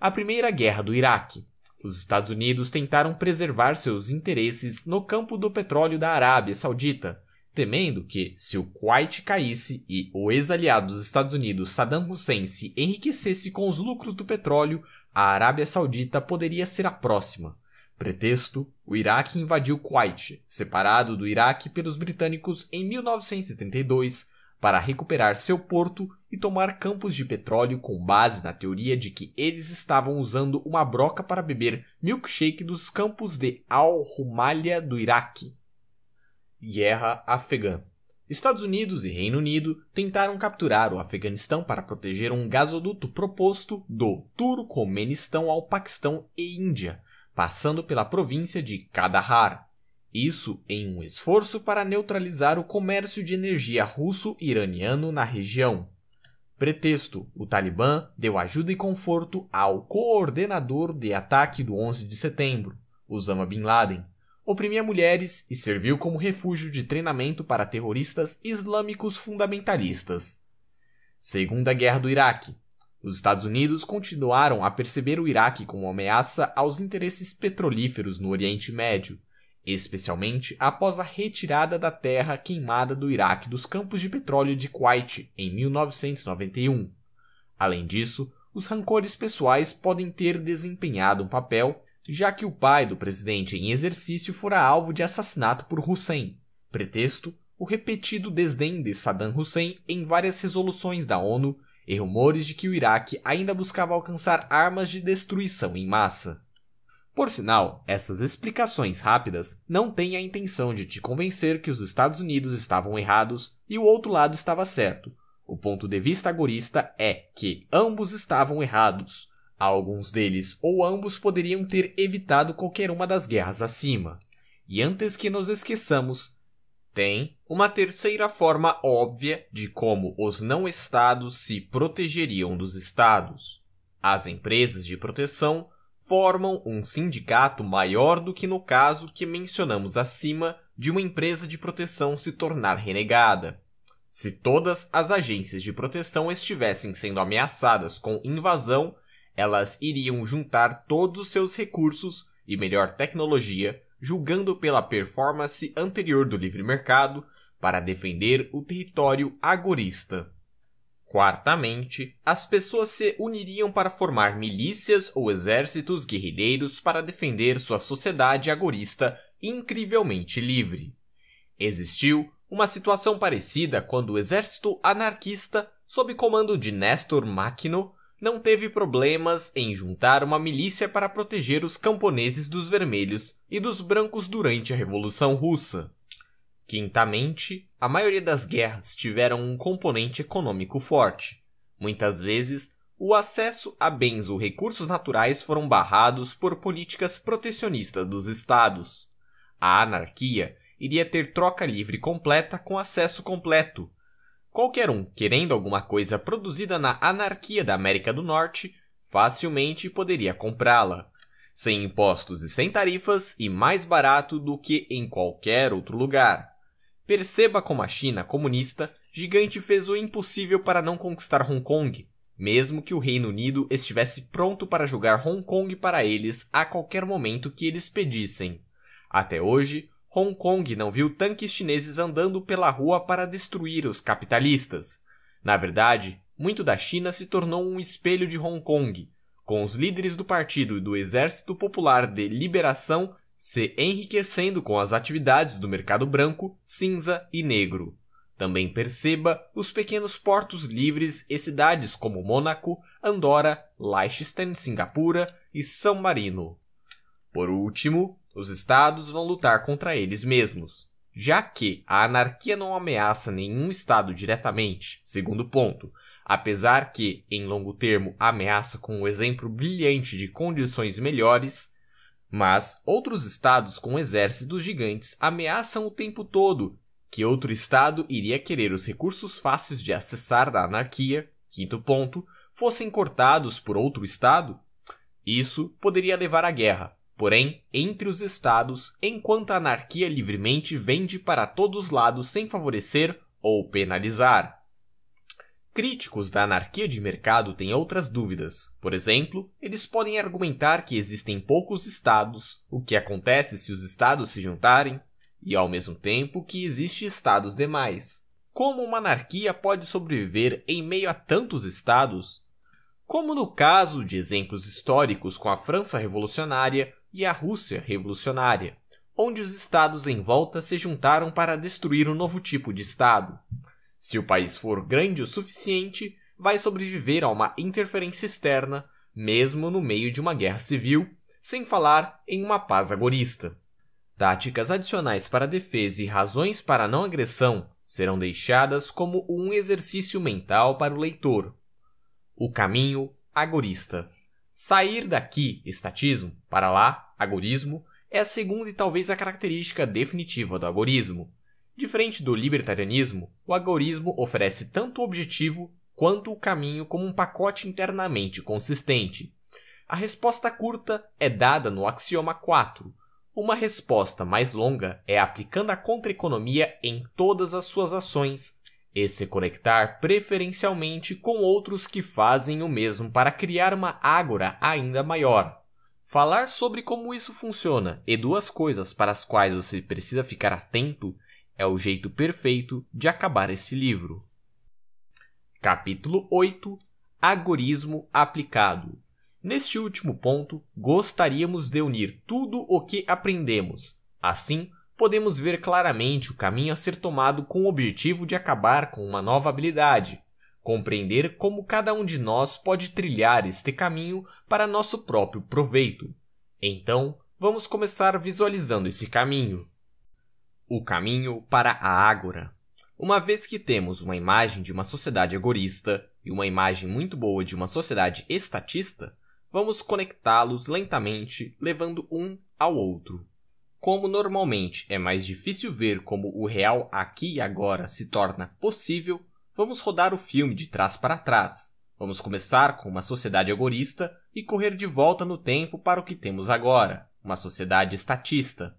A Primeira Guerra do Iraque os Estados Unidos tentaram preservar seus interesses no campo do petróleo da Arábia Saudita, temendo que, se o Kuwait caísse e o ex-aliado dos Estados Unidos Saddam Hussein se enriquecesse com os lucros do petróleo, a Arábia Saudita poderia ser a próxima. Pretexto: o Iraque invadiu Kuwait, separado do Iraque pelos britânicos em 1932, para recuperar seu porto e tomar campos de petróleo com base na teoria de que eles estavam usando uma broca para beber milkshake dos campos de Al-Rumalha do Iraque. Guerra Afegã Estados Unidos e Reino Unido tentaram capturar o Afeganistão para proteger um gasoduto proposto do Turcomenistão ao Paquistão e Índia, passando pela província de Kandahar. Isso em um esforço para neutralizar o comércio de energia russo-iraniano na região. Pretexto: o Talibã deu ajuda e conforto ao coordenador de ataque do 11 de setembro, Osama Bin Laden, oprimia mulheres e serviu como refúgio de treinamento para terroristas islâmicos fundamentalistas. Segunda Guerra do Iraque. Os Estados Unidos continuaram a perceber o Iraque como ameaça aos interesses petrolíferos no Oriente Médio especialmente após a retirada da terra queimada do Iraque dos campos de petróleo de Kuwait em 1991. Além disso, os rancores pessoais podem ter desempenhado um papel, já que o pai do presidente em exercício fora alvo de assassinato por Hussein, pretexto o repetido desdém de Saddam Hussein em várias resoluções da ONU e rumores de que o Iraque ainda buscava alcançar armas de destruição em massa. Por sinal, essas explicações rápidas não têm a intenção de te convencer que os Estados Unidos estavam errados e o outro lado estava certo. O ponto de vista agorista é que ambos estavam errados. Alguns deles ou ambos poderiam ter evitado qualquer uma das guerras acima. E antes que nos esqueçamos, tem uma terceira forma óbvia de como os não-estados se protegeriam dos estados. As empresas de proteção formam um sindicato maior do que no caso que mencionamos acima de uma empresa de proteção se tornar renegada. Se todas as agências de proteção estivessem sendo ameaçadas com invasão, elas iriam juntar todos os seus recursos e melhor tecnologia, julgando pela performance anterior do livre mercado, para defender o território agorista. Quartamente, as pessoas se uniriam para formar milícias ou exércitos guerrilheiros para defender sua sociedade agorista incrivelmente livre. Existiu uma situação parecida quando o exército anarquista, sob comando de Nestor Máquino, não teve problemas em juntar uma milícia para proteger os camponeses dos vermelhos e dos brancos durante a Revolução Russa. Quintamente, a maioria das guerras tiveram um componente econômico forte. Muitas vezes, o acesso a bens ou recursos naturais foram barrados por políticas protecionistas dos estados. A anarquia iria ter troca livre completa com acesso completo. Qualquer um querendo alguma coisa produzida na anarquia da América do Norte facilmente poderia comprá-la, sem impostos e sem tarifas e mais barato do que em qualquer outro lugar. Perceba como a China comunista gigante fez o impossível para não conquistar Hong Kong, mesmo que o Reino Unido estivesse pronto para jogar Hong Kong para eles a qualquer momento que eles pedissem. Até hoje, Hong Kong não viu tanques chineses andando pela rua para destruir os capitalistas. Na verdade, muito da China se tornou um espelho de Hong Kong, com os líderes do Partido e do Exército Popular de Liberação se enriquecendo com as atividades do mercado branco, cinza e negro. Também perceba os pequenos portos livres e cidades como Mônaco, Andorra, Liechtenstein, Singapura e São Marino. Por último, os estados vão lutar contra eles mesmos, já que a anarquia não ameaça nenhum estado diretamente, segundo ponto, apesar que, em longo termo, ameaça com o exemplo brilhante de condições melhores, mas outros estados com exércitos gigantes ameaçam o tempo todo que outro estado iria querer os recursos fáceis de acessar da anarquia, quinto ponto, fossem cortados por outro estado. Isso poderia levar à guerra, porém, entre os estados, enquanto a anarquia livremente vende para todos lados sem favorecer ou penalizar. Críticos da anarquia de mercado têm outras dúvidas. Por exemplo, eles podem argumentar que existem poucos estados, o que acontece se os estados se juntarem, e ao mesmo tempo que existem estados demais. Como uma anarquia pode sobreviver em meio a tantos estados? Como no caso de exemplos históricos com a França revolucionária e a Rússia revolucionária, onde os estados em volta se juntaram para destruir um novo tipo de estado. Se o país for grande o suficiente, vai sobreviver a uma interferência externa, mesmo no meio de uma guerra civil, sem falar em uma paz agorista. Táticas adicionais para a defesa e razões para não agressão serão deixadas como um exercício mental para o leitor. O caminho agorista. Sair daqui, estatismo, para lá, agorismo, é a segunda e talvez a característica definitiva do agorismo. Diferente do libertarianismo, o agorismo oferece tanto o objetivo quanto o caminho como um pacote internamente consistente. A resposta curta é dada no axioma 4. Uma resposta mais longa é aplicando a contra-economia em todas as suas ações e se conectar preferencialmente com outros que fazem o mesmo para criar uma ágora ainda maior. Falar sobre como isso funciona e duas coisas para as quais você precisa ficar atento é o jeito perfeito de acabar esse livro. Capítulo 8 Agorismo aplicado. Neste último ponto, gostaríamos de unir tudo o que aprendemos. Assim, podemos ver claramente o caminho a ser tomado com o objetivo de acabar com uma nova habilidade, compreender como cada um de nós pode trilhar este caminho para nosso próprio proveito. Então, vamos começar visualizando esse caminho o caminho para a ágora. Uma vez que temos uma imagem de uma sociedade agorista e uma imagem muito boa de uma sociedade estatista, vamos conectá-los lentamente, levando um ao outro. Como normalmente é mais difícil ver como o real aqui e agora se torna possível, vamos rodar o filme de trás para trás. Vamos começar com uma sociedade agorista e correr de volta no tempo para o que temos agora, uma sociedade estatista.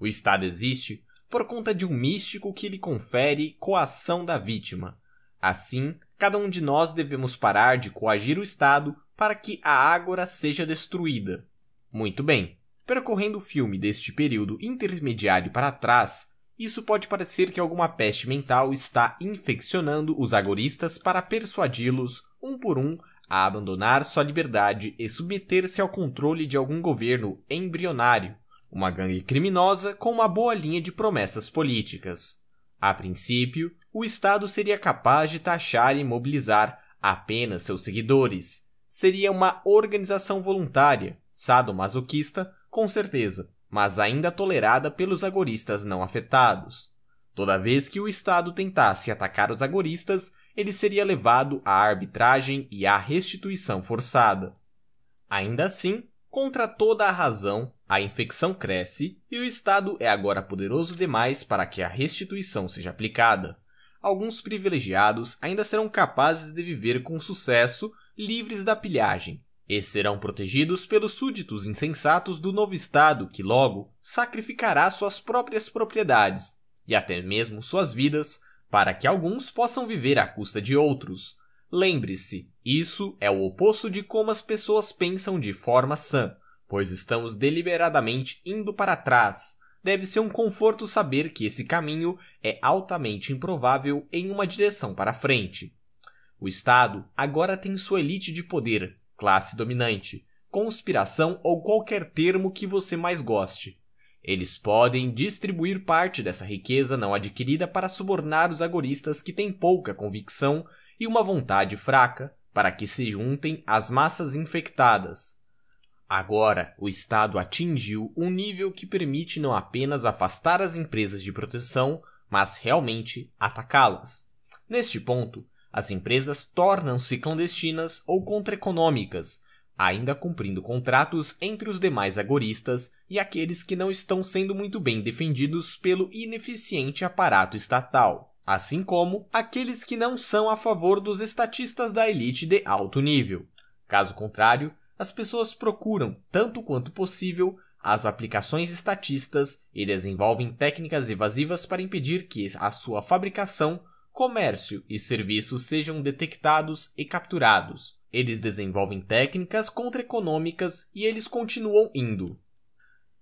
O Estado existe por conta de um místico que lhe confere coação da vítima. Assim, cada um de nós devemos parar de coagir o Estado para que a Ágora seja destruída. Muito bem, percorrendo o filme deste período intermediário para trás, isso pode parecer que alguma peste mental está infeccionando os agoristas para persuadi-los, um por um, a abandonar sua liberdade e submeter-se ao controle de algum governo embrionário, uma gangue criminosa com uma boa linha de promessas políticas. A princípio, o Estado seria capaz de taxar e mobilizar apenas seus seguidores. Seria uma organização voluntária, sadomasoquista, com certeza, mas ainda tolerada pelos agoristas não afetados. Toda vez que o Estado tentasse atacar os agoristas, ele seria levado à arbitragem e à restituição forçada. Ainda assim, Contra toda a razão, a infecção cresce e o Estado é agora poderoso demais para que a restituição seja aplicada. Alguns privilegiados ainda serão capazes de viver com sucesso, livres da pilhagem, e serão protegidos pelos súditos insensatos do novo Estado que logo sacrificará suas próprias propriedades e até mesmo suas vidas para que alguns possam viver à custa de outros. Lembre-se, isso é o oposto de como as pessoas pensam de forma sã, pois estamos deliberadamente indo para trás. Deve ser um conforto saber que esse caminho é altamente improvável em uma direção para frente. O Estado agora tem sua elite de poder, classe dominante, conspiração ou qualquer termo que você mais goste. Eles podem distribuir parte dessa riqueza não adquirida para subornar os agoristas que têm pouca convicção e uma vontade fraca para que se juntem às massas infectadas. Agora, o Estado atingiu um nível que permite não apenas afastar as empresas de proteção, mas realmente atacá-las. Neste ponto, as empresas tornam-se clandestinas ou contraeconômicas, ainda cumprindo contratos entre os demais agoristas e aqueles que não estão sendo muito bem defendidos pelo ineficiente aparato estatal assim como aqueles que não são a favor dos estatistas da elite de alto nível. Caso contrário, as pessoas procuram, tanto quanto possível, as aplicações estatistas e desenvolvem técnicas evasivas para impedir que a sua fabricação, comércio e serviços sejam detectados e capturados. Eles desenvolvem técnicas contra-econômicas e eles continuam indo.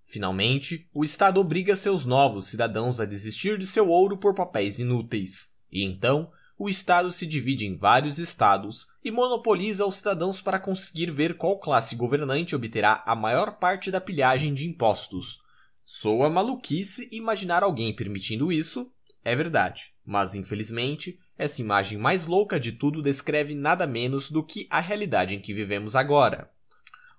Finalmente, o Estado obriga seus novos cidadãos a desistir de seu ouro por papéis inúteis. E então, o Estado se divide em vários estados e monopoliza os cidadãos para conseguir ver qual classe governante obterá a maior parte da pilhagem de impostos. Soa maluquice imaginar alguém permitindo isso, é verdade, mas infelizmente, essa imagem mais louca de tudo descreve nada menos do que a realidade em que vivemos agora.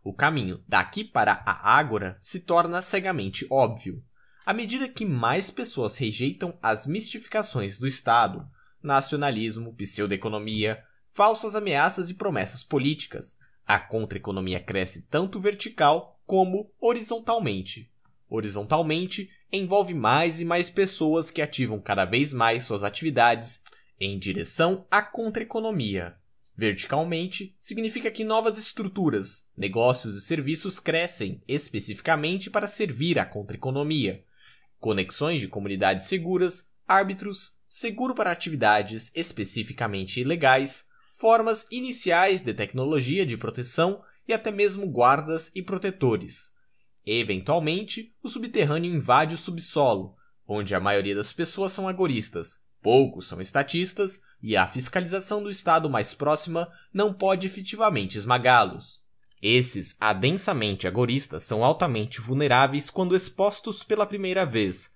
O caminho daqui para a Ágora se torna cegamente óbvio. À medida que mais pessoas rejeitam as mistificações do Estado, nacionalismo, pseudoeconomia, falsas ameaças e promessas políticas, a contra-economia cresce tanto vertical como horizontalmente. Horizontalmente, envolve mais e mais pessoas que ativam cada vez mais suas atividades em direção à contra-economia. Verticalmente, significa que novas estruturas, negócios e serviços crescem especificamente para servir à contra-economia. Conexões de comunidades seguras, árbitros, seguro para atividades especificamente ilegais, formas iniciais de tecnologia de proteção e até mesmo guardas e protetores. Eventualmente, o subterrâneo invade o subsolo, onde a maioria das pessoas são agoristas, poucos são estatistas e a fiscalização do Estado mais próxima não pode efetivamente esmagá-los. Esses adensamente agoristas são altamente vulneráveis quando expostos pela primeira vez,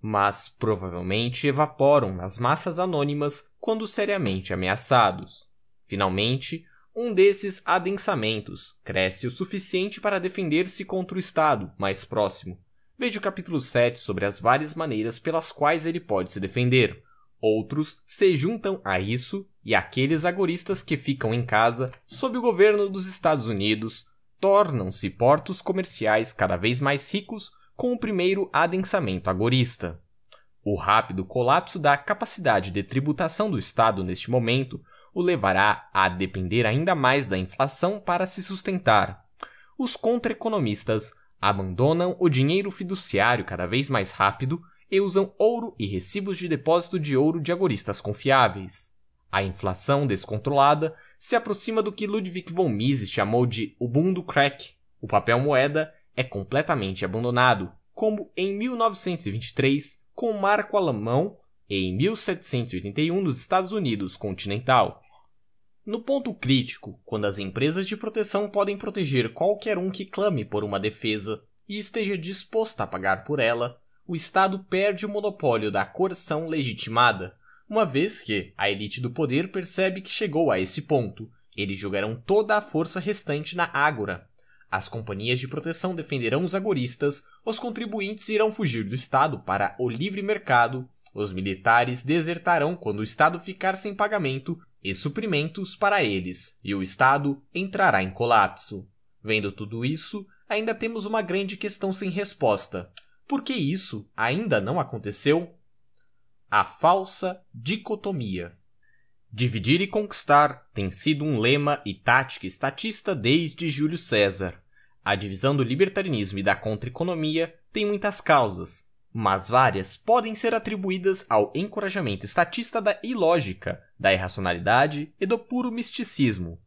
mas provavelmente evaporam nas massas anônimas quando seriamente ameaçados. Finalmente, um desses adensamentos cresce o suficiente para defender-se contra o Estado mais próximo. Veja o capítulo 7 sobre as várias maneiras pelas quais ele pode se defender. Outros se juntam a isso e aqueles agoristas que ficam em casa sob o governo dos Estados Unidos tornam-se portos comerciais cada vez mais ricos com o primeiro adensamento agorista. O rápido colapso da capacidade de tributação do Estado neste momento o levará a depender ainda mais da inflação para se sustentar. Os contra-economistas abandonam o dinheiro fiduciário cada vez mais rápido e usam ouro e recibos de depósito de ouro de agoristas confiáveis. A inflação descontrolada se aproxima do que Ludwig von Mises chamou de Ubuntu Crack. O papel moeda é completamente abandonado, como em 1923 com Marco Alamão e em 1781 nos Estados Unidos continental. No ponto crítico, quando as empresas de proteção podem proteger qualquer um que clame por uma defesa e esteja disposto a pagar por ela, o Estado perde o monopólio da coerção legitimada, uma vez que a elite do poder percebe que chegou a esse ponto. Eles jogarão toda a força restante na Ágora. As companhias de proteção defenderão os agoristas, os contribuintes irão fugir do Estado para o livre mercado, os militares desertarão quando o Estado ficar sem pagamento e suprimentos para eles, e o Estado entrará em colapso. Vendo tudo isso, ainda temos uma grande questão sem resposta: por que isso ainda não aconteceu? A falsa dicotomia. Dividir e conquistar tem sido um lema e tática estatista desde Júlio César. A divisão do libertarianismo e da contra-economia tem muitas causas, mas várias podem ser atribuídas ao encorajamento estatista da ilógica, da irracionalidade e do puro misticismo.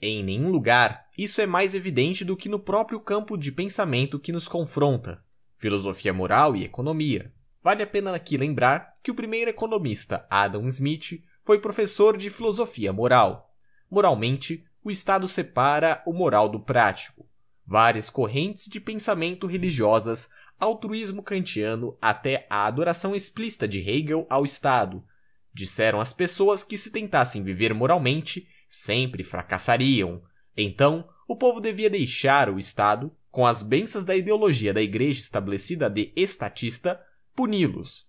Em nenhum lugar isso é mais evidente do que no próprio campo de pensamento que nos confronta filosofia moral e economia. Vale a pena aqui lembrar que o primeiro economista, Adam Smith, foi professor de filosofia moral. Moralmente, o Estado separa o moral do prático. Várias correntes de pensamento religiosas, altruísmo kantiano até a adoração explícita de Hegel ao Estado, disseram às pessoas que se tentassem viver moralmente, sempre fracassariam. Então, o povo devia deixar o Estado com as bênçãos da ideologia da igreja estabelecida de estatista, puni-los.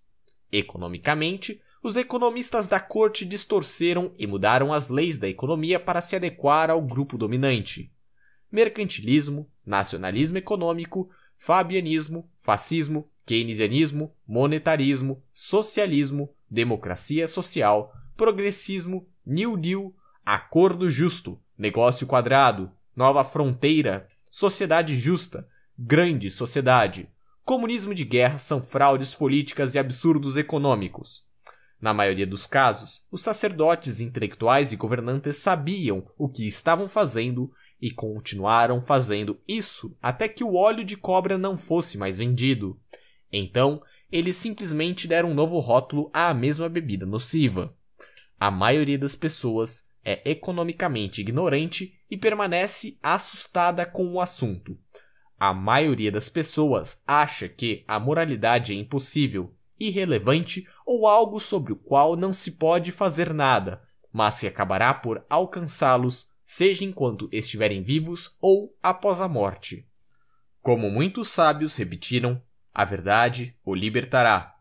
Economicamente, os economistas da corte distorceram e mudaram as leis da economia para se adequar ao grupo dominante. Mercantilismo, nacionalismo econômico, fabianismo, fascismo, keynesianismo, monetarismo, socialismo, democracia social, progressismo, New Deal, acordo justo, negócio quadrado, nova fronteira, sociedade justa, grande sociedade. Comunismo de guerra são fraudes políticas e absurdos econômicos. Na maioria dos casos, os sacerdotes, intelectuais e governantes sabiam o que estavam fazendo e continuaram fazendo isso até que o óleo de cobra não fosse mais vendido. Então, eles simplesmente deram um novo rótulo à mesma bebida nociva. A maioria das pessoas é economicamente ignorante e permanece assustada com o assunto. A maioria das pessoas acha que a moralidade é impossível, irrelevante ou algo sobre o qual não se pode fazer nada, mas que acabará por alcançá-los, seja enquanto estiverem vivos ou após a morte. Como muitos sábios repetiram, a verdade o libertará.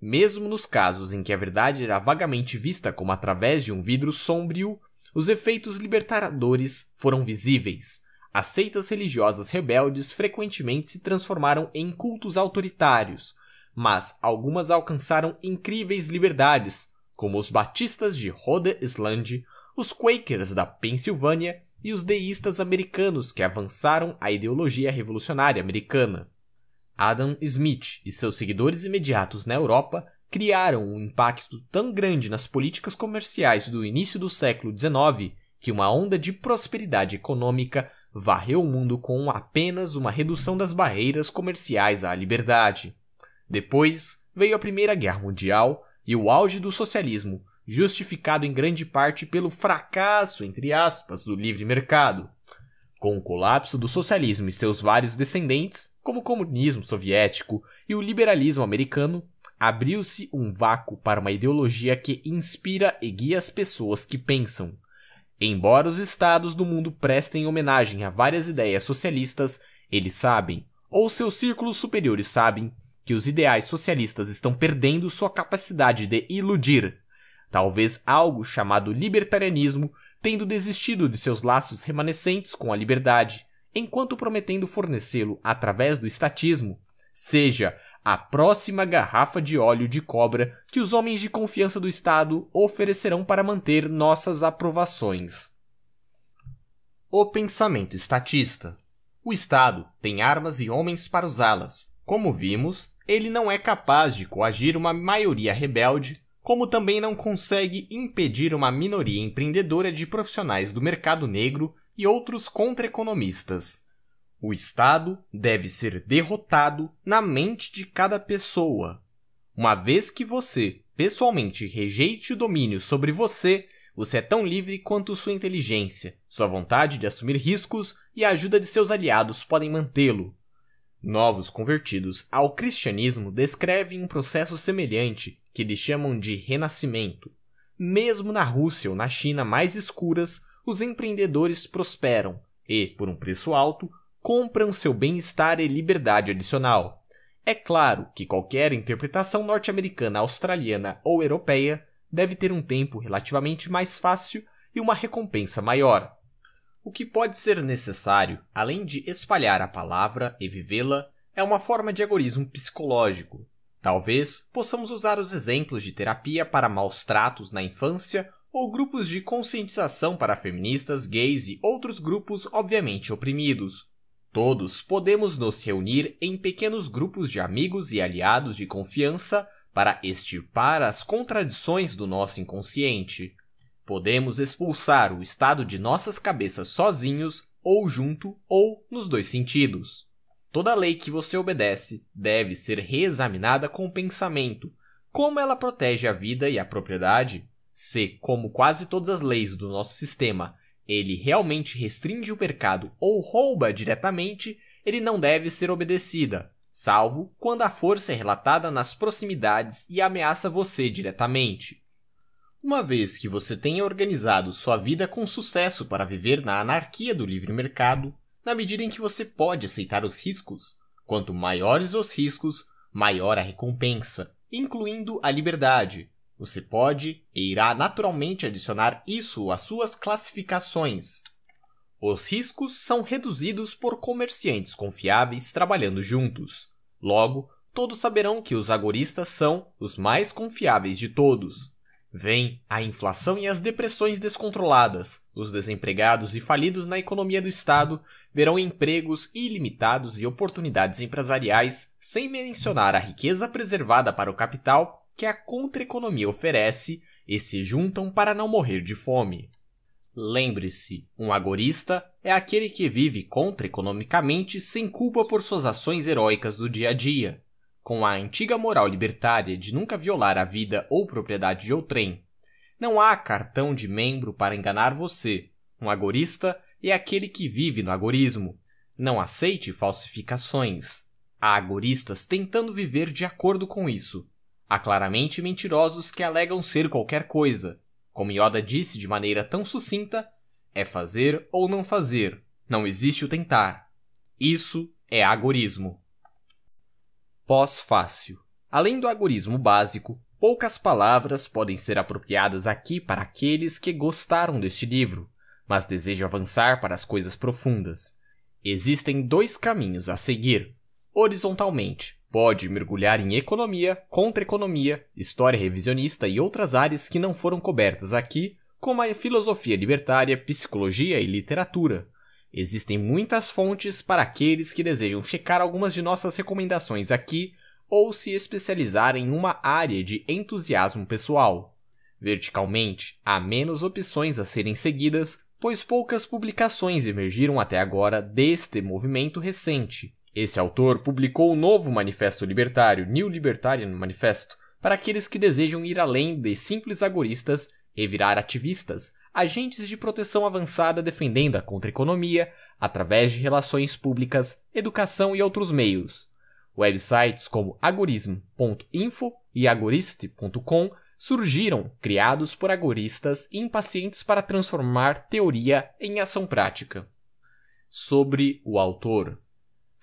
Mesmo nos casos em que a verdade era vagamente vista como através de um vidro sombrio, os efeitos libertadores foram visíveis. As seitas religiosas rebeldes frequentemente se transformaram em cultos autoritários, mas algumas alcançaram incríveis liberdades, como os batistas de Rhode Island, os Quakers da Pensilvânia e os deístas americanos que avançaram a ideologia revolucionária americana. Adam Smith e seus seguidores imediatos na Europa criaram um impacto tão grande nas políticas comerciais do início do século XIX que uma onda de prosperidade econômica varreu o mundo com apenas uma redução das barreiras comerciais à liberdade. Depois veio a Primeira Guerra Mundial e o auge do socialismo, justificado em grande parte pelo fracasso, entre aspas, do livre mercado. Com o colapso do socialismo e seus vários descendentes, como o comunismo soviético e o liberalismo americano, abriu-se um vácuo para uma ideologia que inspira e guia as pessoas que pensam. Embora os estados do mundo prestem homenagem a várias ideias socialistas, eles sabem, ou seus círculos superiores sabem, que os ideais socialistas estão perdendo sua capacidade de iludir. Talvez algo chamado libertarianismo tendo desistido de seus laços remanescentes com a liberdade, enquanto prometendo fornecê-lo através do estatismo, seja a próxima garrafa de óleo de cobra que os homens de confiança do Estado oferecerão para manter nossas aprovações. O pensamento estatista. O Estado tem armas e homens para usá-las. Como vimos, ele não é capaz de coagir uma maioria rebelde, como também não consegue impedir uma minoria empreendedora de profissionais do mercado negro e outros contra-economistas. O Estado deve ser derrotado na mente de cada pessoa. Uma vez que você, pessoalmente, rejeite o domínio sobre você, você é tão livre quanto sua inteligência, sua vontade de assumir riscos e a ajuda de seus aliados podem mantê-lo. Novos convertidos ao cristianismo descrevem um processo semelhante, que eles chamam de renascimento. Mesmo na Rússia ou na China mais escuras, os empreendedores prosperam e, por um preço alto, compram seu bem-estar e liberdade adicional. É claro que qualquer interpretação norte-americana, australiana ou europeia deve ter um tempo relativamente mais fácil e uma recompensa maior. O que pode ser necessário, além de espalhar a palavra e vivê-la, é uma forma de agorismo psicológico. Talvez possamos usar os exemplos de terapia para maus tratos na infância ou grupos de conscientização para feministas, gays e outros grupos obviamente oprimidos. Todos podemos nos reunir em pequenos grupos de amigos e aliados de confiança para extirpar as contradições do nosso inconsciente. Podemos expulsar o estado de nossas cabeças sozinhos, ou junto, ou nos dois sentidos. Toda lei que você obedece deve ser reexaminada com pensamento, como ela protege a vida e a propriedade. Se, como quase todas as leis do nosso sistema, ele realmente restringe o mercado ou rouba diretamente, ele não deve ser obedecida, salvo quando a força é relatada nas proximidades e ameaça você diretamente. Uma vez que você tenha organizado sua vida com sucesso para viver na anarquia do livre mercado, na medida em que você pode aceitar os riscos, quanto maiores os riscos, maior a recompensa, incluindo a liberdade, você pode e irá naturalmente adicionar isso às suas classificações. Os riscos são reduzidos por comerciantes confiáveis trabalhando juntos. Logo, todos saberão que os agoristas são os mais confiáveis de todos. Vem a inflação e as depressões descontroladas. Os desempregados e falidos na economia do Estado verão empregos ilimitados e oportunidades empresariais, sem mencionar a riqueza preservada para o capital que a contra-economia oferece e se juntam para não morrer de fome. Lembre-se, um agorista é aquele que vive contra-economicamente sem culpa por suas ações heróicas do dia a dia, com a antiga moral libertária de nunca violar a vida ou propriedade de outrem. Não há cartão de membro para enganar você. Um agorista é aquele que vive no agorismo. Não aceite falsificações. Há agoristas tentando viver de acordo com isso, Há claramente mentirosos que alegam ser qualquer coisa. Como Yoda disse de maneira tão sucinta, é fazer ou não fazer, não existe o tentar. Isso é agorismo. Pós-fácil. Além do agorismo básico, poucas palavras podem ser apropriadas aqui para aqueles que gostaram deste livro, mas desejam avançar para as coisas profundas. Existem dois caminhos a seguir. Horizontalmente, pode mergulhar em economia, contra-economia, história revisionista e outras áreas que não foram cobertas aqui, como a filosofia libertária, psicologia e literatura. Existem muitas fontes para aqueles que desejam checar algumas de nossas recomendações aqui ou se especializar em uma área de entusiasmo pessoal. Verticalmente, há menos opções a serem seguidas, pois poucas publicações emergiram até agora deste movimento recente. Esse autor publicou o novo Manifesto Libertário, New Libertarian Manifesto, para aqueles que desejam ir além de simples agoristas e virar ativistas, agentes de proteção avançada defendendo a contra-economia através de relações públicas, educação e outros meios. Websites como agorism.info e agoriste.com surgiram, criados por agoristas impacientes para transformar teoria em ação prática. Sobre o autor.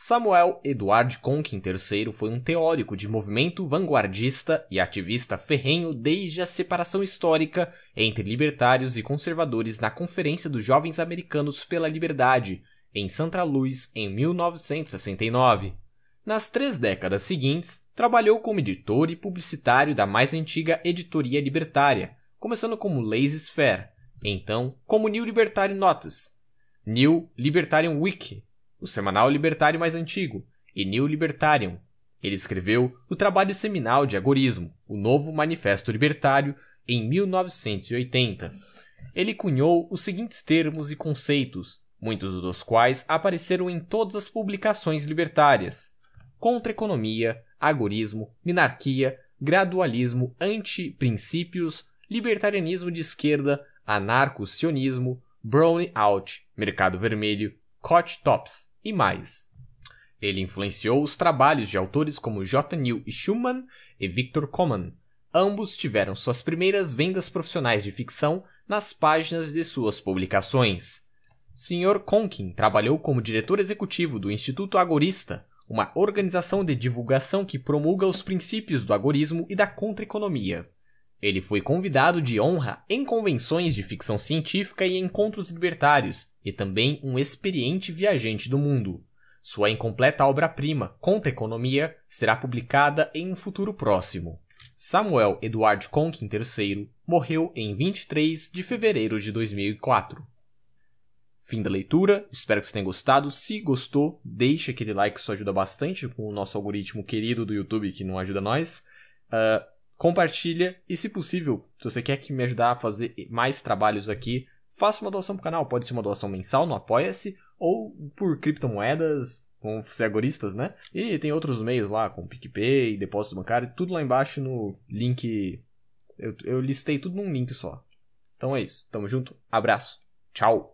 Samuel Eduard Conkin III foi um teórico de movimento vanguardista e ativista ferrenho desde a separação histórica entre libertários e conservadores na Conferência dos Jovens Americanos pela Liberdade, em Santa Luz, em 1969. Nas três décadas seguintes, trabalhou como editor e publicitário da mais antiga editoria libertária, começando como Lazy Sphere, então como New Libertarian Notes, New Libertarian Wiki, o semanal libertário mais antigo, e New Libertarian. Ele escreveu o trabalho seminal de Agorismo, o novo Manifesto Libertário, em 1980. Ele cunhou os seguintes termos e conceitos, muitos dos quais apareceram em todas as publicações libertárias: contra-economia, agorismo, minarquia, gradualismo, anti-princípios, libertarianismo de esquerda, anarco-sionismo, out, mercado vermelho, cot tops, e mais. Ele influenciou os trabalhos de autores como J. Neil Schumann e Victor Coman. Ambos tiveram suas primeiras vendas profissionais de ficção nas páginas de suas publicações. Sr. Conkin trabalhou como diretor executivo do Instituto Agorista, uma organização de divulgação que promulga os princípios do agorismo e da contra-economia. Ele foi convidado de honra em convenções de ficção científica e encontros libertários, e também um experiente viajante do mundo. Sua incompleta obra-prima, Conta Economia, será publicada em um futuro próximo. Samuel Edward Conkin III morreu em 23 de fevereiro de 2004. Fim da leitura, espero que você tenha gostado. Se gostou, deixa aquele like, isso ajuda bastante com o nosso algoritmo querido do YouTube que não ajuda nós. Uh, compartilha e, se possível, se você quer que me ajudar a fazer mais trabalhos aqui, faça uma doação pro canal. Pode ser uma doação mensal no Apoia-se ou por criptomoedas, com ser é agoristas, né? E tem outros meios lá, com PicPay, depósito bancário, tudo lá embaixo no link. Eu, eu listei tudo num link só. Então é isso. Tamo junto. Abraço. Tchau.